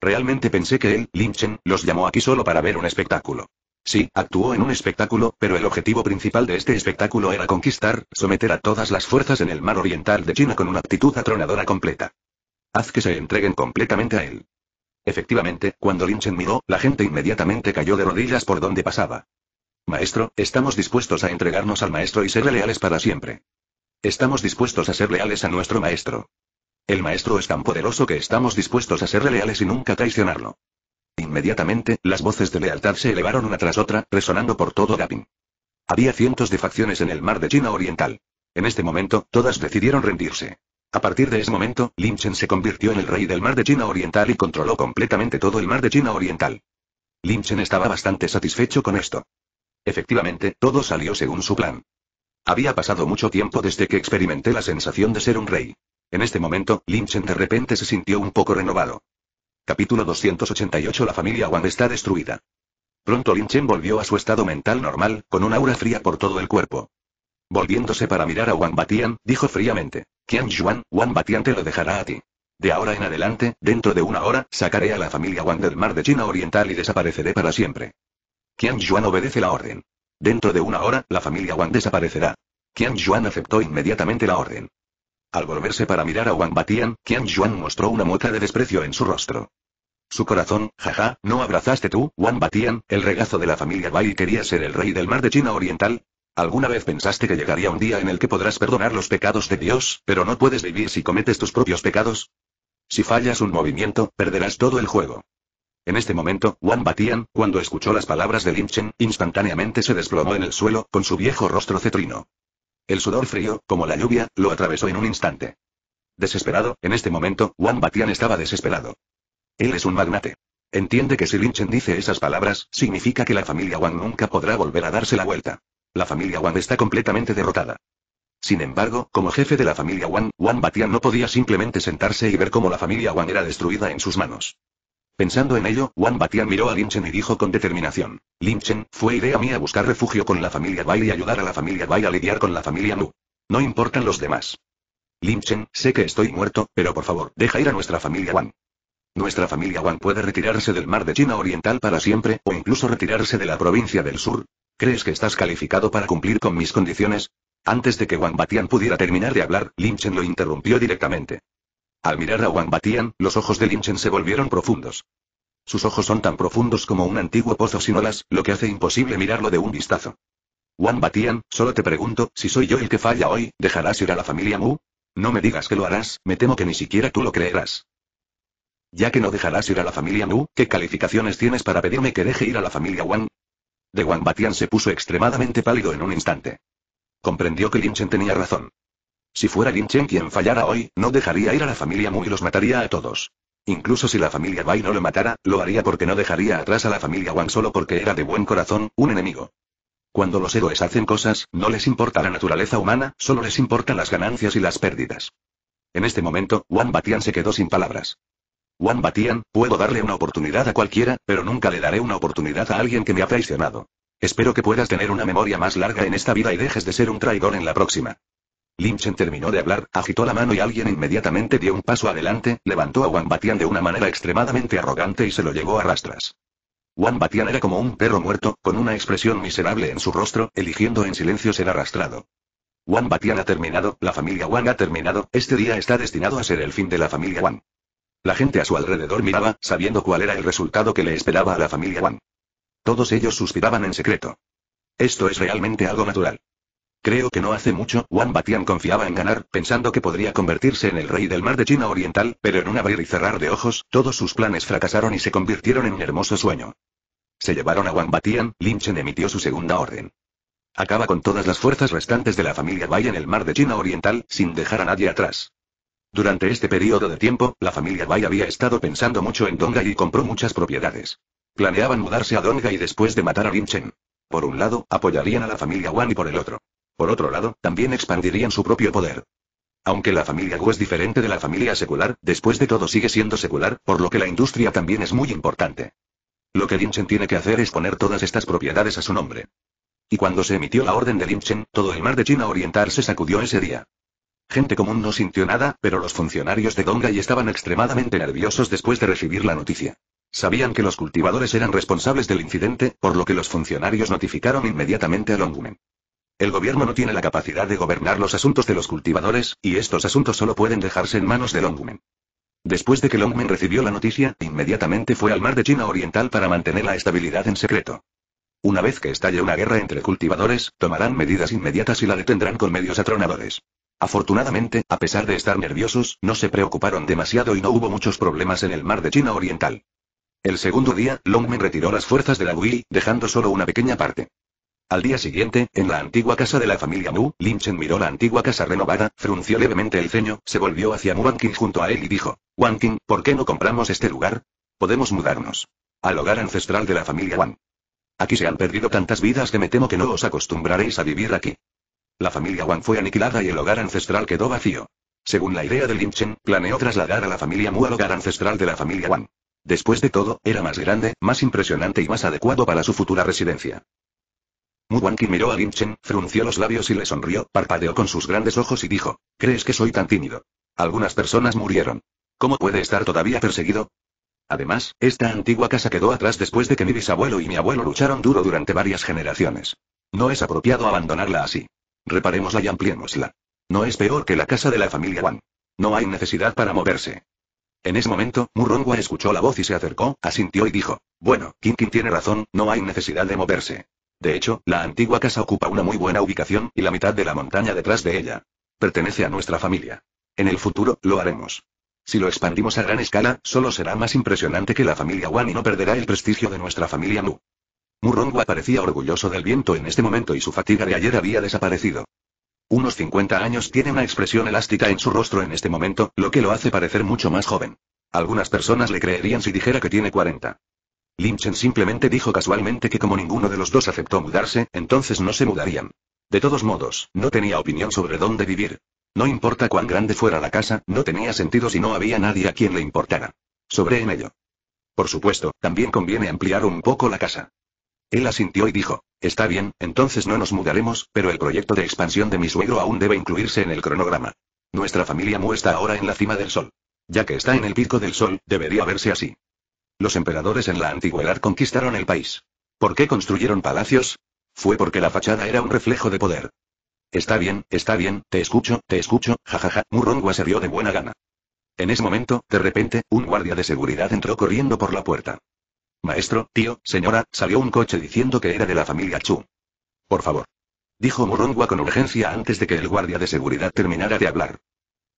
Realmente pensé que él, Chen, los llamó aquí solo para ver un espectáculo. Sí, actuó en un espectáculo, pero el objetivo principal de este espectáculo era conquistar, someter a todas las fuerzas en el mar oriental de China con una actitud atronadora completa. Haz que se entreguen completamente a él. Efectivamente, cuando Chen miró, la gente inmediatamente cayó de rodillas por donde pasaba. Maestro, estamos dispuestos a entregarnos al maestro y ser leales para siempre. Estamos dispuestos a ser leales a nuestro maestro. El maestro es tan poderoso que estamos dispuestos a ser leales y nunca traicionarlo. Inmediatamente, las voces de lealtad se elevaron una tras otra, resonando por todo Gapin. Había cientos de facciones en el mar de China Oriental. En este momento, todas decidieron rendirse. A partir de ese momento, Lin Chen se convirtió en el rey del mar de China Oriental y controló completamente todo el mar de China Oriental. Lin Chen estaba bastante satisfecho con esto. Efectivamente, todo salió según su plan. Había pasado mucho tiempo desde que experimenté la sensación de ser un rey. En este momento, Lin Chen de repente se sintió un poco renovado. Capítulo 288 La familia Wang está destruida. Pronto Lin Chen volvió a su estado mental normal, con un aura fría por todo el cuerpo. Volviéndose para mirar a Wang Batian, dijo fríamente. Qian Yuan, Wan Batian te lo dejará a ti. De ahora en adelante, dentro de una hora, sacaré a la familia Wang del mar de China Oriental y desapareceré para siempre. Qian Yuan obedece la orden. Dentro de una hora, la familia Wang desaparecerá. Qian Yuan aceptó inmediatamente la orden. Al volverse para mirar a Wan Batian, Qian Yuan mostró una mueca de desprecio en su rostro. Su corazón, jaja, ¿no abrazaste tú, Wan Batian, el regazo de la familia Bai y querías ser el rey del mar de China Oriental? ¿Alguna vez pensaste que llegaría un día en el que podrás perdonar los pecados de Dios, pero no puedes vivir si cometes tus propios pecados? Si fallas un movimiento, perderás todo el juego. En este momento, Juan Batian, cuando escuchó las palabras de Lin Chen, instantáneamente se desplomó en el suelo, con su viejo rostro cetrino. El sudor frío, como la lluvia, lo atravesó en un instante. Desesperado, en este momento, Juan Batian estaba desesperado. Él es un magnate. Entiende que si Lin Chen dice esas palabras, significa que la familia Wang nunca podrá volver a darse la vuelta. La familia Wang está completamente derrotada. Sin embargo, como jefe de la familia Wang, Wang Batian no podía simplemente sentarse y ver cómo la familia Wang era destruida en sus manos. Pensando en ello, Wang Batian miró a Chen y dijo con determinación. Chen, fue idea mía buscar refugio con la familia Bai y ayudar a la familia Bai a lidiar con la familia Mu. No importan los demás. Chen, sé que estoy muerto, pero por favor, deja ir a nuestra familia Wang. Nuestra familia Wang puede retirarse del mar de China Oriental para siempre, o incluso retirarse de la provincia del sur, ¿Crees que estás calificado para cumplir con mis condiciones? Antes de que Wang Batian pudiera terminar de hablar, Lin Chen lo interrumpió directamente. Al mirar a Wang Batian, los ojos de Chen se volvieron profundos. Sus ojos son tan profundos como un antiguo pozo sin olas, lo que hace imposible mirarlo de un vistazo. Wang Batian, solo te pregunto, si soy yo el que falla hoy, ¿dejarás ir a la familia Mu? No me digas que lo harás, me temo que ni siquiera tú lo creerás. Ya que no dejarás ir a la familia Mu, ¿qué calificaciones tienes para pedirme que deje ir a la familia Wang? De Batian se puso extremadamente pálido en un instante. Comprendió que Chen tenía razón. Si fuera Chen quien fallara hoy, no dejaría ir a la familia Mu y los mataría a todos. Incluso si la familia Bai no lo matara, lo haría porque no dejaría atrás a la familia Wang solo porque era de buen corazón, un enemigo. Cuando los héroes hacen cosas, no les importa la naturaleza humana, solo les importan las ganancias y las pérdidas. En este momento, Wang Batian se quedó sin palabras. Juan Batian, puedo darle una oportunidad a cualquiera, pero nunca le daré una oportunidad a alguien que me ha traicionado. Espero que puedas tener una memoria más larga en esta vida y dejes de ser un traidor en la próxima. Lynch terminó de hablar, agitó la mano y alguien inmediatamente dio un paso adelante, levantó a Juan Batian de una manera extremadamente arrogante y se lo llevó a rastras. Juan Batian era como un perro muerto, con una expresión miserable en su rostro, eligiendo en silencio ser arrastrado. Juan Batian ha terminado, la familia Wang ha terminado, este día está destinado a ser el fin de la familia Wang. La gente a su alrededor miraba, sabiendo cuál era el resultado que le esperaba a la familia Wang. Todos ellos suspiraban en secreto. Esto es realmente algo natural. Creo que no hace mucho, Wang Batian confiaba en ganar, pensando que podría convertirse en el rey del mar de China Oriental, pero en un abrir y cerrar de ojos, todos sus planes fracasaron y se convirtieron en un hermoso sueño. Se llevaron a Wang Batian, Lin Chen emitió su segunda orden. Acaba con todas las fuerzas restantes de la familia Bai en el mar de China Oriental, sin dejar a nadie atrás. Durante este periodo de tiempo, la familia Bai había estado pensando mucho en Donga y compró muchas propiedades. Planeaban mudarse a Donga y después de matar a Lin Chen. Por un lado, apoyarían a la familia Wan y por el otro. Por otro lado, también expandirían su propio poder. Aunque la familia Wu es diferente de la familia secular, después de todo sigue siendo secular, por lo que la industria también es muy importante. Lo que Lin Chen tiene que hacer es poner todas estas propiedades a su nombre. Y cuando se emitió la orden de Lin Chen, todo el mar de China Oriental se sacudió ese día. Gente común no sintió nada, pero los funcionarios de Dongai estaban extremadamente nerviosos después de recibir la noticia. Sabían que los cultivadores eran responsables del incidente, por lo que los funcionarios notificaron inmediatamente a Longmen. El gobierno no tiene la capacidad de gobernar los asuntos de los cultivadores, y estos asuntos solo pueden dejarse en manos de Longmen. Después de que Longmen recibió la noticia, inmediatamente fue al mar de China Oriental para mantener la estabilidad en secreto. Una vez que estalle una guerra entre cultivadores, tomarán medidas inmediatas y la detendrán con medios atronadores. Afortunadamente, a pesar de estar nerviosos, no se preocuparon demasiado y no hubo muchos problemas en el mar de China Oriental. El segundo día, Longmen retiró las fuerzas de la Wii, dejando solo una pequeña parte. Al día siguiente, en la antigua casa de la familia Mu, Chen miró la antigua casa renovada, frunció levemente el ceño, se volvió hacia Mu Wanqing junto a él y dijo, King, ¿por qué no compramos este lugar? Podemos mudarnos. Al hogar ancestral de la familia Wang. Aquí se han perdido tantas vidas que me temo que no os acostumbraréis a vivir aquí. La familia Wang fue aniquilada y el hogar ancestral quedó vacío. Según la idea de Lin Chen, planeó trasladar a la familia Mu al hogar ancestral de la familia Wang. Después de todo, era más grande, más impresionante y más adecuado para su futura residencia. Mu Wanqing miró a Lin Chen, frunció los labios y le sonrió, parpadeó con sus grandes ojos y dijo, ¿crees que soy tan tímido? Algunas personas murieron. ¿Cómo puede estar todavía perseguido? Además, esta antigua casa quedó atrás después de que mi bisabuelo y mi abuelo lucharon duro durante varias generaciones. No es apropiado abandonarla así. Reparémosla y ampliémosla. No es peor que la casa de la familia Wan. No hay necesidad para moverse. En ese momento, Murongwa escuchó la voz y se acercó, asintió y dijo, bueno, Kinkin tiene razón, no hay necesidad de moverse. De hecho, la antigua casa ocupa una muy buena ubicación, y la mitad de la montaña detrás de ella. Pertenece a nuestra familia. En el futuro, lo haremos. Si lo expandimos a gran escala, solo será más impresionante que la familia Wan y no perderá el prestigio de nuestra familia Nu. Murongua parecía orgulloso del viento en este momento y su fatiga de ayer había desaparecido. Unos 50 años tiene una expresión elástica en su rostro en este momento, lo que lo hace parecer mucho más joven. Algunas personas le creerían si dijera que tiene 40. Chen simplemente dijo casualmente que como ninguno de los dos aceptó mudarse, entonces no se mudarían. De todos modos, no tenía opinión sobre dónde vivir. No importa cuán grande fuera la casa, no tenía sentido si no había nadie a quien le importara. Sobre en ello. Por supuesto, también conviene ampliar un poco la casa. Él asintió y dijo, está bien, entonces no nos mudaremos, pero el proyecto de expansión de mi suegro aún debe incluirse en el cronograma. Nuestra familia muestra ahora en la cima del sol. Ya que está en el pico del sol, debería verse así. Los emperadores en la antigüedad conquistaron el país. ¿Por qué construyeron palacios? Fue porque la fachada era un reflejo de poder. Está bien, está bien, te escucho, te escucho, jajaja, Murongua se rió de buena gana. En ese momento, de repente, un guardia de seguridad entró corriendo por la puerta. Maestro, tío, señora, salió un coche diciendo que era de la familia Chu. Por favor. Dijo Murongua con urgencia antes de que el guardia de seguridad terminara de hablar.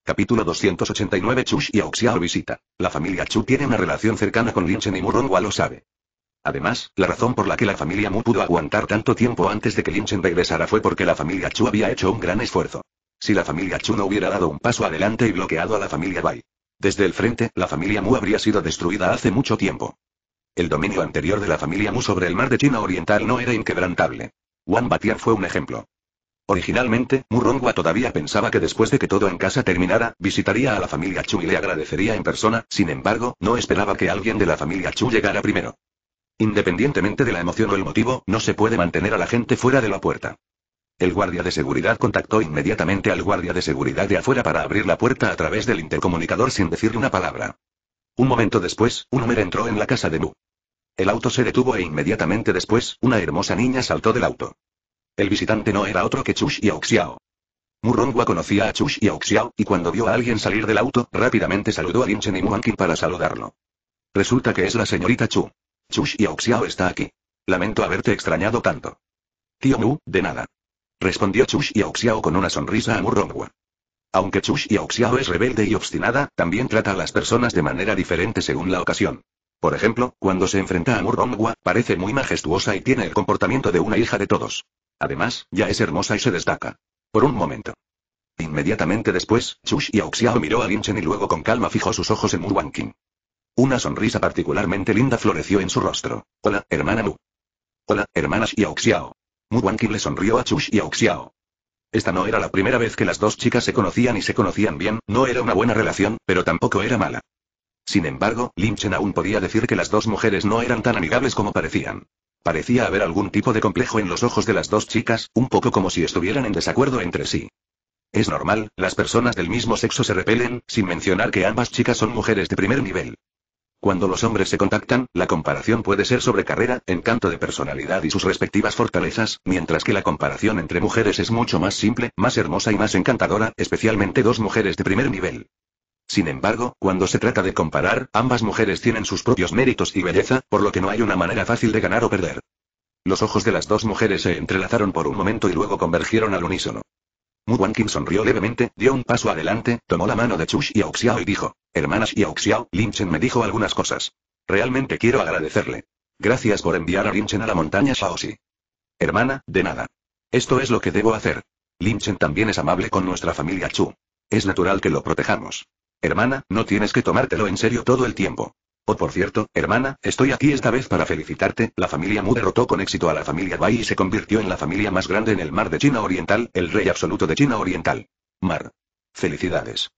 Capítulo 289 Chu y Auxiao visita. La familia Chu tiene una relación cercana con Linchen y Murongua lo sabe. Además, la razón por la que la familia Mu pudo aguantar tanto tiempo antes de que Linchen regresara fue porque la familia Chu había hecho un gran esfuerzo. Si la familia Chu no hubiera dado un paso adelante y bloqueado a la familia Bai. Desde el frente, la familia Mu habría sido destruida hace mucho tiempo. El dominio anterior de la familia Mu sobre el mar de China Oriental no era inquebrantable. Wang Batian fue un ejemplo. Originalmente, Rongwa todavía pensaba que después de que todo en casa terminara, visitaría a la familia Chu y le agradecería en persona, sin embargo, no esperaba que alguien de la familia Chu llegara primero. Independientemente de la emoción o el motivo, no se puede mantener a la gente fuera de la puerta. El guardia de seguridad contactó inmediatamente al guardia de seguridad de afuera para abrir la puerta a través del intercomunicador sin decir una palabra. Un momento después, un hombre entró en la casa de Mu. El auto se detuvo e inmediatamente después, una hermosa niña saltó del auto. El visitante no era otro que Chush y Auxiao. Murongwa conocía a Chush y Auxiao, y cuando vio a alguien salir del auto, rápidamente saludó a Linchen y para saludarlo. Resulta que es la señorita Chu. Chush y Auxiao está aquí. Lamento haberte extrañado tanto. Tío Mu, de nada. Respondió Chush y Auxiao con una sonrisa a Murongwa. Aunque Chush y Auxiao es rebelde y obstinada, también trata a las personas de manera diferente según la ocasión. Por ejemplo, cuando se enfrenta a Murongwa, parece muy majestuosa y tiene el comportamiento de una hija de todos. Además, ya es hermosa y se destaca. Por un momento. Inmediatamente después, Chush y Auxiao miró a Linchen y luego con calma fijó sus ojos en murongqing Una sonrisa particularmente linda floreció en su rostro. Hola, hermana Mu. Hola, hermanas y Auxiao. le sonrió a Chush y Auxiao. Esta no era la primera vez que las dos chicas se conocían y se conocían bien, no era una buena relación, pero tampoco era mala. Sin embargo, Lynchen aún podía decir que las dos mujeres no eran tan amigables como parecían. Parecía haber algún tipo de complejo en los ojos de las dos chicas, un poco como si estuvieran en desacuerdo entre sí. Es normal, las personas del mismo sexo se repelen, sin mencionar que ambas chicas son mujeres de primer nivel. Cuando los hombres se contactan, la comparación puede ser sobre carrera, encanto de personalidad y sus respectivas fortalezas, mientras que la comparación entre mujeres es mucho más simple, más hermosa y más encantadora, especialmente dos mujeres de primer nivel. Sin embargo, cuando se trata de comparar, ambas mujeres tienen sus propios méritos y belleza, por lo que no hay una manera fácil de ganar o perder. Los ojos de las dos mujeres se entrelazaron por un momento y luego convergieron al unísono. Mu Wanqing sonrió levemente, dio un paso adelante, tomó la mano de Chu y Auxiao y dijo, hermanas y Auxiao, Chen me dijo algunas cosas. Realmente quiero agradecerle. Gracias por enviar a Linchen a la montaña Shaoxi. Hermana, de nada. Esto es lo que debo hacer. Linchen también es amable con nuestra familia Chu. Es natural que lo protejamos. Hermana, no tienes que tomártelo en serio todo el tiempo. Oh, por cierto, hermana, estoy aquí esta vez para felicitarte. La familia Mu derrotó con éxito a la familia Bai y se convirtió en la familia más grande en el mar de China Oriental, el rey absoluto de China Oriental. Mar. Felicidades.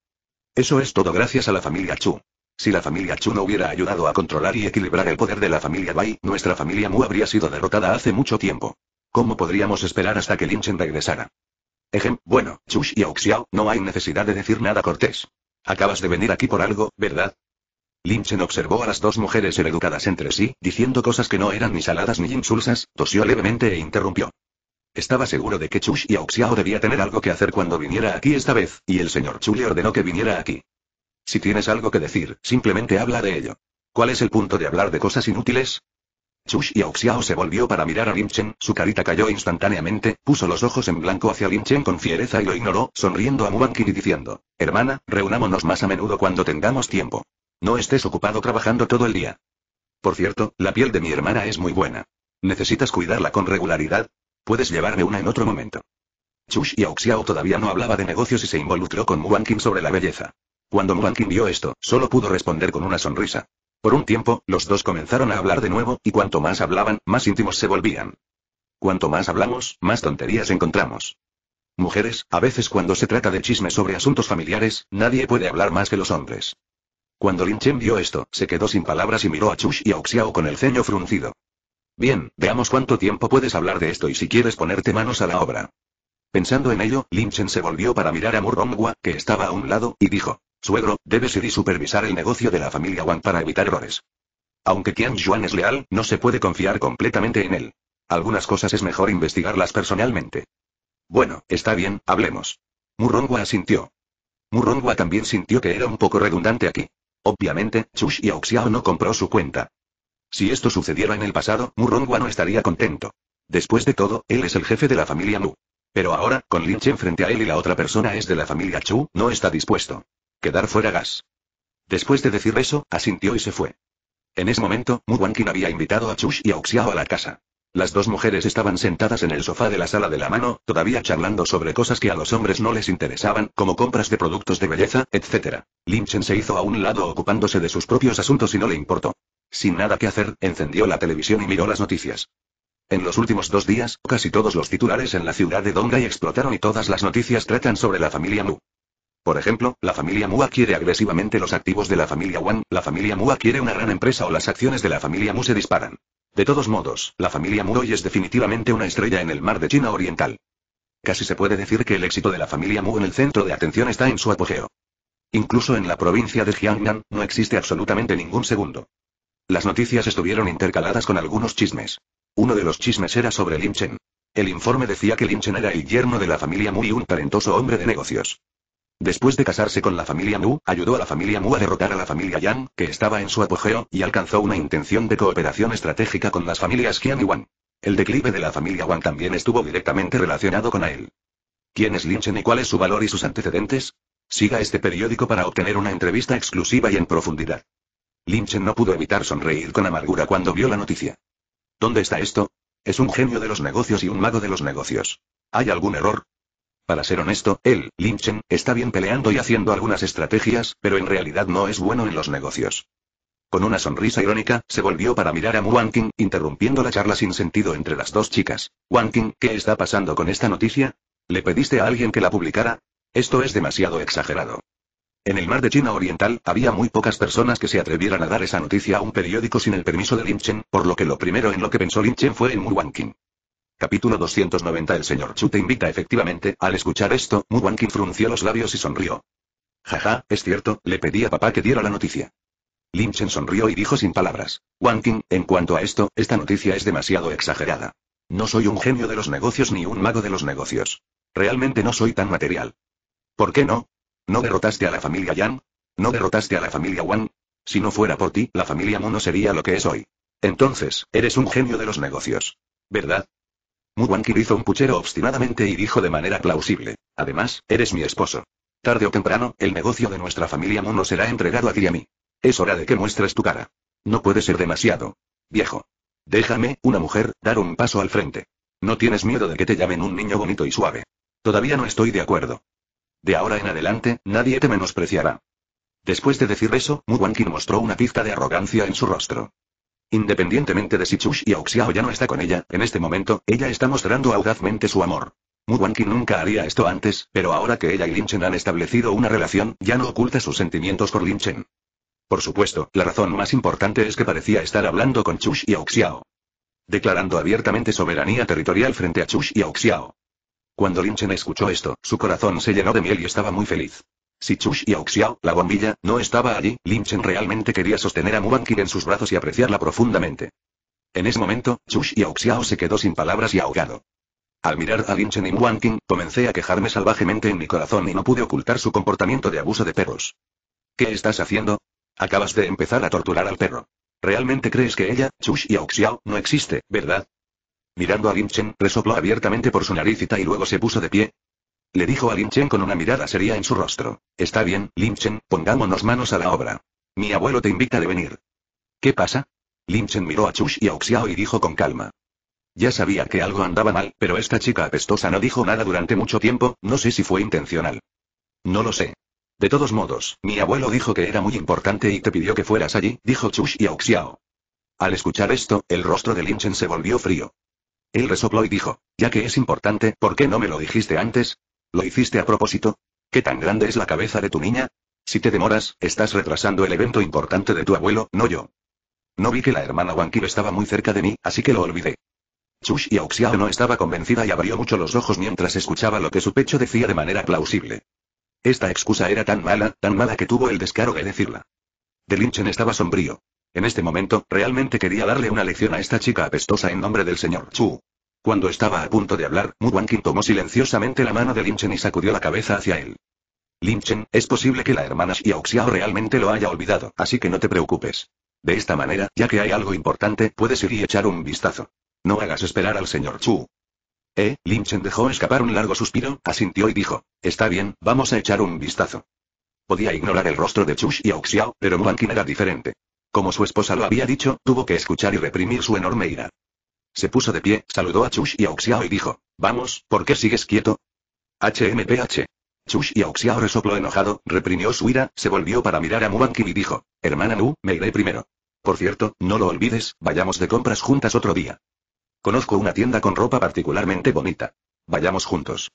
Eso es todo gracias a la familia Chu. Si la familia Chu no hubiera ayudado a controlar y equilibrar el poder de la familia Bai, nuestra familia Mu habría sido derrotada hace mucho tiempo. ¿Cómo podríamos esperar hasta que Lin Chen regresara? Ejem, bueno, Chu y Auxiao, no hay necesidad de decir nada cortés. Acabas de venir aquí por algo, ¿verdad? Linchen observó a las dos mujeres educadas entre sí, diciendo cosas que no eran ni saladas ni insulsas, tosió levemente e interrumpió. Estaba seguro de que Chush y Auxiao debía tener algo que hacer cuando viniera aquí esta vez, y el señor Chu le ordenó que viniera aquí. Si tienes algo que decir, simplemente habla de ello. ¿Cuál es el punto de hablar de cosas inútiles? Chush y Auxiao se volvió para mirar a Chen, su carita cayó instantáneamente, puso los ojos en blanco hacia Chen con fiereza y lo ignoró, sonriendo a Qin y diciendo, hermana, reunámonos más a menudo cuando tengamos tiempo. No estés ocupado trabajando todo el día. Por cierto, la piel de mi hermana es muy buena. ¿Necesitas cuidarla con regularidad? Puedes llevarme una en otro momento. Chush y Auxiao todavía no hablaba de negocios y se involucró con Qin sobre la belleza. Cuando Qin vio esto, solo pudo responder con una sonrisa. Por un tiempo, los dos comenzaron a hablar de nuevo, y cuanto más hablaban, más íntimos se volvían. Cuanto más hablamos, más tonterías encontramos. Mujeres, a veces cuando se trata de chismes sobre asuntos familiares, nadie puede hablar más que los hombres. Cuando Lin Chen vio esto, se quedó sin palabras y miró a Chush y a Oxiao con el ceño fruncido. Bien, veamos cuánto tiempo puedes hablar de esto y si quieres ponerte manos a la obra. Pensando en ello, Lin Chen se volvió para mirar a Murongwa, que estaba a un lado, y dijo. Suegro, debe ir y supervisar el negocio de la familia Wang para evitar errores. Aunque Qian Yuan es leal, no se puede confiar completamente en él. Algunas cosas es mejor investigarlas personalmente. Bueno, está bien, hablemos. Muronghua asintió. Muronghua también sintió que era un poco redundante aquí. Obviamente, Chush y Auxiao no compró su cuenta. Si esto sucediera en el pasado, Murongua no estaría contento. Después de todo, él es el jefe de la familia Mu. Pero ahora, con Lin Chen frente a él y la otra persona es de la familia Chu, no está dispuesto. Quedar fuera gas. Después de decir eso, asintió y se fue. En ese momento, Mu Wankin había invitado a Chush y a a la casa. Las dos mujeres estaban sentadas en el sofá de la sala de la mano, todavía charlando sobre cosas que a los hombres no les interesaban, como compras de productos de belleza, etc. Chen se hizo a un lado ocupándose de sus propios asuntos y no le importó. Sin nada que hacer, encendió la televisión y miró las noticias. En los últimos dos días, casi todos los titulares en la ciudad de Donghai explotaron y todas las noticias tratan sobre la familia Mu. Por ejemplo, la familia Mua quiere agresivamente los activos de la familia Wan, la familia Mua quiere una gran empresa o las acciones de la familia Mu se disparan. De todos modos, la familia Mu hoy es definitivamente una estrella en el mar de China Oriental. Casi se puede decir que el éxito de la familia Mu en el centro de atención está en su apogeo. Incluso en la provincia de Jiangnan, no existe absolutamente ningún segundo. Las noticias estuvieron intercaladas con algunos chismes. Uno de los chismes era sobre Lin Chen. El informe decía que Lin Chen era el yerno de la familia Mu y un talentoso hombre de negocios. Después de casarse con la familia Mu, ayudó a la familia Mu a derrotar a la familia Yang, que estaba en su apogeo, y alcanzó una intención de cooperación estratégica con las familias Qian y Wang. El declive de la familia Wang también estuvo directamente relacionado con él. ¿Quién es Lin Chen y cuál es su valor y sus antecedentes? Siga este periódico para obtener una entrevista exclusiva y en profundidad. Lin Chen no pudo evitar sonreír con amargura cuando vio la noticia. ¿Dónde está esto? Es un genio de los negocios y un mago de los negocios. ¿Hay algún error? Para ser honesto, él, Chen, está bien peleando y haciendo algunas estrategias, pero en realidad no es bueno en los negocios. Con una sonrisa irónica, se volvió para mirar a Wanking, interrumpiendo la charla sin sentido entre las dos chicas. Wanking, ¿qué está pasando con esta noticia? ¿Le pediste a alguien que la publicara? Esto es demasiado exagerado. En el mar de China Oriental, había muy pocas personas que se atrevieran a dar esa noticia a un periódico sin el permiso de Chen, por lo que lo primero en lo que pensó Chen fue en Mu Wanking. Capítulo 290 El señor Chu te invita efectivamente, al escuchar esto, Mu Wanqing frunció los labios y sonrió. Jaja, es cierto, le pedí a papá que diera la noticia. Lin Chen sonrió y dijo sin palabras. Wanqing, en cuanto a esto, esta noticia es demasiado exagerada. No soy un genio de los negocios ni un mago de los negocios. Realmente no soy tan material. ¿Por qué no? ¿No derrotaste a la familia Yang? ¿No derrotaste a la familia Wang? Si no fuera por ti, la familia Mu no sería lo que es hoy. Entonces, eres un genio de los negocios. ¿Verdad? Muwankir hizo un puchero obstinadamente y dijo de manera plausible. Además, eres mi esposo. Tarde o temprano, el negocio de nuestra familia Mono será entregado a ti y a mí. Es hora de que muestres tu cara. No puede ser demasiado. Viejo. Déjame, una mujer, dar un paso al frente. No tienes miedo de que te llamen un niño bonito y suave. Todavía no estoy de acuerdo. De ahora en adelante, nadie te menospreciará. Después de decir eso, Muwankin mostró una pizca de arrogancia en su rostro. Independientemente de si y Auxiao ya no está con ella, en este momento, ella está mostrando audazmente su amor. Mu Wanqing nunca haría esto antes, pero ahora que ella y Lin Chen han establecido una relación, ya no oculta sus sentimientos por Lin Chen. Por supuesto, la razón más importante es que parecía estar hablando con Chush y Auxiao. Declarando abiertamente soberanía territorial frente a Chush y Auxiao. Cuando Lin Chen escuchó esto, su corazón se llenó de miel y estaba muy feliz. Si Chush y Auxiao, la bombilla, no estaba allí, Chen realmente quería sostener a Mubankin en sus brazos y apreciarla profundamente. En ese momento, Chush y Auxiao se quedó sin palabras y ahogado. Al mirar a Chen y Mubankin, comencé a quejarme salvajemente en mi corazón y no pude ocultar su comportamiento de abuso de perros. ¿Qué estás haciendo? Acabas de empezar a torturar al perro. ¿Realmente crees que ella, Chush y Auxiao, no existe, verdad? Mirando a Chen, resopló abiertamente por su naricita y luego se puso de pie, le dijo a Chen con una mirada seria en su rostro. Está bien, Chen, pongámonos manos a la obra. Mi abuelo te invita de venir. ¿Qué pasa? Chen miró a Chush y a y dijo con calma. Ya sabía que algo andaba mal, pero esta chica apestosa no dijo nada durante mucho tiempo, no sé si fue intencional. No lo sé. De todos modos, mi abuelo dijo que era muy importante y te pidió que fueras allí, dijo Chush y a Al escuchar esto, el rostro de Chen se volvió frío. Él resopló y dijo, ya que es importante, ¿por qué no me lo dijiste antes? ¿Lo hiciste a propósito? ¿Qué tan grande es la cabeza de tu niña? Si te demoras, estás retrasando el evento importante de tu abuelo, no yo. No vi que la hermana Wankil estaba muy cerca de mí, así que lo olvidé. Chush y Auxiao no estaba convencida y abrió mucho los ojos mientras escuchaba lo que su pecho decía de manera plausible. Esta excusa era tan mala, tan mala que tuvo el descaro de decirla. Delinchen estaba sombrío. En este momento, realmente quería darle una lección a esta chica apestosa en nombre del señor Chu. Cuando estaba a punto de hablar, Muwankin tomó silenciosamente la mano de Chen y sacudió la cabeza hacia él. Chen, es posible que la hermana Xiao realmente lo haya olvidado, así que no te preocupes. De esta manera, ya que hay algo importante, puedes ir y echar un vistazo. No hagas esperar al señor Chu. Eh, Chen dejó escapar un largo suspiro, asintió y dijo, está bien, vamos a echar un vistazo. Podía ignorar el rostro de Chu Xiao, pero Wanqing era diferente. Como su esposa lo había dicho, tuvo que escuchar y reprimir su enorme ira. Se puso de pie, saludó a Chush y a y dijo, vamos, ¿por qué sigues quieto? HMPH. Chush y Auxiao resopló enojado, reprimió su ira, se volvió para mirar a Mubankin y dijo, hermana Nu, me iré primero. Por cierto, no lo olvides, vayamos de compras juntas otro día. Conozco una tienda con ropa particularmente bonita. Vayamos juntos.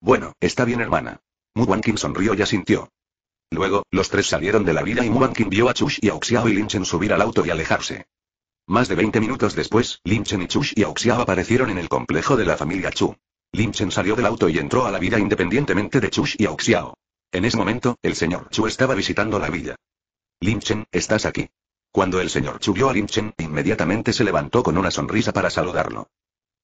Bueno, está bien hermana. Mubankin sonrió y asintió. Luego, los tres salieron de la vida y Mubankin vio a Chush y Auxiao y Linchen subir al auto y alejarse. Más de 20 minutos después, Chen y Chush y Auxiao aparecieron en el complejo de la familia Chu. Chen salió del auto y entró a la vida independientemente de Chush y Auxiao. En ese momento, el señor Chu estaba visitando la villa. Chen, estás aquí. Cuando el señor Chu vio a Chen, inmediatamente se levantó con una sonrisa para saludarlo.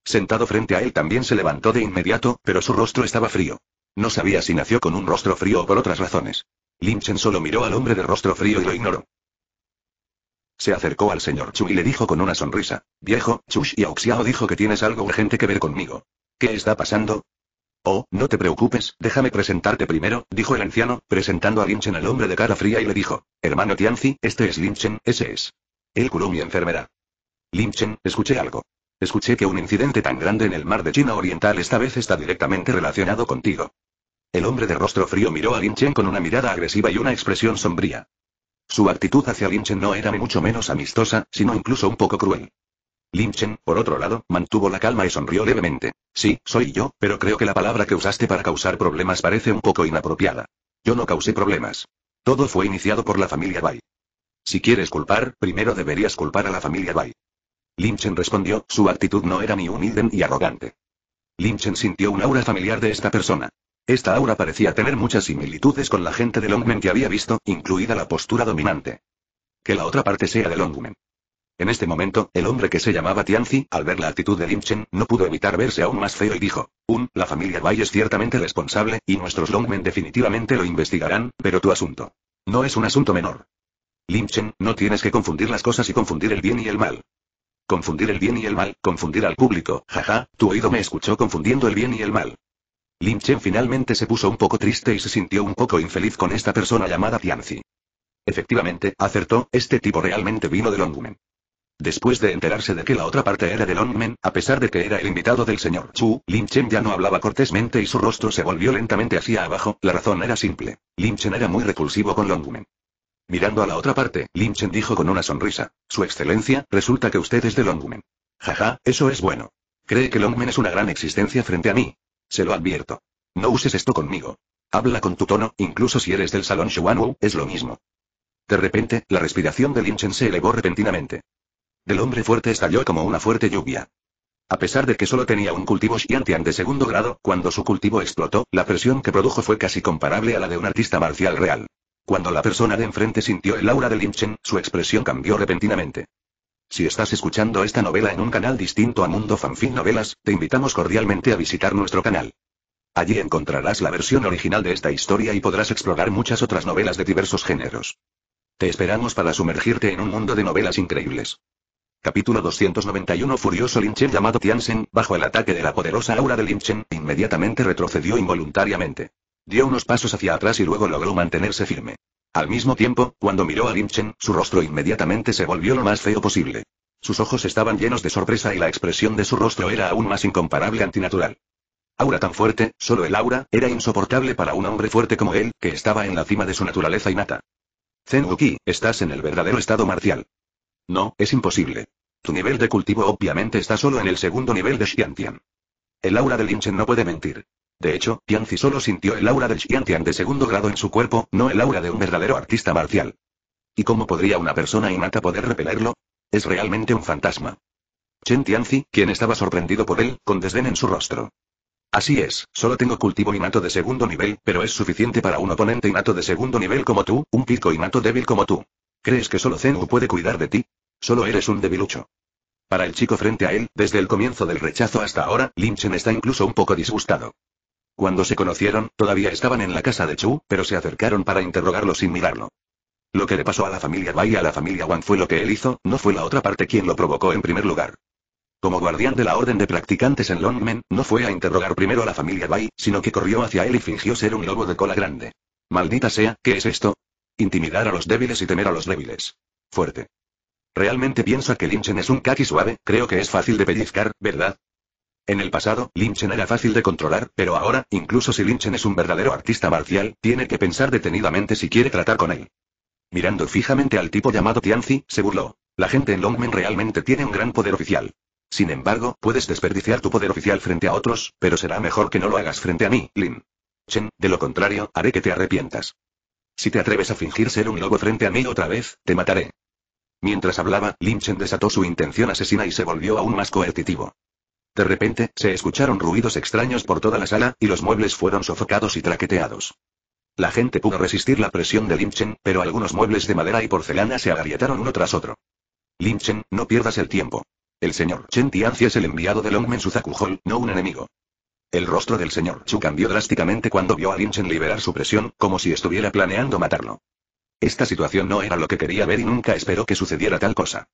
Sentado frente a él también se levantó de inmediato, pero su rostro estaba frío. No sabía si nació con un rostro frío o por otras razones. Chen solo miró al hombre de rostro frío y lo ignoró. Se acercó al señor Chu y le dijo con una sonrisa. Viejo, Chush y Auxiao dijo que tienes algo urgente que ver conmigo. ¿Qué está pasando? Oh, no te preocupes, déjame presentarte primero, dijo el anciano, presentando a Lin Chen al hombre de cara fría y le dijo. Hermano Tianzi, este es Lin Chen, ese es. El curó mi Lin Chen, escuché algo. Escuché que un incidente tan grande en el mar de China Oriental esta vez está directamente relacionado contigo. El hombre de rostro frío miró a Lin Chen con una mirada agresiva y una expresión sombría. Su actitud hacia Chen no era mucho menos amistosa, sino incluso un poco cruel. Chen, por otro lado, mantuvo la calma y sonrió levemente. Sí, soy yo, pero creo que la palabra que usaste para causar problemas parece un poco inapropiada. Yo no causé problemas. Todo fue iniciado por la familia Bai. Si quieres culpar, primero deberías culpar a la familia Lin Chen respondió, su actitud no era ni humilde ni arrogante. Chen sintió un aura familiar de esta persona. Esta aura parecía tener muchas similitudes con la gente de Longmen que había visto, incluida la postura dominante. Que la otra parte sea de Longmen. En este momento, el hombre que se llamaba Tianzi, al ver la actitud de Limchen, no pudo evitar verse aún más feo y dijo, Un, la familia Bai es ciertamente responsable, y nuestros Longmen definitivamente lo investigarán, pero tu asunto. No es un asunto menor. Limchen, no tienes que confundir las cosas y confundir el bien y el mal. Confundir el bien y el mal, confundir al público, jaja, tu oído me escuchó confundiendo el bien y el mal. Lin Chen finalmente se puso un poco triste y se sintió un poco infeliz con esta persona llamada Tianzi. Efectivamente, acertó, este tipo realmente vino de Longmen. Después de enterarse de que la otra parte era de Longmen, a pesar de que era el invitado del señor Chu, Lin Chen ya no hablaba cortésmente y su rostro se volvió lentamente hacia abajo, la razón era simple. Lin Chen era muy repulsivo con Longmen. Mirando a la otra parte, Lin Chen dijo con una sonrisa, Su Excelencia, resulta que usted es de Longmen. Jaja, eso es bueno. Cree que Longmen es una gran existencia frente a mí. Se lo advierto. No uses esto conmigo. Habla con tu tono, incluso si eres del salón Wu, es lo mismo. De repente, la respiración de Linchen se elevó repentinamente. Del hombre fuerte estalló como una fuerte lluvia. A pesar de que solo tenía un cultivo Xiantian de segundo grado, cuando su cultivo explotó, la presión que produjo fue casi comparable a la de un artista marcial real. Cuando la persona de enfrente sintió el aura de Chen, su expresión cambió repentinamente. Si estás escuchando esta novela en un canal distinto a Mundo Fanfic Novelas, te invitamos cordialmente a visitar nuestro canal. Allí encontrarás la versión original de esta historia y podrás explorar muchas otras novelas de diversos géneros. Te esperamos para sumergirte en un mundo de novelas increíbles. Capítulo 291 Furioso Linchen llamado Tiansen, bajo el ataque de la poderosa aura de Linchen, inmediatamente retrocedió involuntariamente. Dio unos pasos hacia atrás y luego logró mantenerse firme. Al mismo tiempo, cuando miró a Limchen, su rostro inmediatamente se volvió lo más feo posible. Sus ojos estaban llenos de sorpresa y la expresión de su rostro era aún más incomparable antinatural. Aura tan fuerte, solo el aura, era insoportable para un hombre fuerte como él, que estaba en la cima de su naturaleza innata. Zen Wuki, estás en el verdadero estado marcial. No, es imposible. Tu nivel de cultivo obviamente está solo en el segundo nivel de Xiantian. El aura de Linchen no puede mentir. De hecho, Tianzi solo sintió el aura del Tian de segundo grado en su cuerpo, no el aura de un verdadero artista marcial. ¿Y cómo podría una persona innata poder repelerlo? Es realmente un fantasma. Chen Tianzi, quien estaba sorprendido por él, con desdén en su rostro. Así es, solo tengo cultivo innato de segundo nivel, pero es suficiente para un oponente innato de segundo nivel como tú, un pico innato débil como tú. ¿Crees que solo Zenu puede cuidar de ti? Solo eres un debilucho. Para el chico frente a él, desde el comienzo del rechazo hasta ahora, Lin Chen está incluso un poco disgustado. Cuando se conocieron, todavía estaban en la casa de Chu, pero se acercaron para interrogarlo sin mirarlo. Lo que le pasó a la familia Bai y a la familia Wang fue lo que él hizo, no fue la otra parte quien lo provocó en primer lugar. Como guardián de la orden de practicantes en Longmen, no fue a interrogar primero a la familia Bai, sino que corrió hacia él y fingió ser un lobo de cola grande. Maldita sea, ¿qué es esto? Intimidar a los débiles y temer a los débiles. Fuerte. Realmente piensa que Chen es un kaki suave, creo que es fácil de pellizcar, ¿verdad? En el pasado, Chen era fácil de controlar, pero ahora, incluso si Chen es un verdadero artista marcial, tiene que pensar detenidamente si quiere tratar con él. Mirando fijamente al tipo llamado Tianzi, se burló. La gente en Longmen realmente tiene un gran poder oficial. Sin embargo, puedes desperdiciar tu poder oficial frente a otros, pero será mejor que no lo hagas frente a mí, Lin. Chen, de lo contrario, haré que te arrepientas. Si te atreves a fingir ser un lobo frente a mí otra vez, te mataré. Mientras hablaba, Lin Chen desató su intención asesina y se volvió aún más coercitivo. De repente, se escucharon ruidos extraños por toda la sala, y los muebles fueron sofocados y traqueteados. La gente pudo resistir la presión de Chen, pero algunos muebles de madera y porcelana se agrietaron uno tras otro. Chen, no pierdas el tiempo. El señor Chen Tianzi es el enviado de Longmen Suzaku Hall, no un enemigo. El rostro del señor Chu cambió drásticamente cuando vio a Chen liberar su presión, como si estuviera planeando matarlo. Esta situación no era lo que quería ver y nunca esperó que sucediera tal cosa.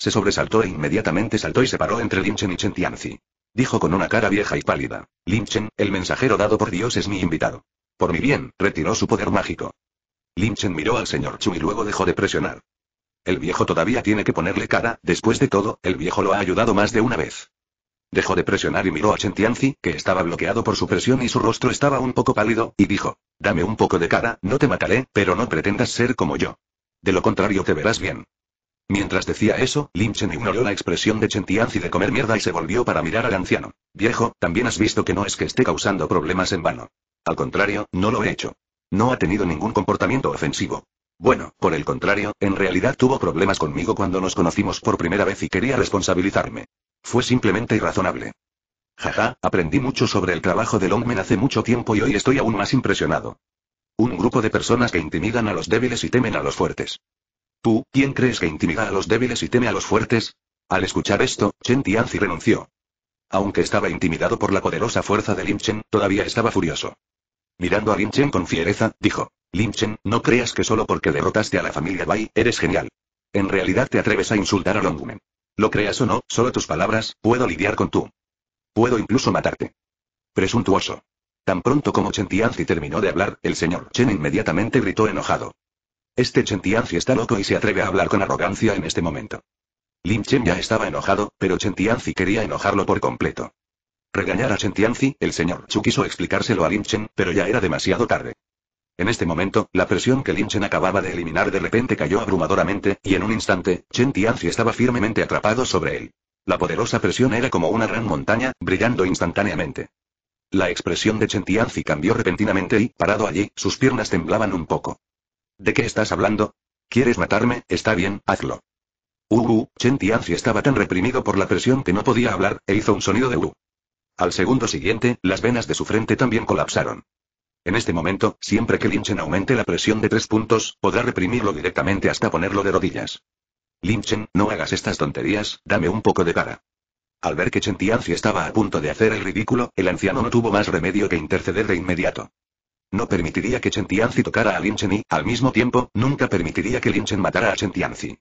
Se sobresaltó e inmediatamente saltó y se paró entre Linchen y Chentianzi. Dijo con una cara vieja y pálida. Linchen, el mensajero dado por Dios es mi invitado. Por mi bien, retiró su poder mágico. Linchen miró al señor Chu y luego dejó de presionar. El viejo todavía tiene que ponerle cara, después de todo, el viejo lo ha ayudado más de una vez. Dejó de presionar y miró a Chentianzi, que estaba bloqueado por su presión y su rostro estaba un poco pálido, y dijo, dame un poco de cara, no te mataré, pero no pretendas ser como yo. De lo contrario te verás bien. Mientras decía eso, Limchen ignoró la expresión de Chentianzi de comer mierda y se volvió para mirar al anciano. Viejo, también has visto que no es que esté causando problemas en vano. Al contrario, no lo he hecho. No ha tenido ningún comportamiento ofensivo. Bueno, por el contrario, en realidad tuvo problemas conmigo cuando nos conocimos por primera vez y quería responsabilizarme. Fue simplemente irrazonable. Jaja, aprendí mucho sobre el trabajo del hombre hace mucho tiempo y hoy estoy aún más impresionado. Un grupo de personas que intimidan a los débiles y temen a los fuertes. ¿Tú, quién crees que intimida a los débiles y teme a los fuertes? Al escuchar esto, Chen Tianzi renunció. Aunque estaba intimidado por la poderosa fuerza de Lin Chen, todavía estaba furioso. Mirando a Lin Chen con fiereza, dijo, Lin Chen, no creas que solo porque derrotaste a la familia Bai, eres genial. En realidad te atreves a insultar a Longmen. Lo creas o no, solo tus palabras, puedo lidiar con tú. Puedo incluso matarte. Presuntuoso. Tan pronto como Chen Tianzi terminó de hablar, el señor Chen inmediatamente gritó enojado. Este Chentianzi está loco y se atreve a hablar con arrogancia en este momento. Lin Chen ya estaba enojado, pero Chentianzi quería enojarlo por completo. Regañar a Chentianzi, el señor Chu quiso explicárselo a Lin Chen, pero ya era demasiado tarde. En este momento, la presión que Lin Chen acababa de eliminar de repente cayó abrumadoramente, y en un instante, Chen Tianzi estaba firmemente atrapado sobre él. La poderosa presión era como una gran montaña, brillando instantáneamente. La expresión de Chen Tianzi cambió repentinamente y, parado allí, sus piernas temblaban un poco. ¿De qué estás hablando? ¿Quieres matarme? Está bien, hazlo. Uh, uh, Chen Tianxi estaba tan reprimido por la presión que no podía hablar, e hizo un sonido de uh. Al segundo siguiente, las venas de su frente también colapsaron. En este momento, siempre que Lin Chen aumente la presión de tres puntos, podrá reprimirlo directamente hasta ponerlo de rodillas. Lin Chen, no hagas estas tonterías, dame un poco de cara. Al ver que Chen Tianxi estaba a punto de hacer el ridículo, el anciano no tuvo más remedio que interceder de inmediato. No permitiría que Tianzi tocara a Chen y, al mismo tiempo, nunca permitiría que Lin Chen matara a Tianzi.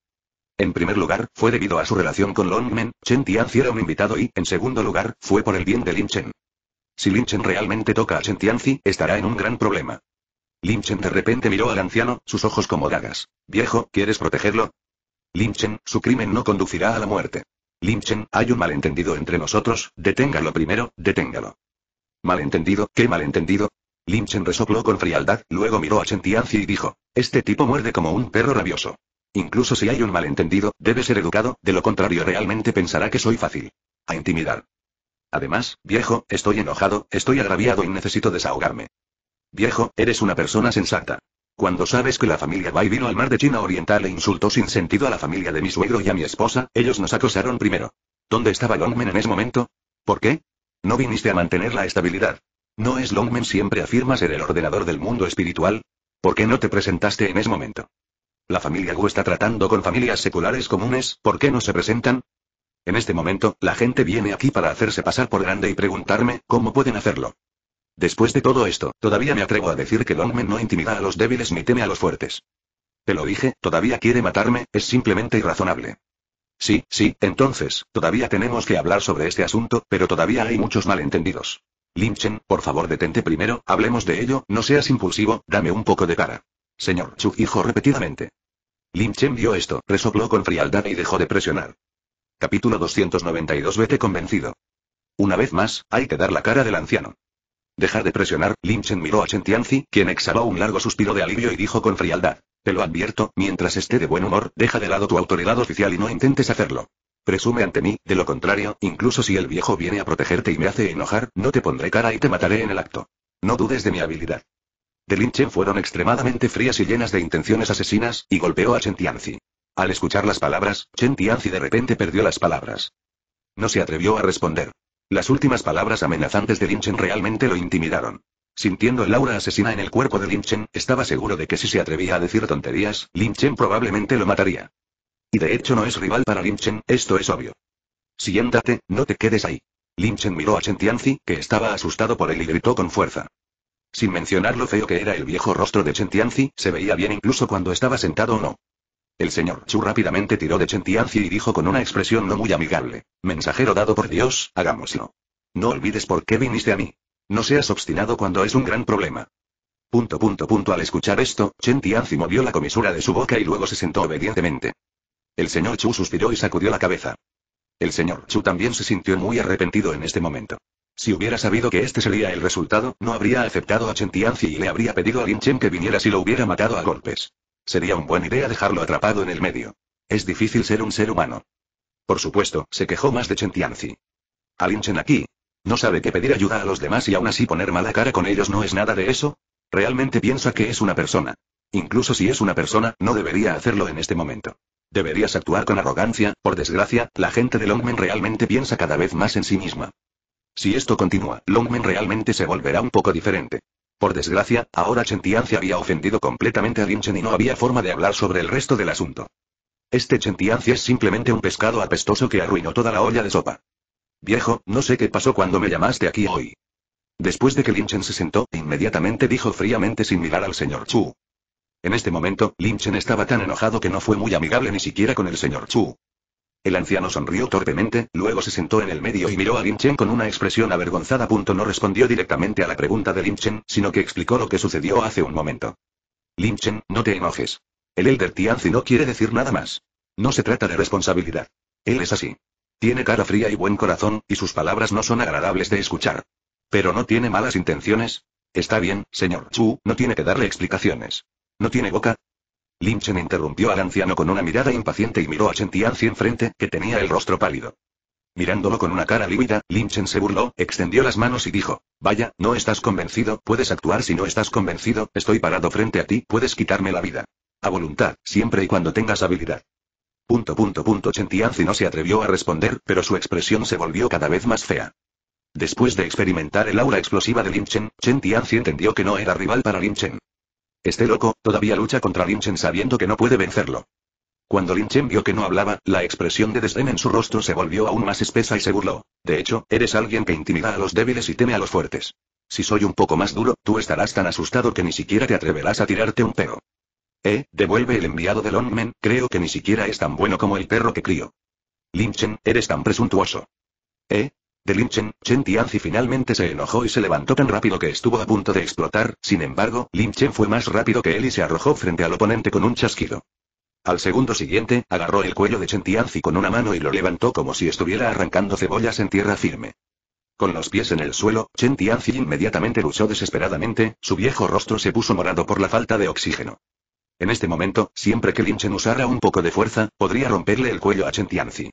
En primer lugar, fue debido a su relación con Longmen, Chen Tianzi era un invitado y, en segundo lugar, fue por el bien de Lin Chen. Si Lin Chen realmente toca a Chen Tianzi, estará en un gran problema. Lin Chen de repente miró al anciano, sus ojos como dagas. Viejo, ¿quieres protegerlo? Lin Chen, su crimen no conducirá a la muerte. Lin Chen, hay un malentendido entre nosotros, deténgalo primero, deténgalo. ¿Malentendido? ¿Qué malentendido? Chen resopló con frialdad, luego miró a Chentianzi y dijo, este tipo muerde como un perro rabioso. Incluso si hay un malentendido, debe ser educado, de lo contrario realmente pensará que soy fácil. A intimidar. Además, viejo, estoy enojado, estoy agraviado y necesito desahogarme. Viejo, eres una persona sensata. Cuando sabes que la familia Bai vino al mar de China Oriental e insultó sin sentido a la familia de mi suegro y a mi esposa, ellos nos acosaron primero. ¿Dónde estaba Longmen en ese momento? ¿Por qué? No viniste a mantener la estabilidad. ¿No es Longman siempre afirma ser el ordenador del mundo espiritual? ¿Por qué no te presentaste en ese momento? La familia Wu está tratando con familias seculares comunes, ¿por qué no se presentan? En este momento, la gente viene aquí para hacerse pasar por grande y preguntarme, ¿cómo pueden hacerlo? Después de todo esto, todavía me atrevo a decir que Longmen no intimida a los débiles ni teme a los fuertes. Te lo dije, todavía quiere matarme, es simplemente irrazonable. Sí, sí, entonces, todavía tenemos que hablar sobre este asunto, pero todavía hay muchos malentendidos. Limchen, por favor detente primero, hablemos de ello, no seas impulsivo, dame un poco de cara. Señor Chu dijo repetidamente. Limchen vio esto, resopló con frialdad y dejó de presionar. Capítulo 292 Vete convencido. Una vez más, hay que dar la cara del anciano. Dejar de presionar, Limchen miró a Chen Tianzi, quien exhaló un largo suspiro de alivio y dijo con frialdad. Te lo advierto, mientras esté de buen humor, deja de lado tu autoridad oficial y no intentes hacerlo. Presume ante mí, de lo contrario, incluso si el viejo viene a protegerte y me hace enojar, no te pondré cara y te mataré en el acto. No dudes de mi habilidad. De Chen fueron extremadamente frías y llenas de intenciones asesinas, y golpeó a Chen Tianzi. Al escuchar las palabras, Chen Tianzi de repente perdió las palabras. No se atrevió a responder. Las últimas palabras amenazantes de Chen realmente lo intimidaron. Sintiendo el aura asesina en el cuerpo de Chen, estaba seguro de que si se atrevía a decir tonterías, Chen probablemente lo mataría. Y de hecho no es rival para Chen, esto es obvio. Siéntate, no te quedes ahí. Chen miró a Chentianzi, que estaba asustado por él y gritó con fuerza. Sin mencionar lo feo que era el viejo rostro de Chentianzi, se veía bien incluso cuando estaba sentado o no. El señor Chu rápidamente tiró de Chentianzi y dijo con una expresión no muy amigable. Mensajero dado por Dios, hagámoslo. No olvides por qué viniste a mí. No seas obstinado cuando es un gran problema. Punto punto punto al escuchar esto, Chen Tianzi movió la comisura de su boca y luego se sentó obedientemente. El señor Chu suspiró y sacudió la cabeza. El señor Chu también se sintió muy arrepentido en este momento. Si hubiera sabido que este sería el resultado, no habría aceptado a Chen Tianzi y le habría pedido a Lin Chen que viniera si lo hubiera matado a golpes. Sería una buena idea dejarlo atrapado en el medio. Es difícil ser un ser humano. Por supuesto, se quejó más de Chen Tianzi. A Lin Chen aquí. No sabe que pedir ayuda a los demás y aún así poner mala cara con ellos no es nada de eso. Realmente piensa que es una persona. Incluso si es una persona, no debería hacerlo en este momento. Deberías actuar con arrogancia, por desgracia, la gente de Longmen realmente piensa cada vez más en sí misma. Si esto continúa, Longmen realmente se volverá un poco diferente. Por desgracia, ahora Chen se había ofendido completamente a Linchen y no había forma de hablar sobre el resto del asunto. Este Tianci es simplemente un pescado apestoso que arruinó toda la olla de sopa. Viejo, no sé qué pasó cuando me llamaste aquí hoy. Después de que Linchen se sentó, inmediatamente dijo fríamente sin mirar al señor Chu. En este momento, Lin Chen estaba tan enojado que no fue muy amigable ni siquiera con el señor Chu. El anciano sonrió torpemente, luego se sentó en el medio y miró a Lin Chen con una expresión avergonzada. No respondió directamente a la pregunta de Lin Chen, sino que explicó lo que sucedió hace un momento. Lin Chen, no te enojes. El Elder Tianzi no quiere decir nada más. No se trata de responsabilidad. Él es así. Tiene cara fría y buen corazón, y sus palabras no son agradables de escuchar. Pero no tiene malas intenciones. Está bien, señor Chu, no tiene que darle explicaciones. ¿No tiene boca? Chen interrumpió al anciano con una mirada impaciente y miró a en enfrente, que tenía el rostro pálido. Mirándolo con una cara lívida, Chen se burló, extendió las manos y dijo, Vaya, no estás convencido, puedes actuar si no estás convencido, estoy parado frente a ti, puedes quitarme la vida. A voluntad, siempre y cuando tengas habilidad. Punto punto punto no se atrevió a responder, pero su expresión se volvió cada vez más fea. Después de experimentar el aura explosiva de Lin Chen, Chen Tianzi entendió que no era rival para Lin Chen. Este loco, todavía lucha contra Chen sabiendo que no puede vencerlo. Cuando Chen vio que no hablaba, la expresión de desdén en su rostro se volvió aún más espesa y se burló. De hecho, eres alguien que intimida a los débiles y teme a los fuertes. Si soy un poco más duro, tú estarás tan asustado que ni siquiera te atreverás a tirarte un perro. Eh, devuelve el enviado de Longmen, creo que ni siquiera es tan bueno como el perro que crío. Lin Chen, eres tan presuntuoso. Eh, de Lin Chen Tianzi finalmente se enojó y se levantó tan rápido que estuvo a punto de explotar, sin embargo, Lin Chen fue más rápido que él y se arrojó frente al oponente con un chasquido. Al segundo siguiente, agarró el cuello de Chen Tianzi con una mano y lo levantó como si estuviera arrancando cebollas en tierra firme. Con los pies en el suelo, Chen Tianzi inmediatamente luchó desesperadamente, su viejo rostro se puso morado por la falta de oxígeno. En este momento, siempre que Lin Chen usara un poco de fuerza, podría romperle el cuello a Chen Tianzi.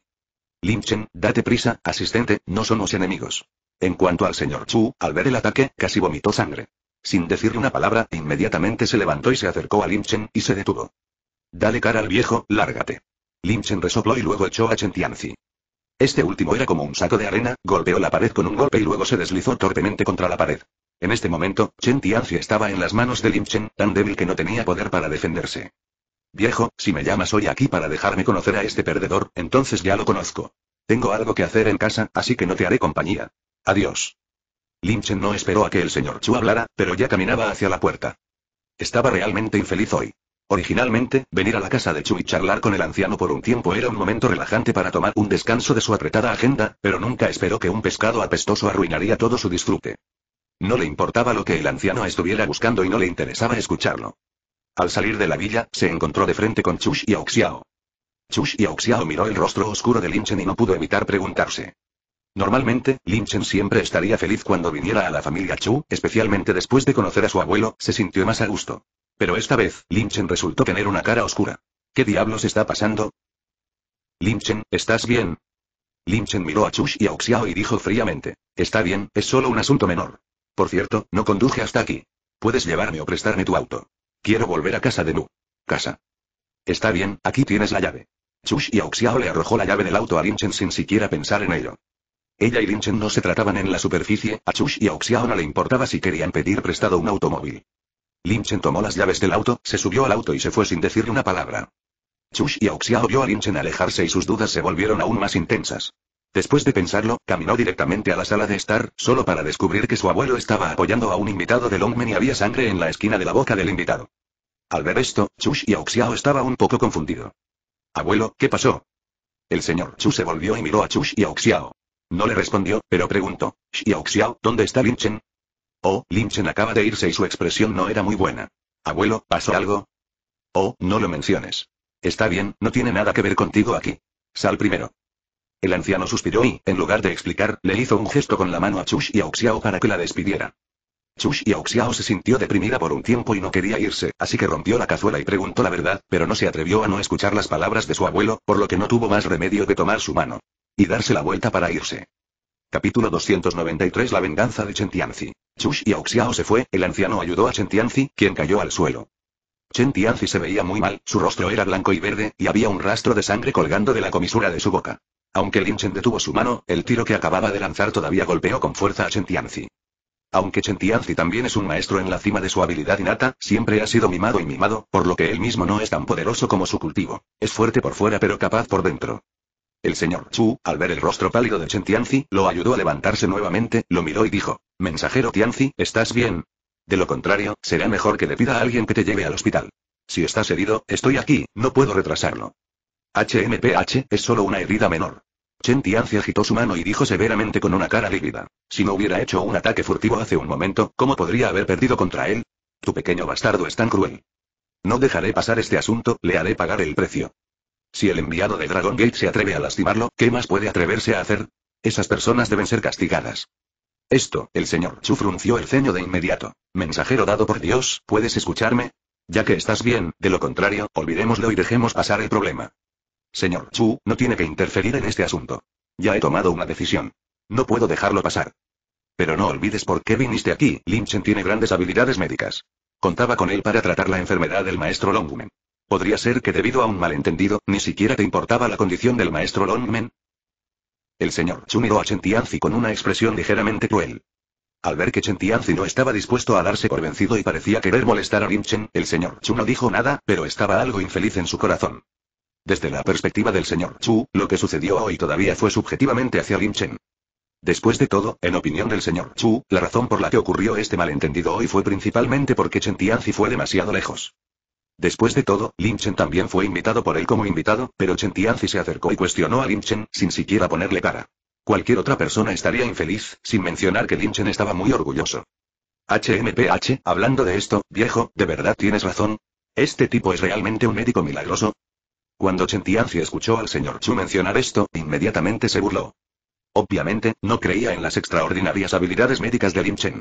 «Limchen, date prisa, asistente, no somos enemigos. En cuanto al señor Chu, al ver el ataque, casi vomitó sangre. Sin decir una palabra, inmediatamente se levantó y se acercó a Limchen, y se detuvo. Dale cara al viejo, lárgate. Limchen resopló y luego echó a Chen Tianzi. Este último era como un saco de arena, golpeó la pared con un golpe y luego se deslizó torpemente contra la pared. En este momento, Chen Tianzi estaba en las manos de Limchen, tan débil que no tenía poder para defenderse. Viejo, si me llamas hoy aquí para dejarme conocer a este perdedor, entonces ya lo conozco. Tengo algo que hacer en casa, así que no te haré compañía. Adiós. Chen no esperó a que el señor Chu hablara, pero ya caminaba hacia la puerta. Estaba realmente infeliz hoy. Originalmente, venir a la casa de Chu y charlar con el anciano por un tiempo era un momento relajante para tomar un descanso de su apretada agenda, pero nunca esperó que un pescado apestoso arruinaría todo su disfrute. No le importaba lo que el anciano estuviera buscando y no le interesaba escucharlo. Al salir de la villa, se encontró de frente con Chush y Auxiao. Chush y Auxiao miró el rostro oscuro de Linchen y no pudo evitar preguntarse. Normalmente, Linchen siempre estaría feliz cuando viniera a la familia Chu, especialmente después de conocer a su abuelo, se sintió más a gusto. Pero esta vez, Linchen resultó tener una cara oscura. ¿Qué diablos está pasando? Linchen, ¿estás bien? Linchen miró a Chush y Auxiao y dijo fríamente. Está bien, es solo un asunto menor. Por cierto, no conduje hasta aquí. Puedes llevarme o prestarme tu auto. Quiero volver a casa de Lu. Casa. Está bien, aquí tienes la llave. Chush y Auxiao le arrojó la llave del auto a Linchen sin siquiera pensar en ello. Ella y Linchen no se trataban en la superficie, a Chush y Auxiao no le importaba si querían pedir prestado un automóvil. Linchen tomó las llaves del auto, se subió al auto y se fue sin decir una palabra. Chush y Auxiao vio a Linchen alejarse y sus dudas se volvieron aún más intensas. Después de pensarlo, caminó directamente a la sala de estar, solo para descubrir que su abuelo estaba apoyando a un invitado de Longmen y había sangre en la esquina de la boca del invitado. Al ver esto, Chush y Auxiao estaba un poco confundido. Abuelo, ¿qué pasó? El señor Chu se volvió y miró a Chush y Auxiao. No le respondió, pero preguntó, Xiao ¿dónde está Linchen? Oh, Linchen acaba de irse y su expresión no era muy buena. Abuelo, ¿pasó algo? Oh, no lo menciones. Está bien, no tiene nada que ver contigo aquí. Sal primero. El anciano suspiró y, en lugar de explicar, le hizo un gesto con la mano a Chush y a para que la despidiera. Chush y Auxiao se sintió deprimida por un tiempo y no quería irse, así que rompió la cazuela y preguntó la verdad, pero no se atrevió a no escuchar las palabras de su abuelo, por lo que no tuvo más remedio que tomar su mano. Y darse la vuelta para irse. Capítulo 293 La venganza de Chentianzi. Chush y Auxiao se fue, el anciano ayudó a Chentianzi, quien cayó al suelo. Chentianzi se veía muy mal, su rostro era blanco y verde, y había un rastro de sangre colgando de la comisura de su boca. Aunque Chen detuvo su mano, el tiro que acababa de lanzar todavía golpeó con fuerza a Tianzi. Aunque Tianzi también es un maestro en la cima de su habilidad innata, siempre ha sido mimado y mimado, por lo que él mismo no es tan poderoso como su cultivo. Es fuerte por fuera pero capaz por dentro. El señor Chu, al ver el rostro pálido de Tianzi, lo ayudó a levantarse nuevamente, lo miró y dijo, Mensajero Tianzi, ¿estás bien? De lo contrario, será mejor que le pida a alguien que te lleve al hospital. Si estás herido, estoy aquí, no puedo retrasarlo. HMPH, es solo una herida menor. Chen agitó su mano y dijo severamente con una cara lívida. Si no hubiera hecho un ataque furtivo hace un momento, ¿cómo podría haber perdido contra él? Tu pequeño bastardo es tan cruel. No dejaré pasar este asunto, le haré pagar el precio. Si el enviado de Dragon Gate se atreve a lastimarlo, ¿qué más puede atreverse a hacer? Esas personas deben ser castigadas. Esto, el señor Chu el ceño de inmediato. Mensajero dado por Dios, ¿puedes escucharme? Ya que estás bien, de lo contrario, olvidémoslo y dejemos pasar el problema. Señor Chu, no tiene que interferir en este asunto. Ya he tomado una decisión. No puedo dejarlo pasar. Pero no olvides por qué viniste aquí. Lin Chen tiene grandes habilidades médicas. Contaba con él para tratar la enfermedad del maestro Longmen. Podría ser que debido a un malentendido, ni siquiera te importaba la condición del maestro Longmen. El señor Chu miró a Chen con una expresión ligeramente cruel. Al ver que Chen no estaba dispuesto a darse por vencido y parecía querer molestar a Lin Chen, el señor Chu no dijo nada, pero estaba algo infeliz en su corazón. Desde la perspectiva del señor Chu, lo que sucedió hoy todavía fue subjetivamente hacia Lin Chen. Después de todo, en opinión del señor Chu, la razón por la que ocurrió este malentendido hoy fue principalmente porque Chen Tianzi fue demasiado lejos. Después de todo, Lin Chen también fue invitado por él como invitado, pero Chen Tianzi se acercó y cuestionó a Lin Chen, sin siquiera ponerle cara. Cualquier otra persona estaría infeliz, sin mencionar que Lin Chen estaba muy orgulloso. HMPH, hablando de esto, viejo, ¿de verdad tienes razón? ¿Este tipo es realmente un médico milagroso? Cuando Chen escuchó al señor Chu mencionar esto, inmediatamente se burló. Obviamente, no creía en las extraordinarias habilidades médicas de Lin Chen.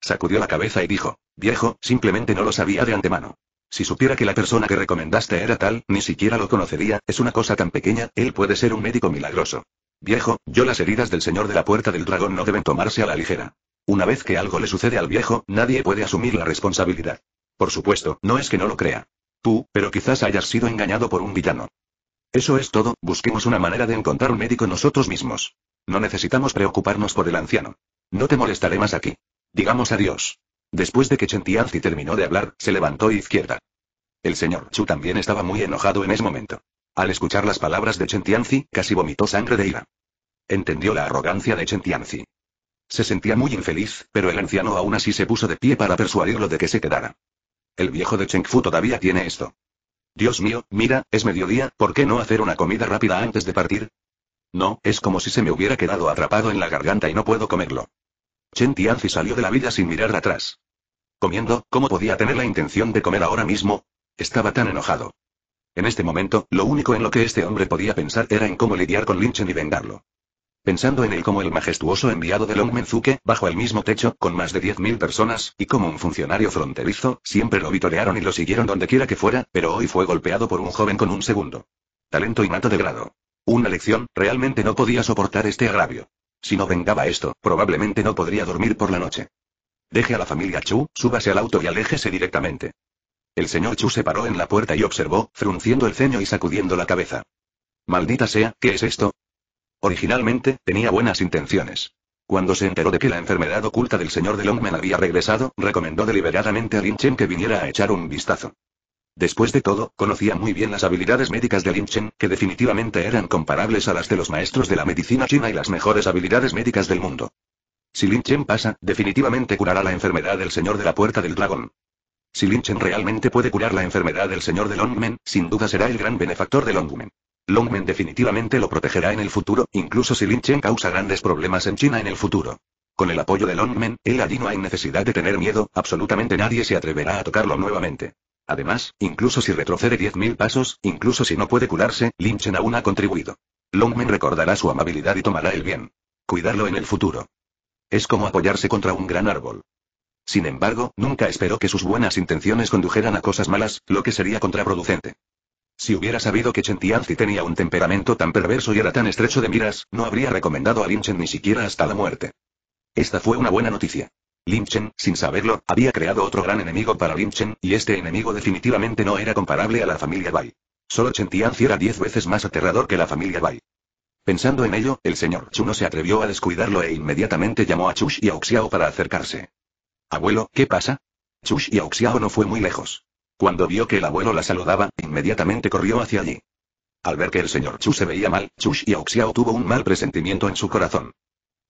Sacudió la cabeza y dijo, viejo, simplemente no lo sabía de antemano. Si supiera que la persona que recomendaste era tal, ni siquiera lo conocería, es una cosa tan pequeña, él puede ser un médico milagroso. Viejo, yo las heridas del señor de la puerta del dragón no deben tomarse a la ligera. Una vez que algo le sucede al viejo, nadie puede asumir la responsabilidad. Por supuesto, no es que no lo crea. Tú, pero quizás hayas sido engañado por un villano. Eso es todo, busquemos una manera de encontrar un médico nosotros mismos. No necesitamos preocuparnos por el anciano. No te molestaré más aquí. Digamos adiós. Después de que Chentianzi terminó de hablar, se levantó izquierda. El señor Chu también estaba muy enojado en ese momento. Al escuchar las palabras de Chentianzi, casi vomitó sangre de ira. Entendió la arrogancia de Chentianzi. Se sentía muy infeliz, pero el anciano aún así se puso de pie para persuadirlo de que se quedara. El viejo de Cheng Fu todavía tiene esto. Dios mío, mira, es mediodía, ¿por qué no hacer una comida rápida antes de partir? No, es como si se me hubiera quedado atrapado en la garganta y no puedo comerlo. Chen Tianzi salió de la vida sin mirar atrás. Comiendo, ¿cómo podía tener la intención de comer ahora mismo? Estaba tan enojado. En este momento, lo único en lo que este hombre podía pensar era en cómo lidiar con Chen y vengarlo pensando en él como el majestuoso enviado de Longmenzuke, bajo el mismo techo, con más de 10.000 personas, y como un funcionario fronterizo, siempre lo vitorearon y lo siguieron dondequiera que fuera, pero hoy fue golpeado por un joven con un segundo. Talento innato de grado. Una lección, realmente no podía soportar este agravio. Si no vengaba esto, probablemente no podría dormir por la noche. Deje a la familia Chu, súbase al auto y aléjese directamente. El señor Chu se paró en la puerta y observó, frunciendo el ceño y sacudiendo la cabeza. Maldita sea, ¿qué es esto? Originalmente, tenía buenas intenciones. Cuando se enteró de que la enfermedad oculta del señor de Longmen había regresado, recomendó deliberadamente a Lin Chen que viniera a echar un vistazo. Después de todo, conocía muy bien las habilidades médicas de Lin Chen, que definitivamente eran comparables a las de los maestros de la medicina china y las mejores habilidades médicas del mundo. Si Lin Chen pasa, definitivamente curará la enfermedad del señor de la puerta del dragón. Si Lin Chen realmente puede curar la enfermedad del señor de Longmen, sin duda será el gran benefactor de Longmen. Longmen definitivamente lo protegerá en el futuro, incluso si Lin Chen causa grandes problemas en China en el futuro. Con el apoyo de Longmen, él allí no hay necesidad de tener miedo, absolutamente nadie se atreverá a tocarlo nuevamente. Además, incluso si retrocede 10.000 pasos, incluso si no puede curarse, Lin Chen aún ha contribuido. Longmen recordará su amabilidad y tomará el bien. Cuidarlo en el futuro. Es como apoyarse contra un gran árbol. Sin embargo, nunca esperó que sus buenas intenciones condujeran a cosas malas, lo que sería contraproducente. Si hubiera sabido que Chen Tianzi tenía un temperamento tan perverso y era tan estrecho de miras, no habría recomendado a Lin Chen ni siquiera hasta la muerte. Esta fue una buena noticia. Lin Chen, sin saberlo, había creado otro gran enemigo para Lin Chen, y este enemigo definitivamente no era comparable a la familia Bai. Solo Chen Tianzi era diez veces más aterrador que la familia Bai. Pensando en ello, el señor Chu no se atrevió a descuidarlo e inmediatamente llamó a Chush y a para acercarse. Abuelo, ¿qué pasa? Chush y Auxiao no fue muy lejos. Cuando vio que el abuelo la saludaba, inmediatamente corrió hacia allí. Al ver que el señor Chu se veía mal, Chush y Auxiao tuvo un mal presentimiento en su corazón.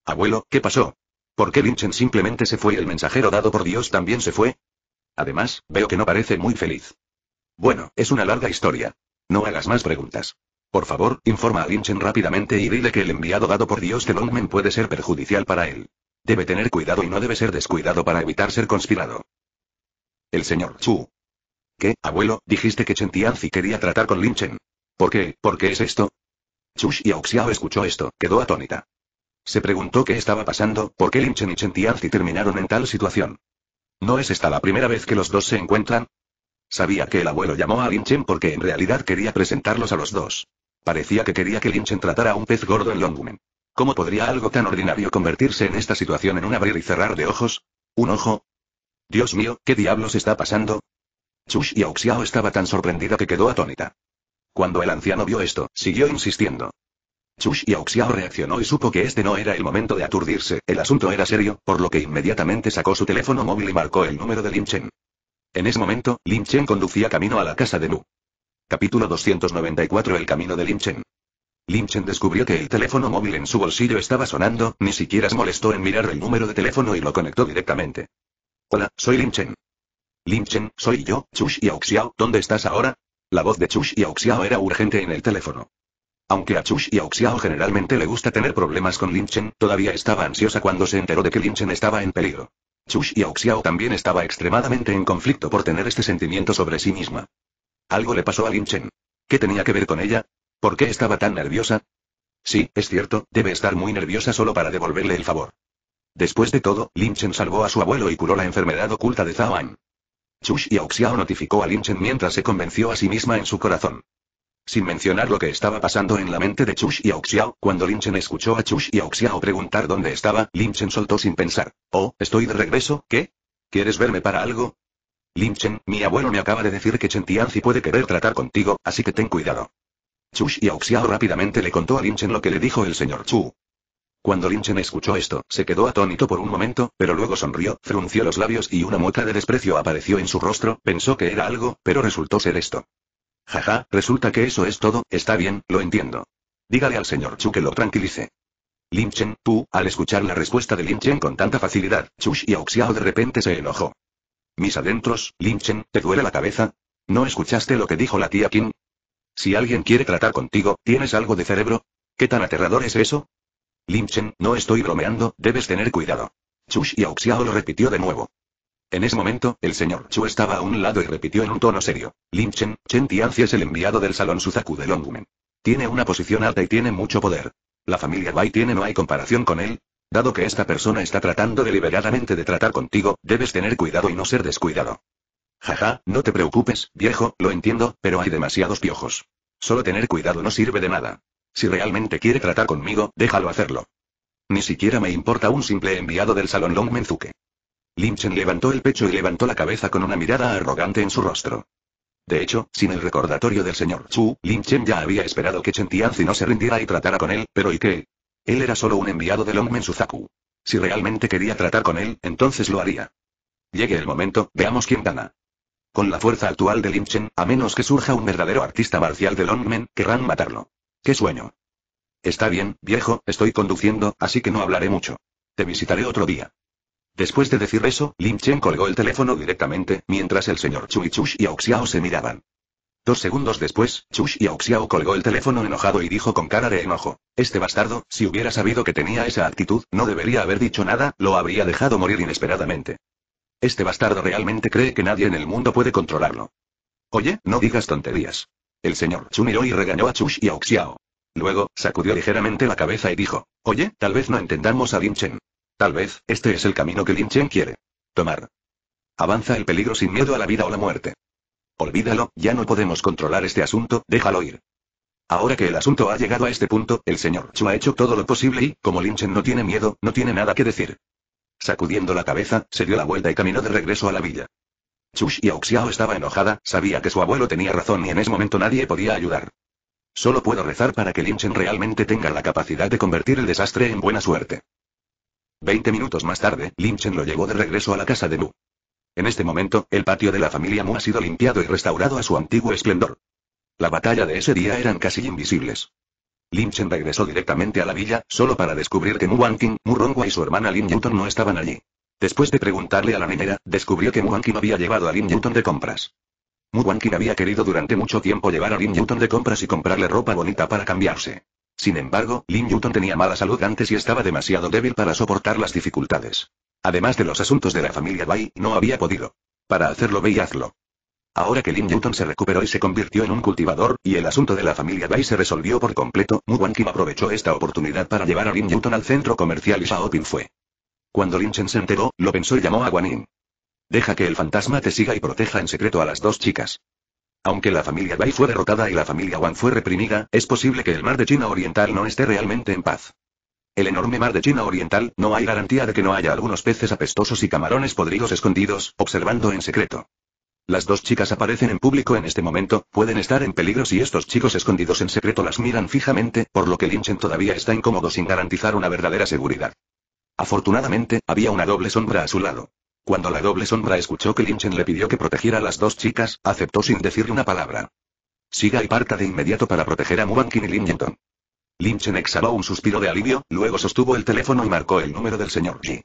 Abuelo, ¿qué pasó? ¿Por qué Linchen simplemente se fue y el mensajero dado por Dios también se fue? Además, veo que no parece muy feliz. Bueno, es una larga historia. No hagas más preguntas. Por favor, informa a Linchen rápidamente y dile que el enviado dado por Dios de Longmen puede ser perjudicial para él. Debe tener cuidado y no debe ser descuidado para evitar ser conspirado. El señor Chu, ¿Qué, abuelo, dijiste que Chen Tianzi quería tratar con Lin Chen? ¿Por qué, por qué es esto? Chush y Auxiao escuchó esto, quedó atónita. Se preguntó qué estaba pasando, por qué Lin Chen y Chen Tianzi terminaron en tal situación. ¿No es esta la primera vez que los dos se encuentran? Sabía que el abuelo llamó a Lin Chen porque en realidad quería presentarlos a los dos. Parecía que quería que Lin Chen tratara a un pez gordo en Longumen. ¿Cómo podría algo tan ordinario convertirse en esta situación en un abrir y cerrar de ojos? ¿Un ojo? Dios mío, ¿qué diablos está pasando? Chush y Auxiao estaba tan sorprendida que quedó atónita. Cuando el anciano vio esto, siguió insistiendo. Chush y Auxiao reaccionó y supo que este no era el momento de aturdirse, el asunto era serio, por lo que inmediatamente sacó su teléfono móvil y marcó el número de Lin Chen. En ese momento, Lin Chen conducía camino a la casa de Lu. Capítulo 294 El camino de Lin Chen. Lin Chen descubrió que el teléfono móvil en su bolsillo estaba sonando, ni siquiera se molestó en mirar el número de teléfono y lo conectó directamente. Hola, soy Lin Chen. Chen, soy yo, Chush y Auxiao, ¿dónde estás ahora? La voz de Chush y Auxiao era urgente en el teléfono. Aunque a Chush y Auxiao generalmente le gusta tener problemas con Chen, todavía estaba ansiosa cuando se enteró de que Chen estaba en peligro. Chush y Auxiao también estaba extremadamente en conflicto por tener este sentimiento sobre sí misma. Algo le pasó a Chen. ¿Qué tenía que ver con ella? ¿Por qué estaba tan nerviosa? Sí, es cierto, debe estar muy nerviosa solo para devolverle el favor. Después de todo, Chen salvó a su abuelo y curó la enfermedad oculta de An. Chush y Auxiao notificó a Linchen mientras se convenció a sí misma en su corazón. Sin mencionar lo que estaba pasando en la mente de Chush y Auxiao, cuando Linchen escuchó a Chush y Auxiao preguntar dónde estaba, Linchen soltó sin pensar. Oh, estoy de regreso, ¿qué? ¿Quieres verme para algo? Chen, mi abuelo me acaba de decir que Chen Tianzi puede querer tratar contigo, así que ten cuidado. Chush y Auxiao rápidamente le contó a Chen lo que le dijo el señor Chu. Cuando Chen escuchó esto, se quedó atónito por un momento, pero luego sonrió, frunció los labios y una mueca de desprecio apareció en su rostro, pensó que era algo, pero resultó ser esto. Jaja, resulta que eso es todo, está bien, lo entiendo. Dígale al señor Chu que lo tranquilice. Lin Chen, tú, al escuchar la respuesta de Lin Chen con tanta facilidad, Chush y Auxiao de repente se enojó. Mis adentros, Chen, ¿te duele la cabeza? ¿No escuchaste lo que dijo la tía Kim? Si alguien quiere tratar contigo, ¿tienes algo de cerebro? ¿Qué tan aterrador es eso? Limchen, no estoy bromeando, debes tener cuidado. Chush y Auxiao lo repitió de nuevo. En ese momento, el señor Chu estaba a un lado y repitió en un tono serio. Limchen, Chen Tianzi es el enviado del salón Suzaku de Longmen. Tiene una posición alta y tiene mucho poder. La familia Bai tiene no hay comparación con él. Dado que esta persona está tratando deliberadamente de tratar contigo, debes tener cuidado y no ser descuidado. Jaja, no te preocupes, viejo, lo entiendo, pero hay demasiados piojos. Solo tener cuidado no sirve de nada. Si realmente quiere tratar conmigo, déjalo hacerlo. Ni siquiera me importa un simple enviado del salón Long Menzuke. Chen levantó el pecho y levantó la cabeza con una mirada arrogante en su rostro. De hecho, sin el recordatorio del señor Chu, Chen ya había esperado que Chen Tianzi no se rindiera y tratara con él, pero ¿y qué? Él era solo un enviado de Longmen Suzaku. Si realmente quería tratar con él, entonces lo haría. Llegue el momento, veamos quién gana. Con la fuerza actual de Chen, a menos que surja un verdadero artista marcial de Longmen, querrán matarlo. ¡Qué sueño! Está bien, viejo, estoy conduciendo, así que no hablaré mucho. Te visitaré otro día. Después de decir eso, Lin Chen colgó el teléfono directamente, mientras el señor Chu y Chush y Auxiao se miraban. Dos segundos después, Chush y Auxiao colgó el teléfono enojado y dijo con cara de enojo. Este bastardo, si hubiera sabido que tenía esa actitud, no debería haber dicho nada, lo habría dejado morir inesperadamente. Este bastardo realmente cree que nadie en el mundo puede controlarlo. Oye, no digas tonterías. El señor Chu miró y regañó a Chush y a Oxiao. Luego, sacudió ligeramente la cabeza y dijo, oye, tal vez no entendamos a Lin Chen. Tal vez, este es el camino que Lin Chen quiere. Tomar. Avanza el peligro sin miedo a la vida o la muerte. Olvídalo, ya no podemos controlar este asunto, déjalo ir. Ahora que el asunto ha llegado a este punto, el señor Chu ha hecho todo lo posible y, como Lin Chen no tiene miedo, no tiene nada que decir. Sacudiendo la cabeza, se dio la vuelta y caminó de regreso a la villa. Chush y Auxiao estaba enojada, sabía que su abuelo tenía razón y en ese momento nadie podía ayudar. Solo puedo rezar para que Chen realmente tenga la capacidad de convertir el desastre en buena suerte. Veinte minutos más tarde, Chen lo llevó de regreso a la casa de Mu. En este momento, el patio de la familia Mu ha sido limpiado y restaurado a su antiguo esplendor. La batalla de ese día eran casi invisibles. Chen regresó directamente a la villa, solo para descubrir que Mu King, Mu Rongwa y su hermana Lin Yuton no estaban allí. Después de preguntarle a la minera, descubrió que Muankin había llevado a Lin Newton de compras. Muankin había querido durante mucho tiempo llevar a Lin Newton de compras y comprarle ropa bonita para cambiarse. Sin embargo, Lin Newton tenía mala salud antes y estaba demasiado débil para soportar las dificultades. Además de los asuntos de la familia Bai, no había podido. Para hacerlo ve y hazlo. Ahora que Lin Newton se recuperó y se convirtió en un cultivador, y el asunto de la familia Bai se resolvió por completo, Mu kim aprovechó esta oportunidad para llevar a Lin Newton al centro comercial y Xiaoping fue. Cuando Chen se enteró, lo pensó y llamó a Yin. Deja que el fantasma te siga y proteja en secreto a las dos chicas. Aunque la familia Bai fue derrotada y la familia Wang fue reprimida, es posible que el mar de China Oriental no esté realmente en paz. El enorme mar de China Oriental, no hay garantía de que no haya algunos peces apestosos y camarones podridos escondidos, observando en secreto. Las dos chicas aparecen en público en este momento, pueden estar en peligro si estos chicos escondidos en secreto las miran fijamente, por lo que Chen todavía está incómodo sin garantizar una verdadera seguridad. Afortunadamente, había una doble sombra a su lado. Cuando la doble sombra escuchó que Chen le pidió que protegiera a las dos chicas, aceptó sin decirle una palabra. Siga y parta de inmediato para proteger a Mubankin y Lin Chen exhaló un suspiro de alivio, luego sostuvo el teléfono y marcó el número del señor Ji.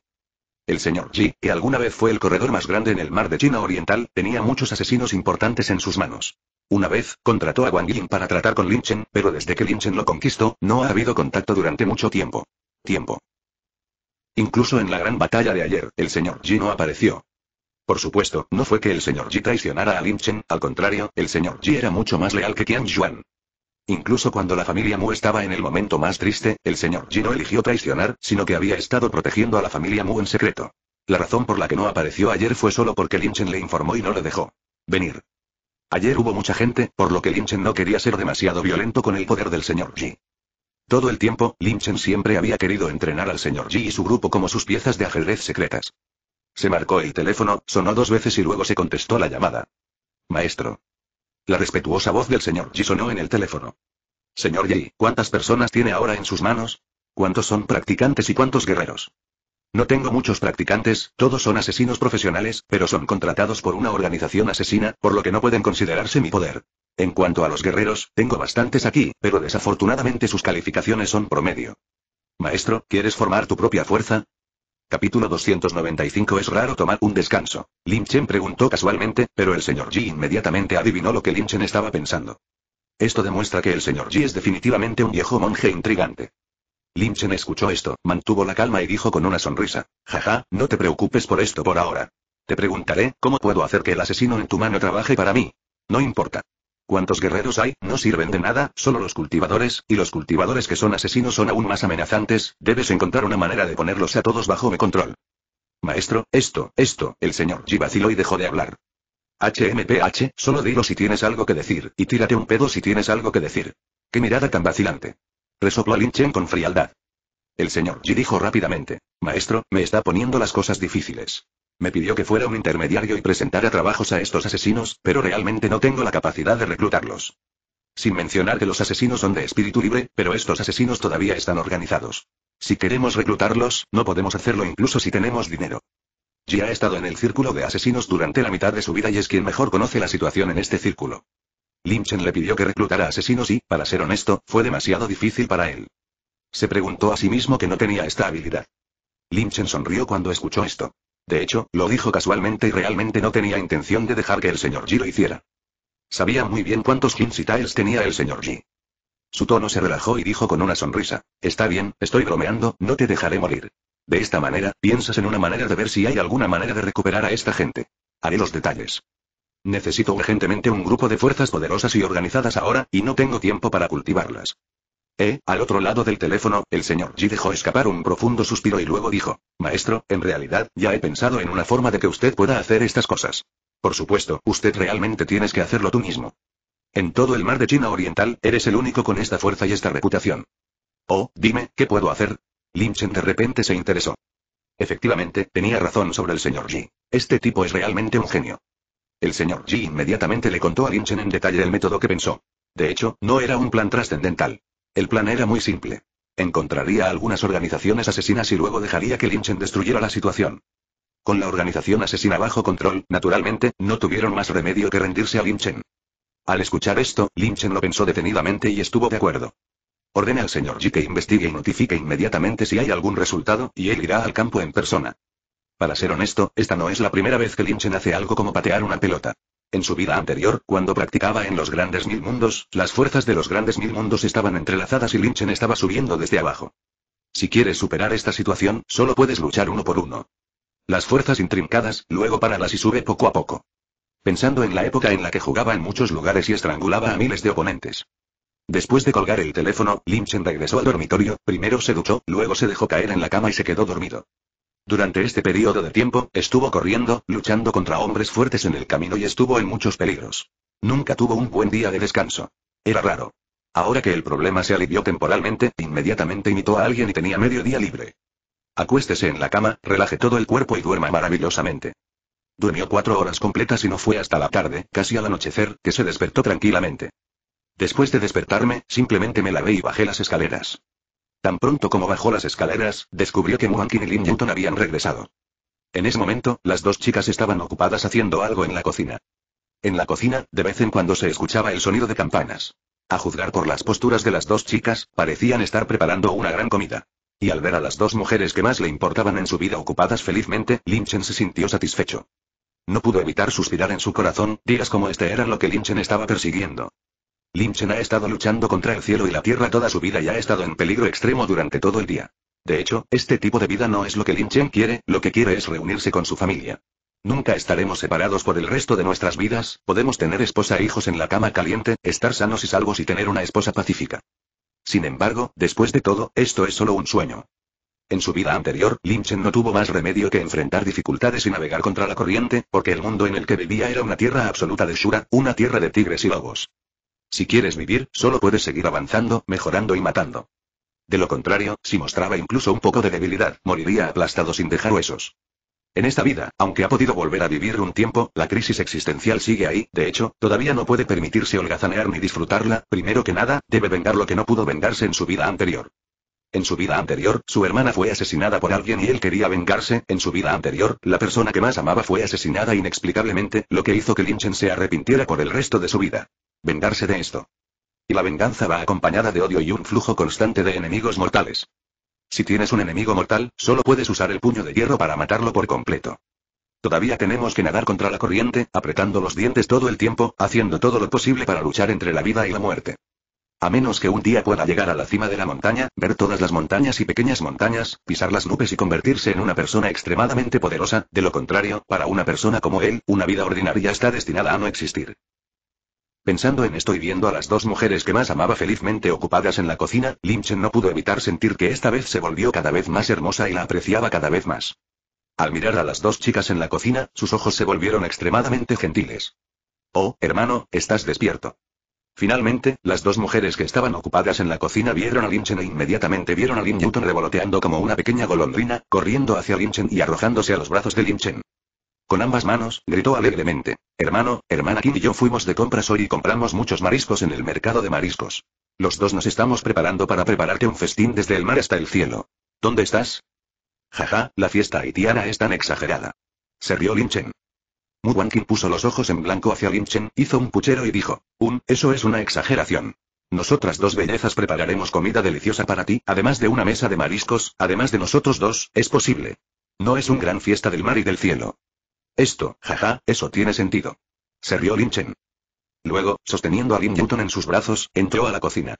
El señor Ji, que alguna vez fue el corredor más grande en el mar de China Oriental, tenía muchos asesinos importantes en sus manos. Una vez, contrató a Wang Yin para tratar con Chen, pero desde que linchen lo conquistó, no ha habido contacto durante mucho tiempo. Tiempo. Incluso en la gran batalla de ayer, el señor Ji no apareció. Por supuesto, no fue que el señor Ji traicionara a Lin Chen, al contrario, el señor Ji era mucho más leal que Qian Yuan. Incluso cuando la familia Mu estaba en el momento más triste, el señor Ji no eligió traicionar, sino que había estado protegiendo a la familia Mu en secreto. La razón por la que no apareció ayer fue solo porque Lin Chen le informó y no le dejó venir. Ayer hubo mucha gente, por lo que Lin Chen no quería ser demasiado violento con el poder del señor Ji. Todo el tiempo, Chen siempre había querido entrenar al señor Ji y su grupo como sus piezas de ajedrez secretas. Se marcó el teléfono, sonó dos veces y luego se contestó la llamada. Maestro. La respetuosa voz del señor Ji sonó en el teléfono. Señor Ji, ¿cuántas personas tiene ahora en sus manos? ¿Cuántos son practicantes y cuántos guerreros? No tengo muchos practicantes, todos son asesinos profesionales, pero son contratados por una organización asesina, por lo que no pueden considerarse mi poder. En cuanto a los guerreros, tengo bastantes aquí, pero desafortunadamente sus calificaciones son promedio. Maestro, ¿quieres formar tu propia fuerza? Capítulo 295 Es raro tomar un descanso. Lin Chen preguntó casualmente, pero el señor Ji inmediatamente adivinó lo que Lin Chen estaba pensando. Esto demuestra que el señor Ji es definitivamente un viejo monje intrigante. Limchen escuchó esto, mantuvo la calma y dijo con una sonrisa. Jaja, no te preocupes por esto por ahora. Te preguntaré, ¿cómo puedo hacer que el asesino en tu mano trabaje para mí? No importa. ¿Cuántos guerreros hay, no sirven de nada, solo los cultivadores, y los cultivadores que son asesinos son aún más amenazantes, debes encontrar una manera de ponerlos a todos bajo mi control. Maestro, esto, esto, el señor G vaciló y dejó de hablar. HMPH, solo dilo si tienes algo que decir, y tírate un pedo si tienes algo que decir. Qué mirada tan vacilante. Resopló Chen con frialdad. El señor Ji dijo rápidamente. Maestro, me está poniendo las cosas difíciles. Me pidió que fuera un intermediario y presentara trabajos a estos asesinos, pero realmente no tengo la capacidad de reclutarlos. Sin mencionar que los asesinos son de espíritu libre, pero estos asesinos todavía están organizados. Si queremos reclutarlos, no podemos hacerlo incluso si tenemos dinero. Ji ha estado en el círculo de asesinos durante la mitad de su vida y es quien mejor conoce la situación en este círculo. Limchen le pidió que reclutara asesinos y, para ser honesto, fue demasiado difícil para él. Se preguntó a sí mismo que no tenía esta habilidad. Limchen sonrió cuando escuchó esto. De hecho, lo dijo casualmente y realmente no tenía intención de dejar que el señor Ji lo hiciera. Sabía muy bien cuántos hints y tiles tenía el señor G. Su tono se relajó y dijo con una sonrisa, Está bien, estoy bromeando, no te dejaré morir. De esta manera, piensas en una manera de ver si hay alguna manera de recuperar a esta gente. Haré los detalles. Necesito urgentemente un grupo de fuerzas poderosas y organizadas ahora, y no tengo tiempo para cultivarlas. Eh, al otro lado del teléfono, el señor Ji dejó escapar un profundo suspiro y luego dijo, Maestro, en realidad, ya he pensado en una forma de que usted pueda hacer estas cosas. Por supuesto, usted realmente tienes que hacerlo tú mismo. En todo el mar de China Oriental, eres el único con esta fuerza y esta reputación. Oh, dime, ¿qué puedo hacer? Chen de repente se interesó. Efectivamente, tenía razón sobre el señor Ji. Este tipo es realmente un genio. El señor Ji inmediatamente le contó a Chen en detalle el método que pensó. De hecho, no era un plan trascendental. El plan era muy simple. Encontraría algunas organizaciones asesinas y luego dejaría que Lin Chen destruyera la situación. Con la organización asesina bajo control, naturalmente, no tuvieron más remedio que rendirse a Lin Chen. Al escuchar esto, Lin Chen lo pensó detenidamente y estuvo de acuerdo. Ordena al señor G que investigue y notifique inmediatamente si hay algún resultado, y él irá al campo en persona. Para ser honesto, esta no es la primera vez que Linchen hace algo como patear una pelota. En su vida anterior, cuando practicaba en los grandes mil mundos, las fuerzas de los grandes mil mundos estaban entrelazadas y Linchen estaba subiendo desde abajo. Si quieres superar esta situación, solo puedes luchar uno por uno. Las fuerzas intrincadas, luego páralas y sube poco a poco. Pensando en la época en la que jugaba en muchos lugares y estrangulaba a miles de oponentes. Después de colgar el teléfono, Linchen regresó al dormitorio, primero se duchó, luego se dejó caer en la cama y se quedó dormido. Durante este periodo de tiempo, estuvo corriendo, luchando contra hombres fuertes en el camino y estuvo en muchos peligros. Nunca tuvo un buen día de descanso. Era raro. Ahora que el problema se alivió temporalmente, inmediatamente imitó a alguien y tenía medio día libre. Acuéstese en la cama, relaje todo el cuerpo y duerma maravillosamente. Durmió cuatro horas completas y no fue hasta la tarde, casi al anochecer, que se despertó tranquilamente. Después de despertarme, simplemente me lavé y bajé las escaleras. Tan pronto como bajó las escaleras, descubrió que Muankin y Lin habían regresado. En ese momento, las dos chicas estaban ocupadas haciendo algo en la cocina. En la cocina, de vez en cuando se escuchaba el sonido de campanas. A juzgar por las posturas de las dos chicas, parecían estar preparando una gran comida. Y al ver a las dos mujeres que más le importaban en su vida ocupadas felizmente, Chen se sintió satisfecho. No pudo evitar suspirar en su corazón, días como este eran lo que Chen estaba persiguiendo. Chen ha estado luchando contra el cielo y la tierra toda su vida y ha estado en peligro extremo durante todo el día. De hecho, este tipo de vida no es lo que Chen quiere, lo que quiere es reunirse con su familia. Nunca estaremos separados por el resto de nuestras vidas, podemos tener esposa e hijos en la cama caliente, estar sanos y salvos y tener una esposa pacífica. Sin embargo, después de todo, esto es solo un sueño. En su vida anterior, Chen no tuvo más remedio que enfrentar dificultades y navegar contra la corriente, porque el mundo en el que vivía era una tierra absoluta de Shura, una tierra de tigres y lobos. Si quieres vivir, solo puedes seguir avanzando, mejorando y matando. De lo contrario, si mostraba incluso un poco de debilidad, moriría aplastado sin dejar huesos. En esta vida, aunque ha podido volver a vivir un tiempo, la crisis existencial sigue ahí, de hecho, todavía no puede permitirse holgazanear ni disfrutarla, primero que nada, debe vengar lo que no pudo vengarse en su vida anterior. En su vida anterior, su hermana fue asesinada por alguien y él quería vengarse. En su vida anterior, la persona que más amaba fue asesinada inexplicablemente, lo que hizo que Linchen se arrepintiera por el resto de su vida. Vengarse de esto. Y la venganza va acompañada de odio y un flujo constante de enemigos mortales. Si tienes un enemigo mortal, solo puedes usar el puño de hierro para matarlo por completo. Todavía tenemos que nadar contra la corriente, apretando los dientes todo el tiempo, haciendo todo lo posible para luchar entre la vida y la muerte. A menos que un día pueda llegar a la cima de la montaña, ver todas las montañas y pequeñas montañas, pisar las nubes y convertirse en una persona extremadamente poderosa, de lo contrario, para una persona como él, una vida ordinaria está destinada a no existir. Pensando en esto y viendo a las dos mujeres que más amaba felizmente ocupadas en la cocina, Lynchen no pudo evitar sentir que esta vez se volvió cada vez más hermosa y la apreciaba cada vez más. Al mirar a las dos chicas en la cocina, sus ojos se volvieron extremadamente gentiles. Oh, hermano, estás despierto. Finalmente, las dos mujeres que estaban ocupadas en la cocina vieron a Chen e inmediatamente vieron a Lin Newton revoloteando como una pequeña golondrina, corriendo hacia Chen y arrojándose a los brazos de Chen. Con ambas manos, gritó alegremente. Hermano, hermana Kim y yo fuimos de compras hoy y compramos muchos mariscos en el mercado de mariscos. Los dos nos estamos preparando para prepararte un festín desde el mar hasta el cielo. ¿Dónde estás? Jaja, la fiesta haitiana es tan exagerada. Se rió Lynchen. Kim puso los ojos en blanco hacia Chen, hizo un puchero y dijo. Eso es una exageración. Nosotras dos bellezas prepararemos comida deliciosa para ti, además de una mesa de mariscos, además de nosotros dos, es posible. No es un gran fiesta del mar y del cielo. Esto, jaja, eso tiene sentido. Se rió Chen. Luego, sosteniendo a Lin Newton en sus brazos, entró a la cocina.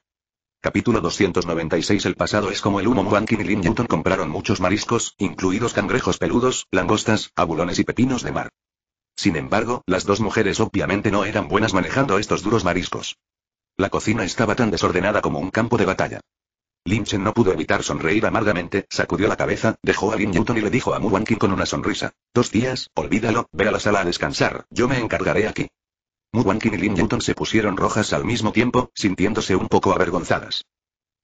Capítulo 296 El pasado es como el humo Wankin y Lin Newton compraron muchos mariscos, incluidos cangrejos peludos, langostas, abulones y pepinos de mar. Sin embargo, las dos mujeres obviamente no eran buenas manejando estos duros mariscos. La cocina estaba tan desordenada como un campo de batalla. Chen no pudo evitar sonreír amargamente, sacudió la cabeza, dejó a Lin Newton y le dijo a Mu Wanqing con una sonrisa. Dos días, olvídalo, ve a la sala a descansar, yo me encargaré aquí. Mu Wanqing y Lin Newton se pusieron rojas al mismo tiempo, sintiéndose un poco avergonzadas.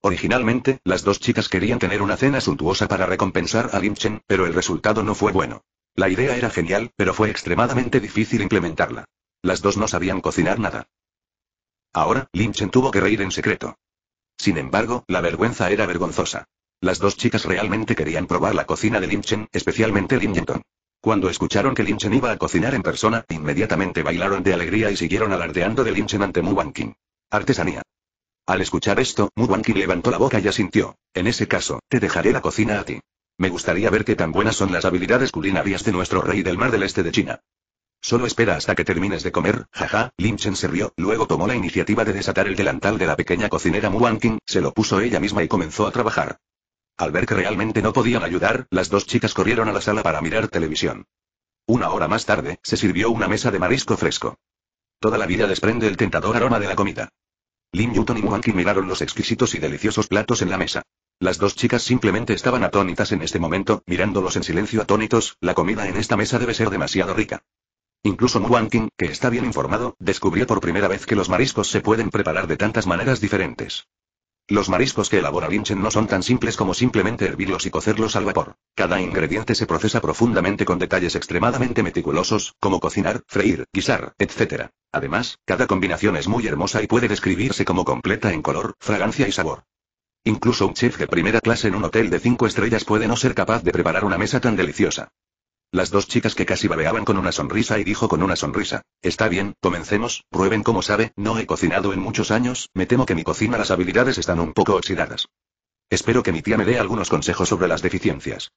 Originalmente, las dos chicas querían tener una cena suntuosa para recompensar a Lin Chen, pero el resultado no fue bueno. La idea era genial, pero fue extremadamente difícil implementarla. Las dos no sabían cocinar nada. Ahora, Chen tuvo que reír en secreto. Sin embargo, la vergüenza era vergonzosa. Las dos chicas realmente querían probar la cocina de Chen, especialmente Lynchington. Cuando escucharon que Chen iba a cocinar en persona, inmediatamente bailaron de alegría y siguieron alardeando de Chen ante Mu King Artesanía. Al escuchar esto, Mu Wanqing levantó la boca y asintió. En ese caso, te dejaré la cocina a ti. Me gustaría ver qué tan buenas son las habilidades culinarias de nuestro rey del mar del este de China. Solo espera hasta que termines de comer, jaja, Lin Chen se rió, luego tomó la iniciativa de desatar el delantal de la pequeña cocinera Muan se lo puso ella misma y comenzó a trabajar. Al ver que realmente no podían ayudar, las dos chicas corrieron a la sala para mirar televisión. Una hora más tarde, se sirvió una mesa de marisco fresco. Toda la vida desprende el tentador aroma de la comida. Lin Newton y Muan miraron los exquisitos y deliciosos platos en la mesa. Las dos chicas simplemente estaban atónitas en este momento, mirándolos en silencio atónitos, la comida en esta mesa debe ser demasiado rica. Incluso King, que está bien informado, descubrió por primera vez que los mariscos se pueden preparar de tantas maneras diferentes. Los mariscos que elabora Linchen no son tan simples como simplemente hervirlos y cocerlos al vapor. Cada ingrediente se procesa profundamente con detalles extremadamente meticulosos, como cocinar, freír, guisar, etc. Además, cada combinación es muy hermosa y puede describirse como completa en color, fragancia y sabor. Incluso un chef de primera clase en un hotel de cinco estrellas puede no ser capaz de preparar una mesa tan deliciosa. Las dos chicas que casi babeaban con una sonrisa y dijo con una sonrisa, Está bien, comencemos, prueben como sabe, no he cocinado en muchos años, me temo que mi cocina las habilidades están un poco oxidadas. Espero que mi tía me dé algunos consejos sobre las deficiencias.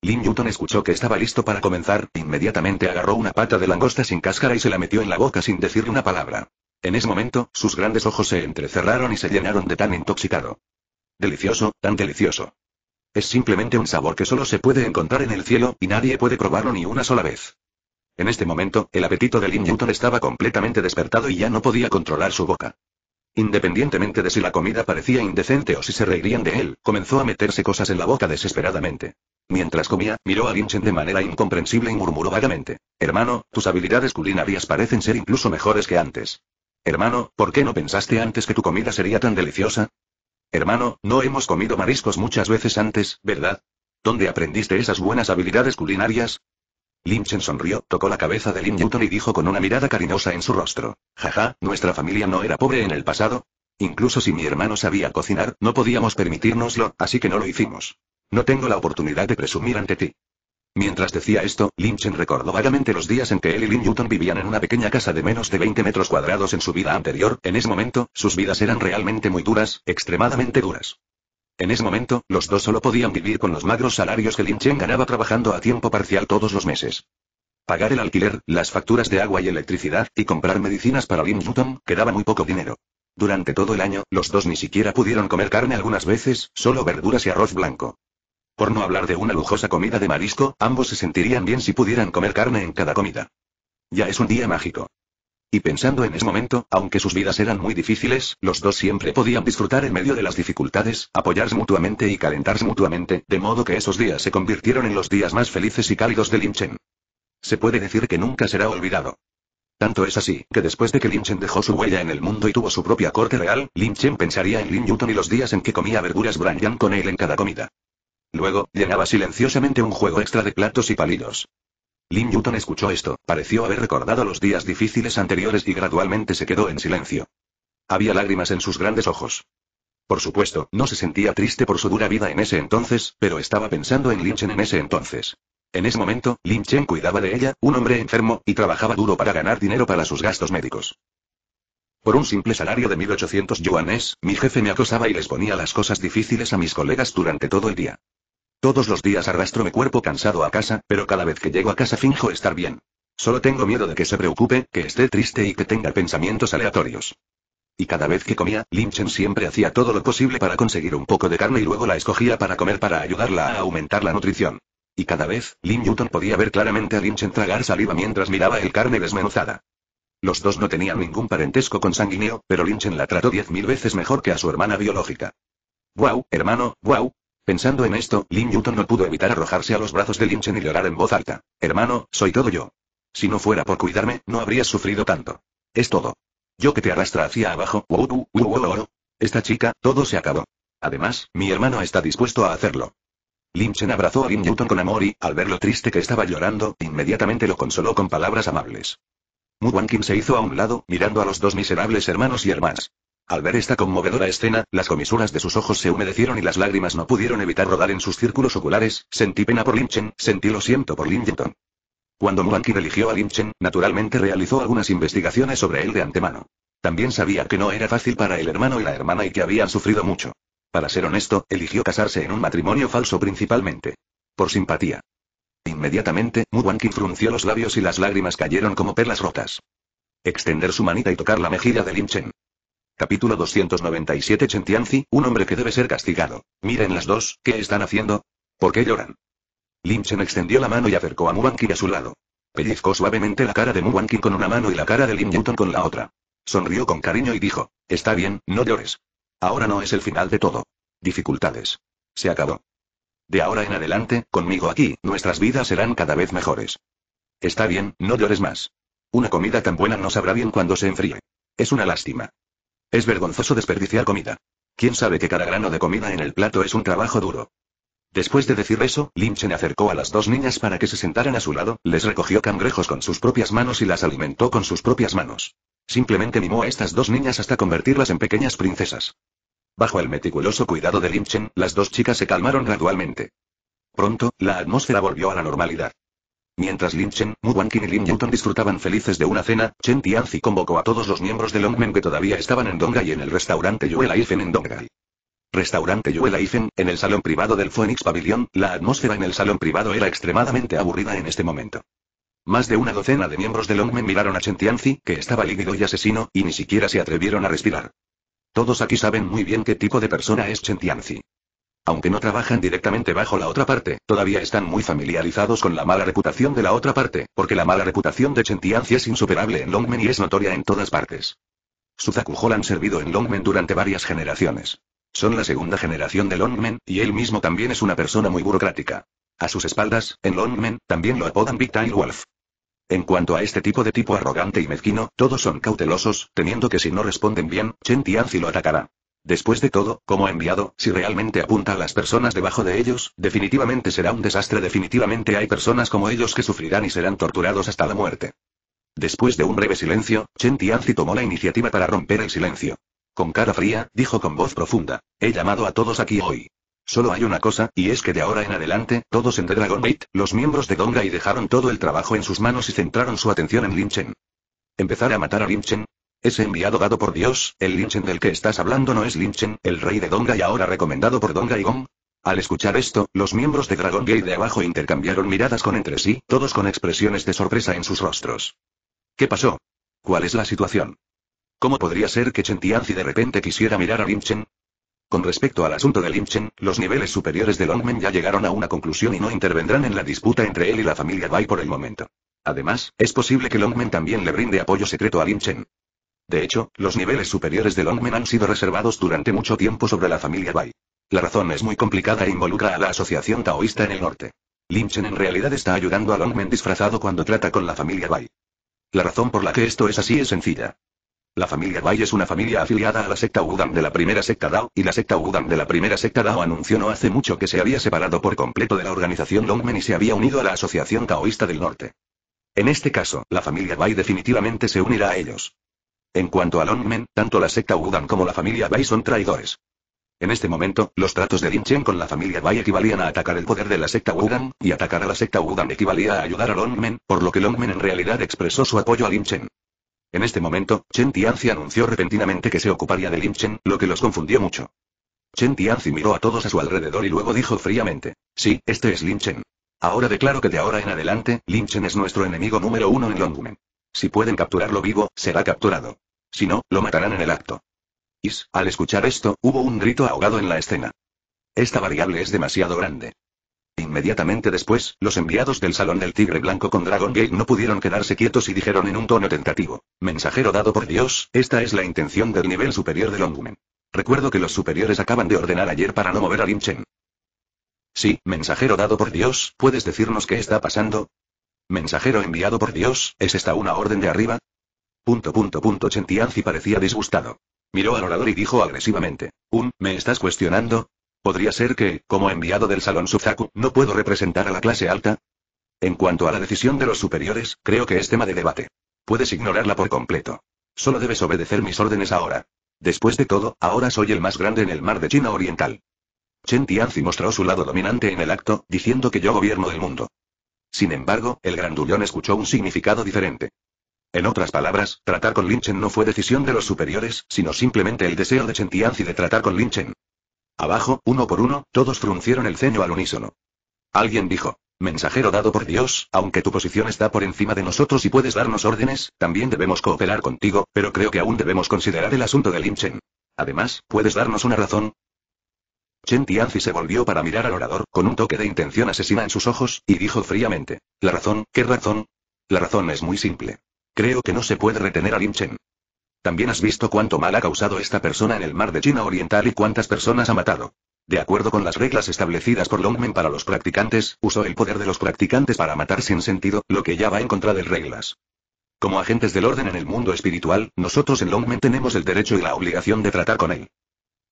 Lin Newton escuchó que estaba listo para comenzar, inmediatamente agarró una pata de langosta sin cáscara y se la metió en la boca sin decirle una palabra. En ese momento, sus grandes ojos se entrecerraron y se llenaron de tan intoxicado. Delicioso, tan delicioso. Es simplemente un sabor que solo se puede encontrar en el cielo, y nadie puede probarlo ni una sola vez. En este momento, el apetito de Lin Newton estaba completamente despertado y ya no podía controlar su boca. Independientemente de si la comida parecía indecente o si se reirían de él, comenzó a meterse cosas en la boca desesperadamente. Mientras comía, miró a Chen de manera incomprensible y murmuró vagamente. Hermano, tus habilidades culinarias parecen ser incluso mejores que antes. Hermano, ¿por qué no pensaste antes que tu comida sería tan deliciosa? Hermano, no hemos comido mariscos muchas veces antes, ¿verdad? ¿Dónde aprendiste esas buenas habilidades culinarias? Limchen sonrió, tocó la cabeza de Lim Newton y dijo con una mirada cariñosa en su rostro. Jaja, nuestra familia no era pobre en el pasado. Incluso si mi hermano sabía cocinar, no podíamos permitirnoslo, así que no lo hicimos. No tengo la oportunidad de presumir ante ti. Mientras decía esto, Chen recordó vagamente los días en que él y Lin Newton vivían en una pequeña casa de menos de 20 metros cuadrados en su vida anterior, en ese momento, sus vidas eran realmente muy duras, extremadamente duras. En ese momento, los dos solo podían vivir con los magros salarios que Chen ganaba trabajando a tiempo parcial todos los meses. Pagar el alquiler, las facturas de agua y electricidad, y comprar medicinas para Lin Newton, quedaba muy poco dinero. Durante todo el año, los dos ni siquiera pudieron comer carne algunas veces, solo verduras y arroz blanco. Por no hablar de una lujosa comida de marisco, ambos se sentirían bien si pudieran comer carne en cada comida. Ya es un día mágico. Y pensando en ese momento, aunque sus vidas eran muy difíciles, los dos siempre podían disfrutar en medio de las dificultades, apoyarse mutuamente y calentarse mutuamente, de modo que esos días se convirtieron en los días más felices y cálidos de Lin Chen. Se puede decir que nunca será olvidado. Tanto es así, que después de que Lin Chen dejó su huella en el mundo y tuvo su propia corte real, Lin Chen pensaría en Lin Newton y los días en que comía verduras Brian con él en cada comida. Luego, llenaba silenciosamente un juego extra de platos y palillos. Lin Newton escuchó esto, pareció haber recordado los días difíciles anteriores y gradualmente se quedó en silencio. Había lágrimas en sus grandes ojos. Por supuesto, no se sentía triste por su dura vida en ese entonces, pero estaba pensando en Lin Chen en ese entonces. En ese momento, Lin Chen cuidaba de ella, un hombre enfermo, y trabajaba duro para ganar dinero para sus gastos médicos. Por un simple salario de 1.800 yuanes, mi jefe me acosaba y les ponía las cosas difíciles a mis colegas durante todo el día. Todos los días arrastro mi cuerpo cansado a casa, pero cada vez que llego a casa finjo estar bien. Solo tengo miedo de que se preocupe, que esté triste y que tenga pensamientos aleatorios. Y cada vez que comía, Lynchen siempre hacía todo lo posible para conseguir un poco de carne y luego la escogía para comer para ayudarla a aumentar la nutrición. Y cada vez, Lin Newton podía ver claramente a Lynchen tragar saliva mientras miraba el carne desmenuzada. Los dos no tenían ningún parentesco consanguíneo, pero Lynchen la trató diez mil veces mejor que a su hermana biológica. ¡Guau, hermano, guau! Pensando en esto, Lin Newton no pudo evitar arrojarse a los brazos de Lin Chen y llorar en voz alta. Hermano, soy todo yo. Si no fuera por cuidarme, no habrías sufrido tanto. Es todo. Yo que te arrastra hacia abajo, Esta chica, todo se acabó. Además, mi hermano está dispuesto a hacerlo. Lin Chen abrazó a Lin Newton con amor y, al ver lo triste que estaba llorando, inmediatamente lo consoló con palabras amables. Mu Kim se hizo a un lado, mirando a los dos miserables hermanos y hermanas. Al ver esta conmovedora escena, las comisuras de sus ojos se humedecieron y las lágrimas no pudieron evitar rodar en sus círculos oculares, sentí pena por Chen, sentí lo siento por Lingenton. Cuando Wanqi eligió a Lin Chen, naturalmente realizó algunas investigaciones sobre él de antemano. También sabía que no era fácil para el hermano y la hermana y que habían sufrido mucho. Para ser honesto, eligió casarse en un matrimonio falso principalmente. Por simpatía. Inmediatamente, Wanqi frunció los labios y las lágrimas cayeron como perlas rotas. Extender su manita y tocar la mejilla de Lin Chen. Capítulo 297 Tianzi, un hombre que debe ser castigado. Miren las dos, ¿qué están haciendo? ¿Por qué lloran? Chen extendió la mano y acercó a Wanqing a su lado. Pellizcó suavemente la cara de Wanqing con una mano y la cara de Lin Newton con la otra. Sonrió con cariño y dijo, está bien, no llores. Ahora no es el final de todo. Dificultades. Se acabó. De ahora en adelante, conmigo aquí, nuestras vidas serán cada vez mejores. Está bien, no llores más. Una comida tan buena no sabrá bien cuando se enfríe. Es una lástima. Es vergonzoso desperdiciar comida. ¿Quién sabe que cada grano de comida en el plato es un trabajo duro? Después de decir eso, Limchen acercó a las dos niñas para que se sentaran a su lado, les recogió cangrejos con sus propias manos y las alimentó con sus propias manos. Simplemente mimó a estas dos niñas hasta convertirlas en pequeñas princesas. Bajo el meticuloso cuidado de Limchen, las dos chicas se calmaron gradualmente. Pronto, la atmósfera volvió a la normalidad. Mientras Lin Chen, Mu y Lin Yutong disfrutaban felices de una cena, Chen Tianzi convocó a todos los miembros de Longmen que todavía estaban en Dongai en el restaurante Yuela Ifen en Dongai. Restaurante Yuela Ifen, en el salón privado del Phoenix Pavilion, la atmósfera en el salón privado era extremadamente aburrida en este momento. Más de una docena de miembros de Longmen miraron a Chen Tianzi, que estaba lívido y asesino, y ni siquiera se atrevieron a respirar. Todos aquí saben muy bien qué tipo de persona es Chen Tianzi. Aunque no trabajan directamente bajo la otra parte, todavía están muy familiarizados con la mala reputación de la otra parte, porque la mala reputación de Tianzi es insuperable en Longmen y es notoria en todas partes. Suzaku han servido en Longmen durante varias generaciones. Son la segunda generación de Longmen, y él mismo también es una persona muy burocrática. A sus espaldas, en Longmen, también lo apodan Big Tail Wolf. En cuanto a este tipo de tipo arrogante y mezquino, todos son cautelosos, teniendo que si no responden bien, Chen Tianzi lo atacará. Después de todo, como enviado, si realmente apunta a las personas debajo de ellos, definitivamente será un desastre. Definitivamente hay personas como ellos que sufrirán y serán torturados hasta la muerte. Después de un breve silencio, Chen Tianzi tomó la iniciativa para romper el silencio. Con cara fría, dijo con voz profunda. He llamado a todos aquí hoy. Solo hay una cosa, y es que de ahora en adelante, todos en The Dragon Bait, los miembros de y dejaron todo el trabajo en sus manos y centraron su atención en Lin Chen. ¿Empezar a matar a Lin Chen? Ese enviado dado por Dios, el Linchen del que estás hablando no es Linchen, el rey de Donga y ahora recomendado por Donga y Gong. Al escuchar esto, los miembros de Dragon Gate de abajo intercambiaron miradas con entre sí, todos con expresiones de sorpresa en sus rostros. ¿Qué pasó? ¿Cuál es la situación? ¿Cómo podría ser que Chen de repente quisiera mirar a Linchen? Con respecto al asunto de Linchen, los niveles superiores de Longmen ya llegaron a una conclusión y no intervendrán en la disputa entre él y la familia Bai por el momento. Además, es posible que Longmen también le brinde apoyo secreto a Linchen. De hecho, los niveles superiores de Longmen han sido reservados durante mucho tiempo sobre la familia Bai. La razón es muy complicada e involucra a la asociación taoísta en el norte. Chen en realidad está ayudando a Longmen disfrazado cuando trata con la familia Bai. La razón por la que esto es así es sencilla. La familia Bai es una familia afiliada a la secta Wudang de la primera secta Dao, y la secta Wudang de la primera secta Dao anunció no hace mucho que se había separado por completo de la organización Longmen y se había unido a la Asociación Taoísta del Norte. En este caso, la familia Bai definitivamente se unirá a ellos. En cuanto a Longmen, tanto la secta Wudan como la familia Bai son traidores. En este momento, los tratos de Lin Chen con la familia Bai equivalían a atacar el poder de la secta Wudan, y atacar a la secta Wudan equivalía a ayudar a Longmen, por lo que Longmen en realidad expresó su apoyo a Lin Chen. En este momento, Chen Tianzi anunció repentinamente que se ocuparía de Lin Chen, lo que los confundió mucho. Chen Tianzi miró a todos a su alrededor y luego dijo fríamente, sí, este es Lin Chen. Ahora declaro que de ahora en adelante, Lin Chen es nuestro enemigo número uno en Longmen. Si pueden capturarlo vivo, será capturado. Si no, lo matarán en el acto. Y, al escuchar esto, hubo un grito ahogado en la escena. Esta variable es demasiado grande. Inmediatamente después, los enviados del Salón del Tigre Blanco con Dragon Gate no pudieron quedarse quietos y dijeron en un tono tentativo. Mensajero dado por Dios, esta es la intención del nivel superior del Longumen. Recuerdo que los superiores acaban de ordenar ayer para no mover a Chen. Sí, mensajero dado por Dios, ¿puedes decirnos qué está pasando? Mensajero enviado por Dios, ¿es esta una orden de arriba? Punto punto Chentianzi parecía disgustado. Miró al orador y dijo agresivamente. Un, ¿me estás cuestionando? ¿Podría ser que, como enviado del Salón Suzaku, no puedo representar a la clase alta? En cuanto a la decisión de los superiores, creo que es tema de debate. Puedes ignorarla por completo. Solo debes obedecer mis órdenes ahora. Después de todo, ahora soy el más grande en el mar de China Oriental. Chen Tianzi mostró su lado dominante en el acto, diciendo que yo gobierno el mundo. Sin embargo, el grandullón escuchó un significado diferente. En otras palabras, tratar con linchen no fue decisión de los superiores, sino simplemente el deseo de Chentianzi de tratar con linchen Abajo, uno por uno, todos fruncieron el ceño al unísono. Alguien dijo, mensajero dado por Dios, aunque tu posición está por encima de nosotros y puedes darnos órdenes, también debemos cooperar contigo, pero creo que aún debemos considerar el asunto de Chen. Además, puedes darnos una razón, Chen Tianzi se volvió para mirar al orador, con un toque de intención asesina en sus ojos, y dijo fríamente. ¿La razón? ¿Qué razón? La razón es muy simple. Creo que no se puede retener a Lin Chen. También has visto cuánto mal ha causado esta persona en el mar de China Oriental y cuántas personas ha matado. De acuerdo con las reglas establecidas por Longmen para los practicantes, usó el poder de los practicantes para matar sin sentido, lo que ya va en contra de reglas. Como agentes del orden en el mundo espiritual, nosotros en Longmen tenemos el derecho y la obligación de tratar con él.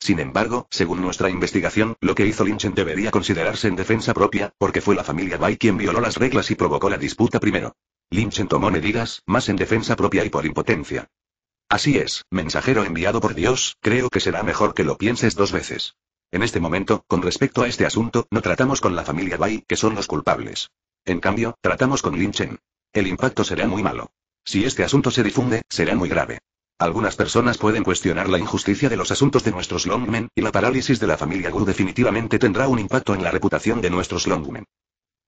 Sin embargo, según nuestra investigación, lo que hizo Lynch debería considerarse en defensa propia, porque fue la familia Bai quien violó las reglas y provocó la disputa primero. Lynch tomó medidas, más en defensa propia y por impotencia. Así es, mensajero enviado por Dios, creo que será mejor que lo pienses dos veces. En este momento, con respecto a este asunto, no tratamos con la familia Bai, que son los culpables. En cambio, tratamos con Lynchen. El impacto será muy malo. Si este asunto se difunde, será muy grave. Algunas personas pueden cuestionar la injusticia de los asuntos de nuestros Longmen, y la parálisis de la familia Gu definitivamente tendrá un impacto en la reputación de nuestros Longmen.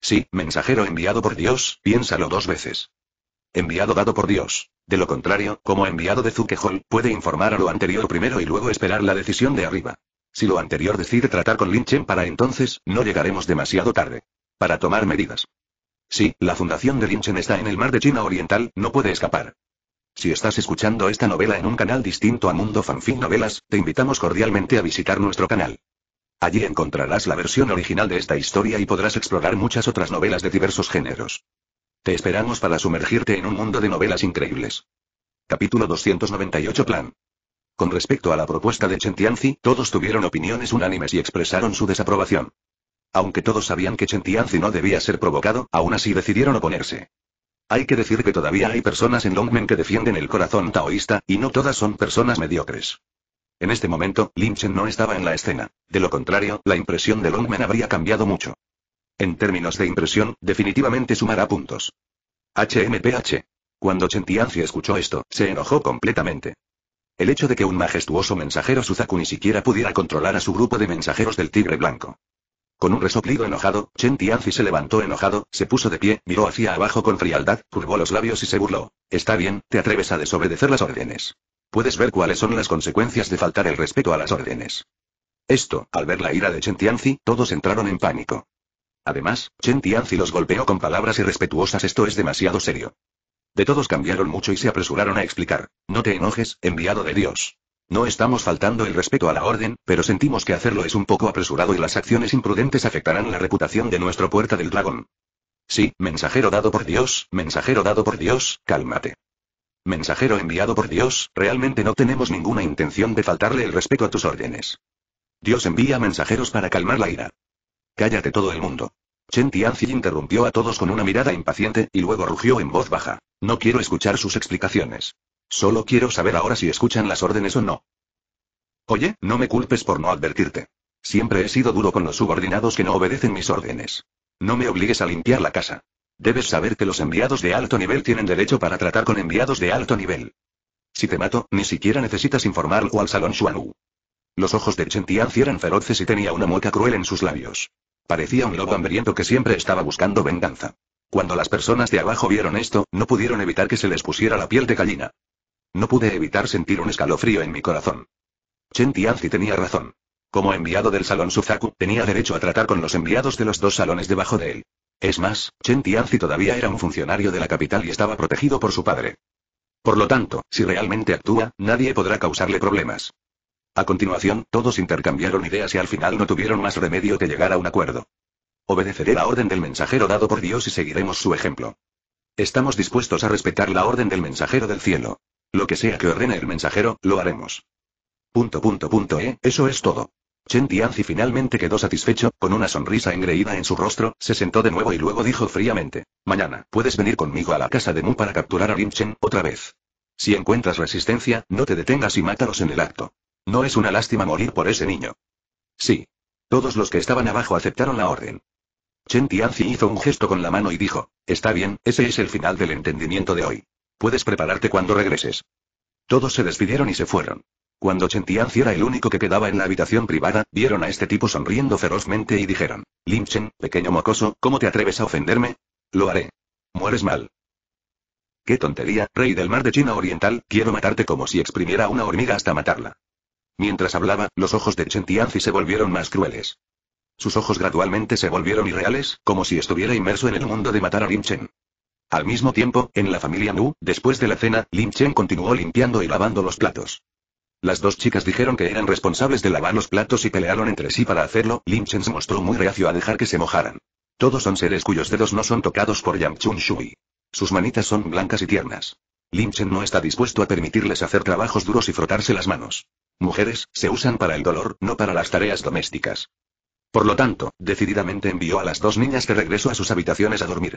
Sí, mensajero enviado por Dios, piénsalo dos veces. Enviado dado por Dios. De lo contrario, como enviado de Hall, puede informar a lo anterior primero y luego esperar la decisión de arriba. Si lo anterior decide tratar con Linchen para entonces, no llegaremos demasiado tarde. Para tomar medidas. Sí, la fundación de Linchen está en el mar de China Oriental, no puede escapar. Si estás escuchando esta novela en un canal distinto a Mundo Fanfic Novelas, te invitamos cordialmente a visitar nuestro canal. Allí encontrarás la versión original de esta historia y podrás explorar muchas otras novelas de diversos géneros. Te esperamos para sumergirte en un mundo de novelas increíbles. Capítulo 298 Plan. Con respecto a la propuesta de Chentianzi, todos tuvieron opiniones unánimes y expresaron su desaprobación. Aunque todos sabían que Chentianzi no debía ser provocado, aún así decidieron oponerse. Hay que decir que todavía hay personas en Longmen que defienden el corazón taoísta, y no todas son personas mediocres. En este momento, Chen no estaba en la escena. De lo contrario, la impresión de Longmen habría cambiado mucho. En términos de impresión, definitivamente sumará puntos. HMPH. Cuando Chen Tianxi escuchó esto, se enojó completamente. El hecho de que un majestuoso mensajero Suzaku ni siquiera pudiera controlar a su grupo de mensajeros del tigre blanco. Con un resoplido enojado, Chen Tianzi se levantó enojado, se puso de pie, miró hacia abajo con frialdad, curvó los labios y se burló. Está bien, te atreves a desobedecer las órdenes. Puedes ver cuáles son las consecuencias de faltar el respeto a las órdenes. Esto, al ver la ira de Chen Tianzi, todos entraron en pánico. Además, Chen Tianzi los golpeó con palabras irrespetuosas. Esto es demasiado serio. De todos cambiaron mucho y se apresuraron a explicar. No te enojes, enviado de Dios. No estamos faltando el respeto a la orden, pero sentimos que hacerlo es un poco apresurado y las acciones imprudentes afectarán la reputación de nuestro puerta del dragón. Sí, mensajero dado por Dios, mensajero dado por Dios, cálmate. Mensajero enviado por Dios, realmente no tenemos ninguna intención de faltarle el respeto a tus órdenes. Dios envía mensajeros para calmar la ira. Cállate todo el mundo. Chen Tianzi interrumpió a todos con una mirada impaciente, y luego rugió en voz baja. No quiero escuchar sus explicaciones. Solo quiero saber ahora si escuchan las órdenes o no. Oye, no me culpes por no advertirte. Siempre he sido duro con los subordinados que no obedecen mis órdenes. No me obligues a limpiar la casa. Debes saber que los enviados de alto nivel tienen derecho para tratar con enviados de alto nivel. Si te mato, ni siquiera necesitas informarlo al salón Xuanwu. Los ojos de Chen Tian feroces y tenía una mueca cruel en sus labios. Parecía un lobo hambriento que siempre estaba buscando venganza. Cuando las personas de abajo vieron esto, no pudieron evitar que se les pusiera la piel de gallina. No pude evitar sentir un escalofrío en mi corazón. Chen Tianzi tenía razón. Como enviado del salón Suzaku, tenía derecho a tratar con los enviados de los dos salones debajo de él. Es más, Chen Tianzi todavía era un funcionario de la capital y estaba protegido por su padre. Por lo tanto, si realmente actúa, nadie podrá causarle problemas. A continuación, todos intercambiaron ideas y al final no tuvieron más remedio que llegar a un acuerdo. Obedeceré la orden del mensajero dado por Dios y seguiremos su ejemplo. Estamos dispuestos a respetar la orden del mensajero del cielo. Lo que sea que ordene el mensajero, lo haremos. Punto punto punto e, eso es todo. Chen Tianzi finalmente quedó satisfecho, con una sonrisa engreída en su rostro, se sentó de nuevo y luego dijo fríamente. Mañana, puedes venir conmigo a la casa de Mu para capturar a Lin Chen, otra vez. Si encuentras resistencia, no te detengas y mátalos en el acto. No es una lástima morir por ese niño. Sí. Todos los que estaban abajo aceptaron la orden. Chen Tianzi hizo un gesto con la mano y dijo, está bien, ese es el final del entendimiento de hoy. Puedes prepararte cuando regreses. Todos se despidieron y se fueron. Cuando Tianzi era el único que quedaba en la habitación privada, vieron a este tipo sonriendo ferozmente y dijeron, Chen, pequeño mocoso, ¿cómo te atreves a ofenderme? Lo haré. Mueres mal. Qué tontería, rey del mar de China Oriental, quiero matarte como si exprimiera una hormiga hasta matarla. Mientras hablaba, los ojos de Chen Tianzi se volvieron más crueles. Sus ojos gradualmente se volvieron irreales, como si estuviera inmerso en el mundo de matar a Chen. Al mismo tiempo, en la familia Nu, después de la cena, Lin Chen continuó limpiando y lavando los platos. Las dos chicas dijeron que eran responsables de lavar los platos y pelearon entre sí para hacerlo, Lin Chen se mostró muy reacio a dejar que se mojaran. Todos son seres cuyos dedos no son tocados por Yang Chun Shui. Sus manitas son blancas y tiernas. Lin Chen no está dispuesto a permitirles hacer trabajos duros y frotarse las manos. Mujeres, se usan para el dolor, no para las tareas domésticas. Por lo tanto, decididamente envió a las dos niñas de regreso a sus habitaciones a dormir.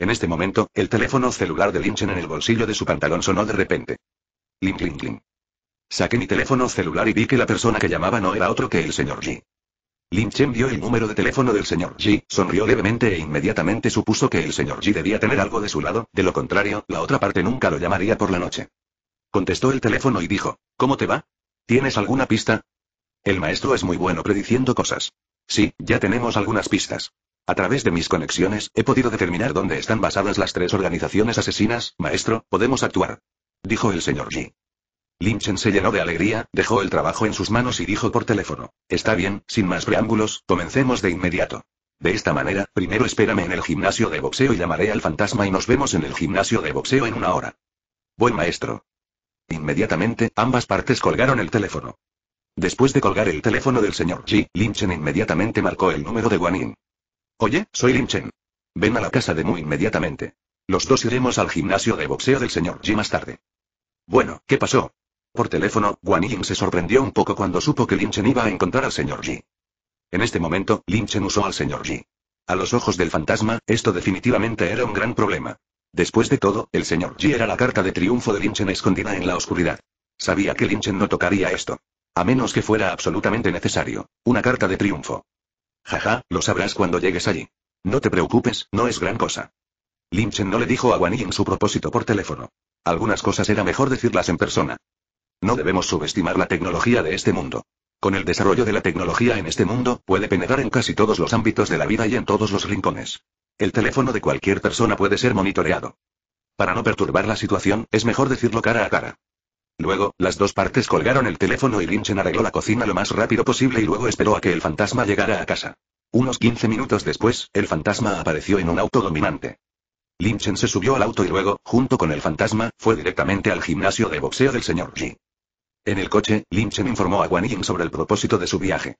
En este momento, el teléfono celular de Chen en el bolsillo de su pantalón sonó de repente. Lin Lin Lin. Saqué mi teléfono celular y vi que la persona que llamaba no era otro que el señor Lin Chen vio el número de teléfono del señor Ji, sonrió levemente e inmediatamente supuso que el señor Ji debía tener algo de su lado, de lo contrario, la otra parte nunca lo llamaría por la noche. Contestó el teléfono y dijo, ¿Cómo te va? ¿Tienes alguna pista? El maestro es muy bueno prediciendo cosas. Sí, ya tenemos algunas pistas. A través de mis conexiones, he podido determinar dónde están basadas las tres organizaciones asesinas, maestro, podemos actuar. Dijo el señor Lin Chen se llenó de alegría, dejó el trabajo en sus manos y dijo por teléfono. Está bien, sin más preámbulos, comencemos de inmediato. De esta manera, primero espérame en el gimnasio de boxeo y llamaré al fantasma y nos vemos en el gimnasio de boxeo en una hora. Buen maestro. Inmediatamente, ambas partes colgaron el teléfono. Después de colgar el teléfono del señor Lin Chen inmediatamente marcó el número de Guanin. Oye, soy Lin Chen. Ven a la casa de Mu inmediatamente. Los dos iremos al gimnasio de boxeo del señor Ji más tarde. Bueno, ¿qué pasó? Por teléfono, Guan Yin se sorprendió un poco cuando supo que Lin Chen iba a encontrar al señor Ji. En este momento, Lin Chen usó al señor Ji. A los ojos del fantasma, esto definitivamente era un gran problema. Después de todo, el señor Ji era la carta de triunfo de Lin Chen escondida en la oscuridad. Sabía que Lin Chen no tocaría esto. A menos que fuera absolutamente necesario. Una carta de triunfo. Jaja, lo sabrás cuando llegues allí. No te preocupes, no es gran cosa. Chen no le dijo a Guan Yin su propósito por teléfono. Algunas cosas era mejor decirlas en persona. No debemos subestimar la tecnología de este mundo. Con el desarrollo de la tecnología en este mundo, puede penetrar en casi todos los ámbitos de la vida y en todos los rincones. El teléfono de cualquier persona puede ser monitoreado. Para no perturbar la situación, es mejor decirlo cara a cara. Luego, las dos partes colgaron el teléfono y Chen arregló la cocina lo más rápido posible y luego esperó a que el fantasma llegara a casa. Unos 15 minutos después, el fantasma apareció en un auto dominante. Chen se subió al auto y luego, junto con el fantasma, fue directamente al gimnasio de boxeo del señor G. En el coche, Chen informó a Guan Yin sobre el propósito de su viaje.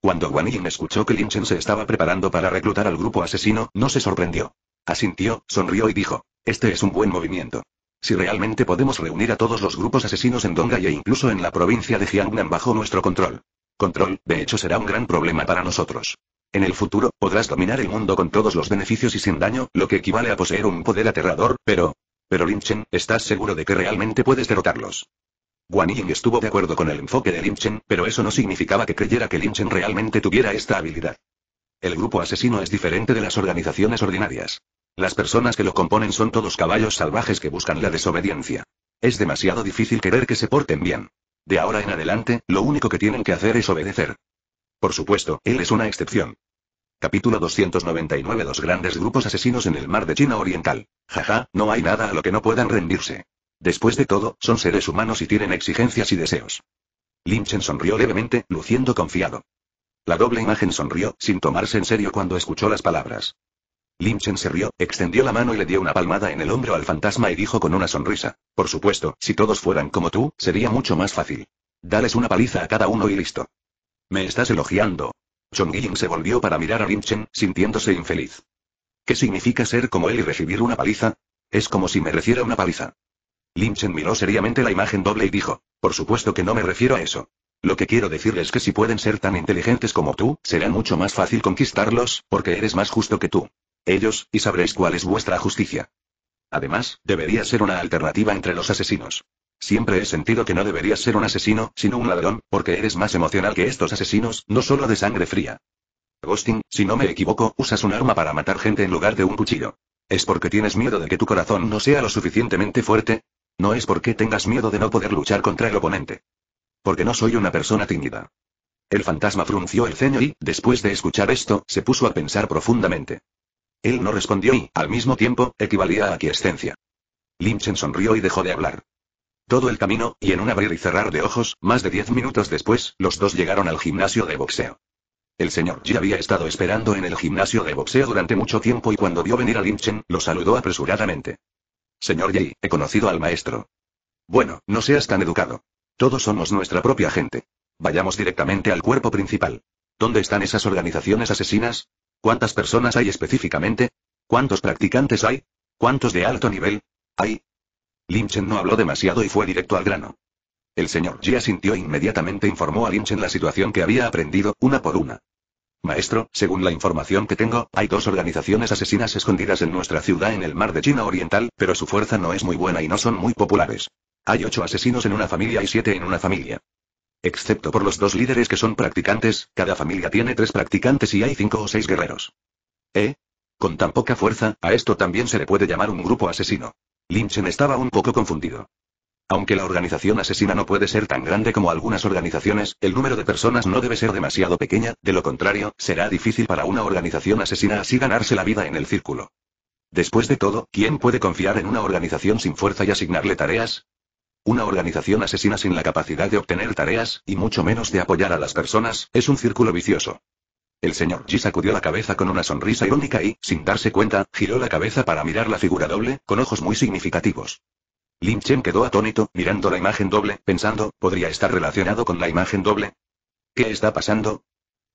Cuando Guan Yin escuchó que Chen se estaba preparando para reclutar al grupo asesino, no se sorprendió. Asintió, sonrió y dijo, este es un buen movimiento. Si realmente podemos reunir a todos los grupos asesinos en Donga e incluso en la provincia de Jiangnan bajo nuestro control. Control, de hecho, será un gran problema para nosotros. En el futuro, podrás dominar el mundo con todos los beneficios y sin daño, lo que equivale a poseer un poder aterrador, pero... Pero Lin Chen, ¿estás seguro de que realmente puedes derrotarlos? Guan Ying estuvo de acuerdo con el enfoque de Lin Chen, pero eso no significaba que creyera que Lin Chen realmente tuviera esta habilidad. El grupo asesino es diferente de las organizaciones ordinarias. Las personas que lo componen son todos caballos salvajes que buscan la desobediencia. Es demasiado difícil querer que se porten bien. De ahora en adelante, lo único que tienen que hacer es obedecer. Por supuesto, él es una excepción. Capítulo 299 Los grandes grupos asesinos en el mar de China Oriental. Jaja, no hay nada a lo que no puedan rendirse. Después de todo, son seres humanos y tienen exigencias y deseos. Chen sonrió levemente, luciendo confiado. La doble imagen sonrió, sin tomarse en serio cuando escuchó las palabras. Chen se rió, extendió la mano y le dio una palmada en el hombro al fantasma y dijo con una sonrisa. Por supuesto, si todos fueran como tú, sería mucho más fácil. Dales una paliza a cada uno y listo. Me estás elogiando. Chong Yin se volvió para mirar a Chen, sintiéndose infeliz. ¿Qué significa ser como él y recibir una paliza? Es como si me refiera una paliza. Chen miró seriamente la imagen doble y dijo, por supuesto que no me refiero a eso. Lo que quiero decirles es que si pueden ser tan inteligentes como tú, será mucho más fácil conquistarlos, porque eres más justo que tú. Ellos, y sabréis cuál es vuestra justicia. Además, debería ser una alternativa entre los asesinos. Siempre he sentido que no deberías ser un asesino, sino un ladrón, porque eres más emocional que estos asesinos, no solo de sangre fría. Ghosting, si no me equivoco, usas un arma para matar gente en lugar de un cuchillo. ¿Es porque tienes miedo de que tu corazón no sea lo suficientemente fuerte? No es porque tengas miedo de no poder luchar contra el oponente. Porque no soy una persona tímida. El fantasma frunció el ceño y, después de escuchar esto, se puso a pensar profundamente. Él no respondió y, al mismo tiempo, equivalía a aquiescencia. Chen sonrió y dejó de hablar. Todo el camino, y en un abrir y cerrar de ojos, más de diez minutos después, los dos llegaron al gimnasio de boxeo. El señor Ji había estado esperando en el gimnasio de boxeo durante mucho tiempo y cuando vio venir a Chen, lo saludó apresuradamente. Señor Ji, he conocido al maestro. Bueno, no seas tan educado. Todos somos nuestra propia gente. Vayamos directamente al cuerpo principal. ¿Dónde están esas organizaciones asesinas? ¿Cuántas personas hay específicamente? ¿Cuántos practicantes hay? ¿Cuántos de alto nivel? ¿Hay? Chen no habló demasiado y fue directo al grano. El señor G asintió inmediatamente informó a Lynch en la situación que había aprendido, una por una. Maestro, según la información que tengo, hay dos organizaciones asesinas escondidas en nuestra ciudad en el mar de China Oriental, pero su fuerza no es muy buena y no son muy populares. Hay ocho asesinos en una familia y siete en una familia. Excepto por los dos líderes que son practicantes, cada familia tiene tres practicantes y hay cinco o seis guerreros. ¿Eh? Con tan poca fuerza, a esto también se le puede llamar un grupo asesino. Chen estaba un poco confundido. Aunque la organización asesina no puede ser tan grande como algunas organizaciones, el número de personas no debe ser demasiado pequeña, de lo contrario, será difícil para una organización asesina así ganarse la vida en el círculo. Después de todo, ¿quién puede confiar en una organización sin fuerza y asignarle tareas? Una organización asesina sin la capacidad de obtener tareas, y mucho menos de apoyar a las personas, es un círculo vicioso. El señor G sacudió la cabeza con una sonrisa irónica y, sin darse cuenta, giró la cabeza para mirar la figura doble, con ojos muy significativos. Lin Chen quedó atónito, mirando la imagen doble, pensando, ¿podría estar relacionado con la imagen doble? ¿Qué está pasando?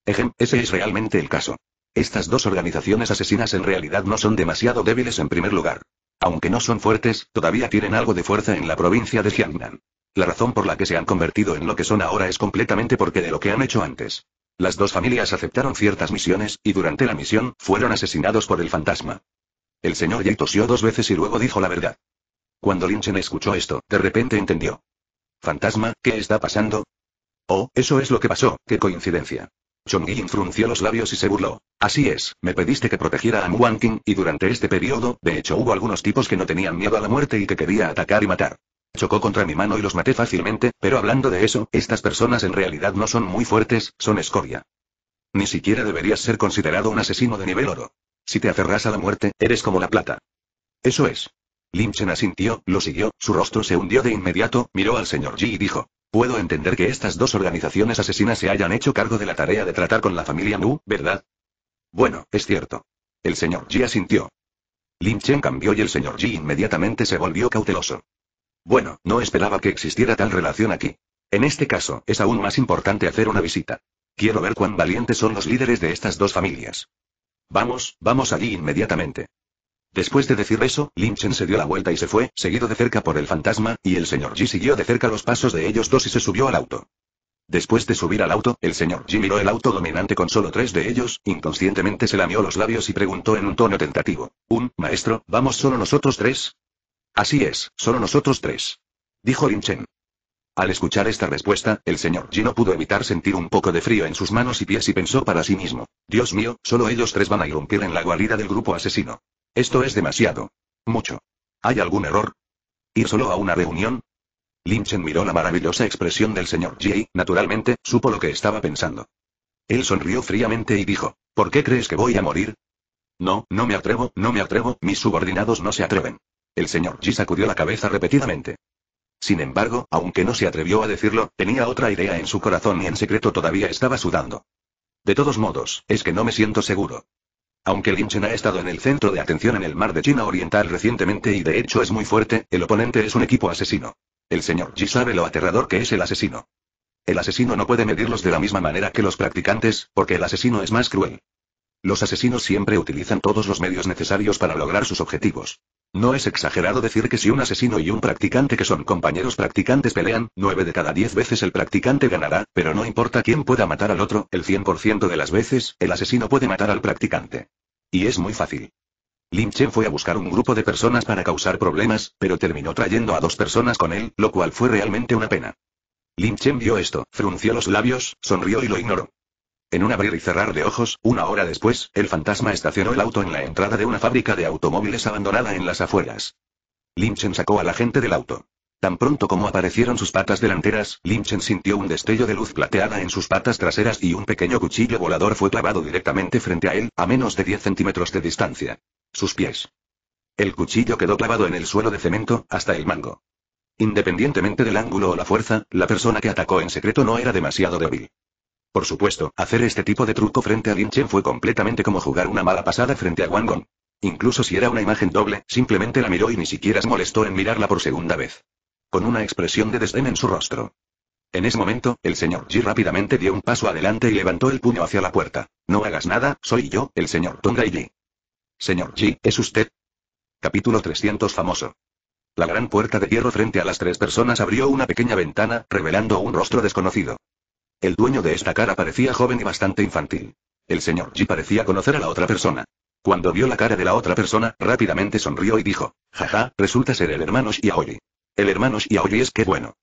Ejem, ese es realmente el caso. Estas dos organizaciones asesinas en realidad no son demasiado débiles en primer lugar. Aunque no son fuertes, todavía tienen algo de fuerza en la provincia de Jiangnan. La razón por la que se han convertido en lo que son ahora es completamente porque de lo que han hecho antes. Las dos familias aceptaron ciertas misiones, y durante la misión, fueron asesinados por el fantasma. El señor Ye tosió dos veces y luego dijo la verdad. Cuando Chen escuchó esto, de repente entendió. ¿Fantasma? ¿Qué está pasando? Oh, eso es lo que pasó, qué coincidencia. Yin frunció los labios y se burló. Así es, me pediste que protegiera a King, y durante este periodo, de hecho hubo algunos tipos que no tenían miedo a la muerte y que quería atacar y matar. Chocó contra mi mano y los maté fácilmente, pero hablando de eso, estas personas en realidad no son muy fuertes, son escoria. Ni siquiera deberías ser considerado un asesino de nivel oro. Si te aferras a la muerte, eres como la plata. Eso es. Chen asintió, lo siguió, su rostro se hundió de inmediato, miró al señor Ji y dijo. Puedo entender que estas dos organizaciones asesinas se hayan hecho cargo de la tarea de tratar con la familia Nu, ¿verdad? Bueno, es cierto. El señor Ji asintió. Lin Chen cambió y el señor Ji inmediatamente se volvió cauteloso. Bueno, no esperaba que existiera tal relación aquí. En este caso, es aún más importante hacer una visita. Quiero ver cuán valientes son los líderes de estas dos familias. Vamos, vamos allí inmediatamente. Después de decir eso, Chen se dio la vuelta y se fue, seguido de cerca por el fantasma, y el señor Ji siguió de cerca los pasos de ellos dos y se subió al auto. Después de subir al auto, el señor Ji miró el auto dominante con solo tres de ellos, inconscientemente se lamió los labios y preguntó en un tono tentativo. Un, maestro, ¿vamos solo nosotros tres? Así es, solo nosotros tres. Dijo Lin Chen. Al escuchar esta respuesta, el señor Ji no pudo evitar sentir un poco de frío en sus manos y pies y pensó para sí mismo. Dios mío, solo ellos tres van a irrumpir en la guarida del grupo asesino. Esto es demasiado. Mucho. ¿Hay algún error? ¿Ir solo a una reunión? Chen miró la maravillosa expresión del señor y, naturalmente, supo lo que estaba pensando. Él sonrió fríamente y dijo, ¿por qué crees que voy a morir? No, no me atrevo, no me atrevo, mis subordinados no se atreven. El señor G sacudió la cabeza repetidamente. Sin embargo, aunque no se atrevió a decirlo, tenía otra idea en su corazón y en secreto todavía estaba sudando. De todos modos, es que no me siento seguro. Aunque Lin ha estado en el centro de atención en el mar de China Oriental recientemente y de hecho es muy fuerte, el oponente es un equipo asesino. El señor Ji sabe lo aterrador que es el asesino. El asesino no puede medirlos de la misma manera que los practicantes, porque el asesino es más cruel. Los asesinos siempre utilizan todos los medios necesarios para lograr sus objetivos. No es exagerado decir que si un asesino y un practicante que son compañeros practicantes pelean, 9 de cada 10 veces el practicante ganará, pero no importa quién pueda matar al otro, el 100% de las veces, el asesino puede matar al practicante. Y es muy fácil. Lin Chen fue a buscar un grupo de personas para causar problemas, pero terminó trayendo a dos personas con él, lo cual fue realmente una pena. Lin Chen vio esto, frunció los labios, sonrió y lo ignoró. En un abrir y cerrar de ojos, una hora después, el fantasma estacionó el auto en la entrada de una fábrica de automóviles abandonada en las afueras. Lin Chen sacó a la gente del auto. Tan pronto como aparecieron sus patas delanteras, Chen sintió un destello de luz plateada en sus patas traseras y un pequeño cuchillo volador fue clavado directamente frente a él, a menos de 10 centímetros de distancia. Sus pies. El cuchillo quedó clavado en el suelo de cemento, hasta el mango. Independientemente del ángulo o la fuerza, la persona que atacó en secreto no era demasiado débil. Por supuesto, hacer este tipo de truco frente a Lin Chen fue completamente como jugar una mala pasada frente a Wang Gong. Incluso si era una imagen doble, simplemente la miró y ni siquiera se molestó en mirarla por segunda vez con una expresión de desdén en su rostro. En ese momento, el señor G rápidamente dio un paso adelante y levantó el puño hacia la puerta. No hagas nada, soy yo, el señor Tongai G. Señor G, ¿es usted? Capítulo 300 famoso. La gran puerta de hierro frente a las tres personas abrió una pequeña ventana, revelando un rostro desconocido. El dueño de esta cara parecía joven y bastante infantil. El señor G parecía conocer a la otra persona. Cuando vio la cara de la otra persona, rápidamente sonrió y dijo, jaja, resulta ser el hermano Shiaori. El hermano Xiaoyi es que bueno.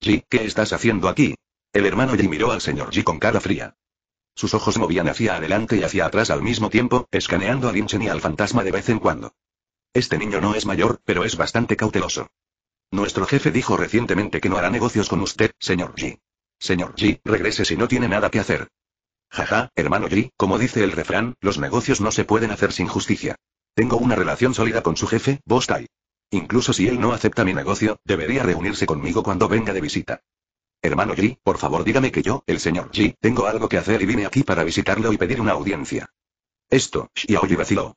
Ji, ¿qué estás haciendo aquí? El hermano Ji miró al señor Ji con cara fría. Sus ojos movían hacia adelante y hacia atrás al mismo tiempo, escaneando a Chen y al fantasma de vez en cuando. Este niño no es mayor, pero es bastante cauteloso. Nuestro jefe dijo recientemente que no hará negocios con usted, señor Ji. Señor Ji, regrese si no tiene nada que hacer. Jaja, hermano Ji, como dice el refrán, los negocios no se pueden hacer sin justicia. Tengo una relación sólida con su jefe, Bostai. Incluso si él no acepta mi negocio, debería reunirse conmigo cuando venga de visita. Hermano Ji, por favor dígame que yo, el señor Ji, tengo algo que hacer y vine aquí para visitarlo y pedir una audiencia. Esto, Xiaoyi vaciló.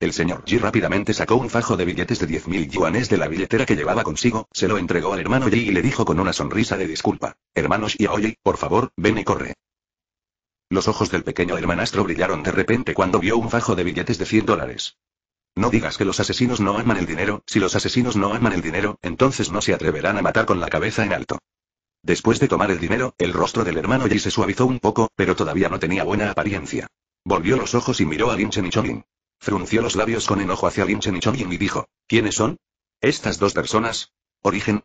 El señor Ji rápidamente sacó un fajo de billetes de 10.000 yuanes de la billetera que llevaba consigo, se lo entregó al hermano Ji y le dijo con una sonrisa de disculpa. Hermano Xiaoyi, por favor, ven y corre. Los ojos del pequeño hermanastro brillaron de repente cuando vio un fajo de billetes de 100 dólares. No digas que los asesinos no aman el dinero, si los asesinos no aman el dinero, entonces no se atreverán a matar con la cabeza en alto. Después de tomar el dinero, el rostro del hermano Yi se suavizó un poco, pero todavía no tenía buena apariencia. Volvió los ojos y miró a Lin Chen y Chongin. Frunció los labios con enojo hacia Lin Chen y Chongin y dijo, ¿quiénes son? ¿Estas dos personas? ¿Origen?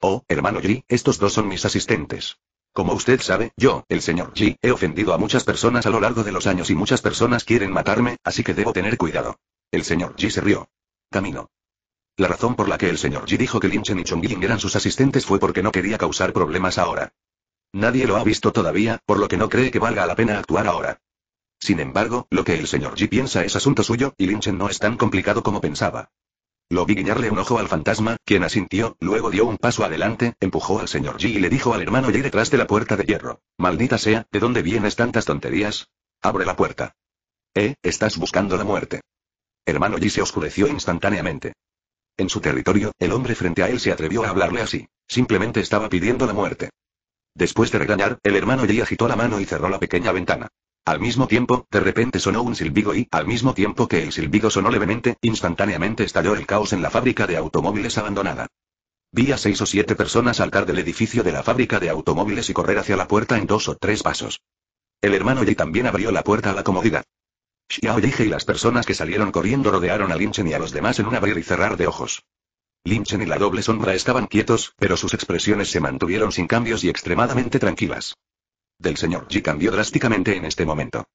Oh, hermano Yi, estos dos son mis asistentes. Como usted sabe, yo, el señor Ji, he ofendido a muchas personas a lo largo de los años y muchas personas quieren matarme, así que debo tener cuidado. El señor Ji se rió. Camino. La razón por la que el señor Ji dijo que Lin y Chong eran sus asistentes fue porque no quería causar problemas ahora. Nadie lo ha visto todavía, por lo que no cree que valga la pena actuar ahora. Sin embargo, lo que el señor Ji piensa es asunto suyo, y Linchen no es tan complicado como pensaba. Lo vi guiñarle un ojo al fantasma, quien asintió, luego dio un paso adelante, empujó al señor Ji y le dijo al hermano Y detrás de la puerta de hierro. Maldita sea, ¿de dónde vienes tantas tonterías? Abre la puerta. Eh, estás buscando la muerte. Hermano Yi se oscureció instantáneamente. En su territorio, el hombre frente a él se atrevió a hablarle así. Simplemente estaba pidiendo la muerte. Después de regañar, el hermano Yi agitó la mano y cerró la pequeña ventana. Al mismo tiempo, de repente sonó un silbido y, al mismo tiempo que el silbido sonó levemente, instantáneamente estalló el caos en la fábrica de automóviles abandonada. Vi a seis o siete personas saltar del edificio de la fábrica de automóviles y correr hacia la puerta en dos o tres pasos. El hermano Yi también abrió la puerta a la comodidad. Xiao dije y las personas que salieron corriendo rodearon a Chen y a los demás en un abrir y cerrar de ojos. Chen y la doble sombra estaban quietos, pero sus expresiones se mantuvieron sin cambios y extremadamente tranquilas. Del señor Ji cambió drásticamente en este momento.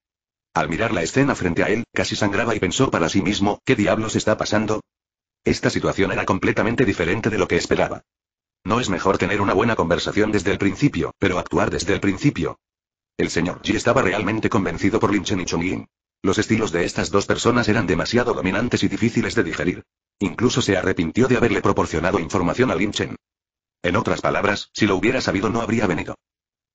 Al mirar la escena frente a él, casi sangraba y pensó para sí mismo, ¿qué diablos está pasando? Esta situación era completamente diferente de lo que esperaba. No es mejor tener una buena conversación desde el principio, pero actuar desde el principio. El señor Ji estaba realmente convencido por Chen y Yin. Los estilos de estas dos personas eran demasiado dominantes y difíciles de digerir. Incluso se arrepintió de haberle proporcionado información a Lin Chen. En otras palabras, si lo hubiera sabido no habría venido.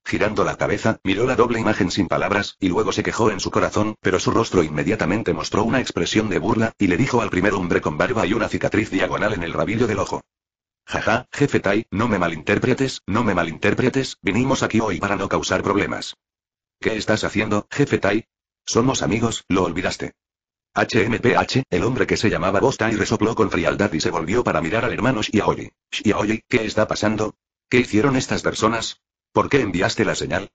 Girando la cabeza, miró la doble imagen sin palabras, y luego se quejó en su corazón, pero su rostro inmediatamente mostró una expresión de burla, y le dijo al primer hombre con barba y una cicatriz diagonal en el rabillo del ojo. Jaja, jefe Tai, no me malinterpretes, no me malinterpretes, vinimos aquí hoy para no causar problemas. ¿Qué estás haciendo, jefe Tai? Somos amigos, lo olvidaste. HMPH, el hombre que se llamaba Bostai resopló con frialdad y se volvió para mirar al hermano Xiaoyi. Xiaoyi, ¿qué está pasando? ¿Qué hicieron estas personas? ¿Por qué enviaste la señal?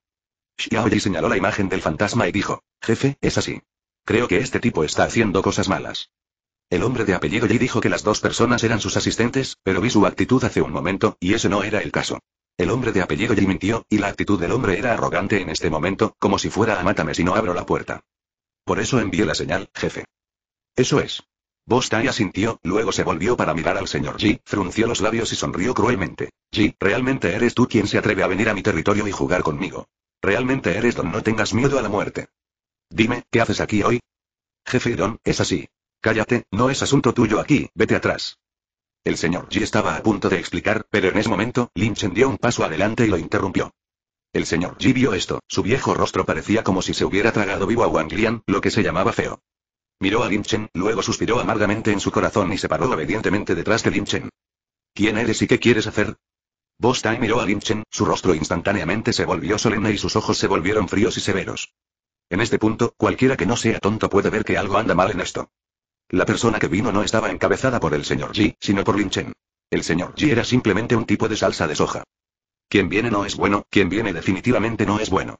Xiaoyi señaló la imagen del fantasma y dijo, jefe, es así. Creo que este tipo está haciendo cosas malas. El hombre de apellido Yi dijo que las dos personas eran sus asistentes, pero vi su actitud hace un momento, y ese no era el caso. El hombre de apellido Jim mintió, y la actitud del hombre era arrogante en este momento, como si fuera a mátame si no abro la puerta. Por eso envié la señal, jefe. Eso es. Tai asintió, luego se volvió para mirar al señor G, frunció los labios y sonrió cruelmente. G, realmente eres tú quien se atreve a venir a mi territorio y jugar conmigo. Realmente eres Don, no tengas miedo a la muerte. Dime, ¿qué haces aquí hoy? Jefe Don, es así. Cállate, no es asunto tuyo aquí, vete atrás. El señor Ji estaba a punto de explicar, pero en ese momento, Lin Chen dio un paso adelante y lo interrumpió. El señor Ji vio esto, su viejo rostro parecía como si se hubiera tragado vivo a Wang Lian, lo que se llamaba feo. Miró a Lin Chen, luego suspiró amargamente en su corazón y se paró obedientemente detrás de Lin Chen. ¿Quién eres y qué quieres hacer? Bostai miró a Lin Chen, su rostro instantáneamente se volvió solemne y sus ojos se volvieron fríos y severos. En este punto, cualquiera que no sea tonto puede ver que algo anda mal en esto. La persona que vino no estaba encabezada por el señor Ji, sino por Lin Chen. El señor Ji era simplemente un tipo de salsa de soja. Quien viene no es bueno, quien viene definitivamente no es bueno.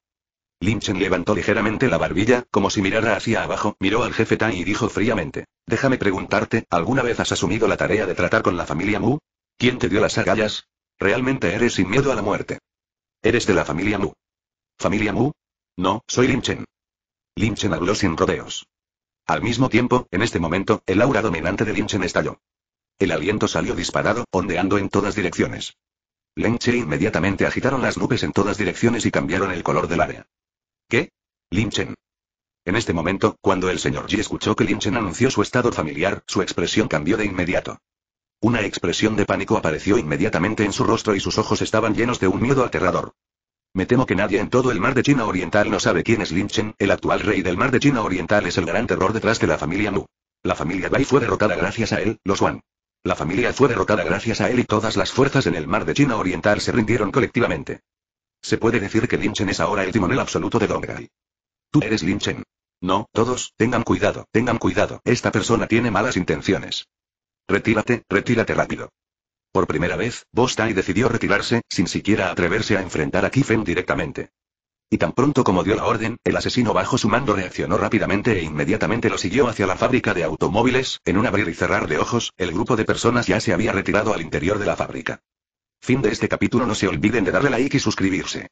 Lin Chen levantó ligeramente la barbilla, como si mirara hacia abajo, miró al jefe Tai y dijo fríamente. Déjame preguntarte, ¿alguna vez has asumido la tarea de tratar con la familia Mu? ¿Quién te dio las agallas? Realmente eres sin miedo a la muerte. Eres de la familia Mu. ¿Familia Mu? No, soy Lin Lin Chen habló sin rodeos. Al mismo tiempo, en este momento, el aura dominante de Chen estalló. El aliento salió disparado, ondeando en todas direcciones. linchen inmediatamente agitaron las nubes en todas direcciones y cambiaron el color del área. ¿Qué? Linchen. En este momento, cuando el señor Ji escuchó que Chen anunció su estado familiar, su expresión cambió de inmediato. Una expresión de pánico apareció inmediatamente en su rostro y sus ojos estaban llenos de un miedo aterrador. Me temo que nadie en todo el mar de China Oriental no sabe quién es Lin Chen, el actual rey del mar de China Oriental es el gran terror detrás de la familia Mu. La familia Bai fue derrotada gracias a él, los Wan. La familia fue derrotada gracias a él y todas las fuerzas en el mar de China Oriental se rindieron colectivamente. Se puede decir que Lin Chen es ahora el timonel absoluto de Gai. Tú eres Lin Chen. No, todos, tengan cuidado, tengan cuidado, esta persona tiene malas intenciones. Retírate, retírate rápido. Por primera vez, Bostai decidió retirarse, sin siquiera atreverse a enfrentar a Kifen directamente. Y tan pronto como dio la orden, el asesino bajo su mando reaccionó rápidamente e inmediatamente lo siguió hacia la fábrica de automóviles, en un abrir y cerrar de ojos, el grupo de personas ya se había retirado al interior de la fábrica. Fin de este capítulo no se olviden de darle like y suscribirse.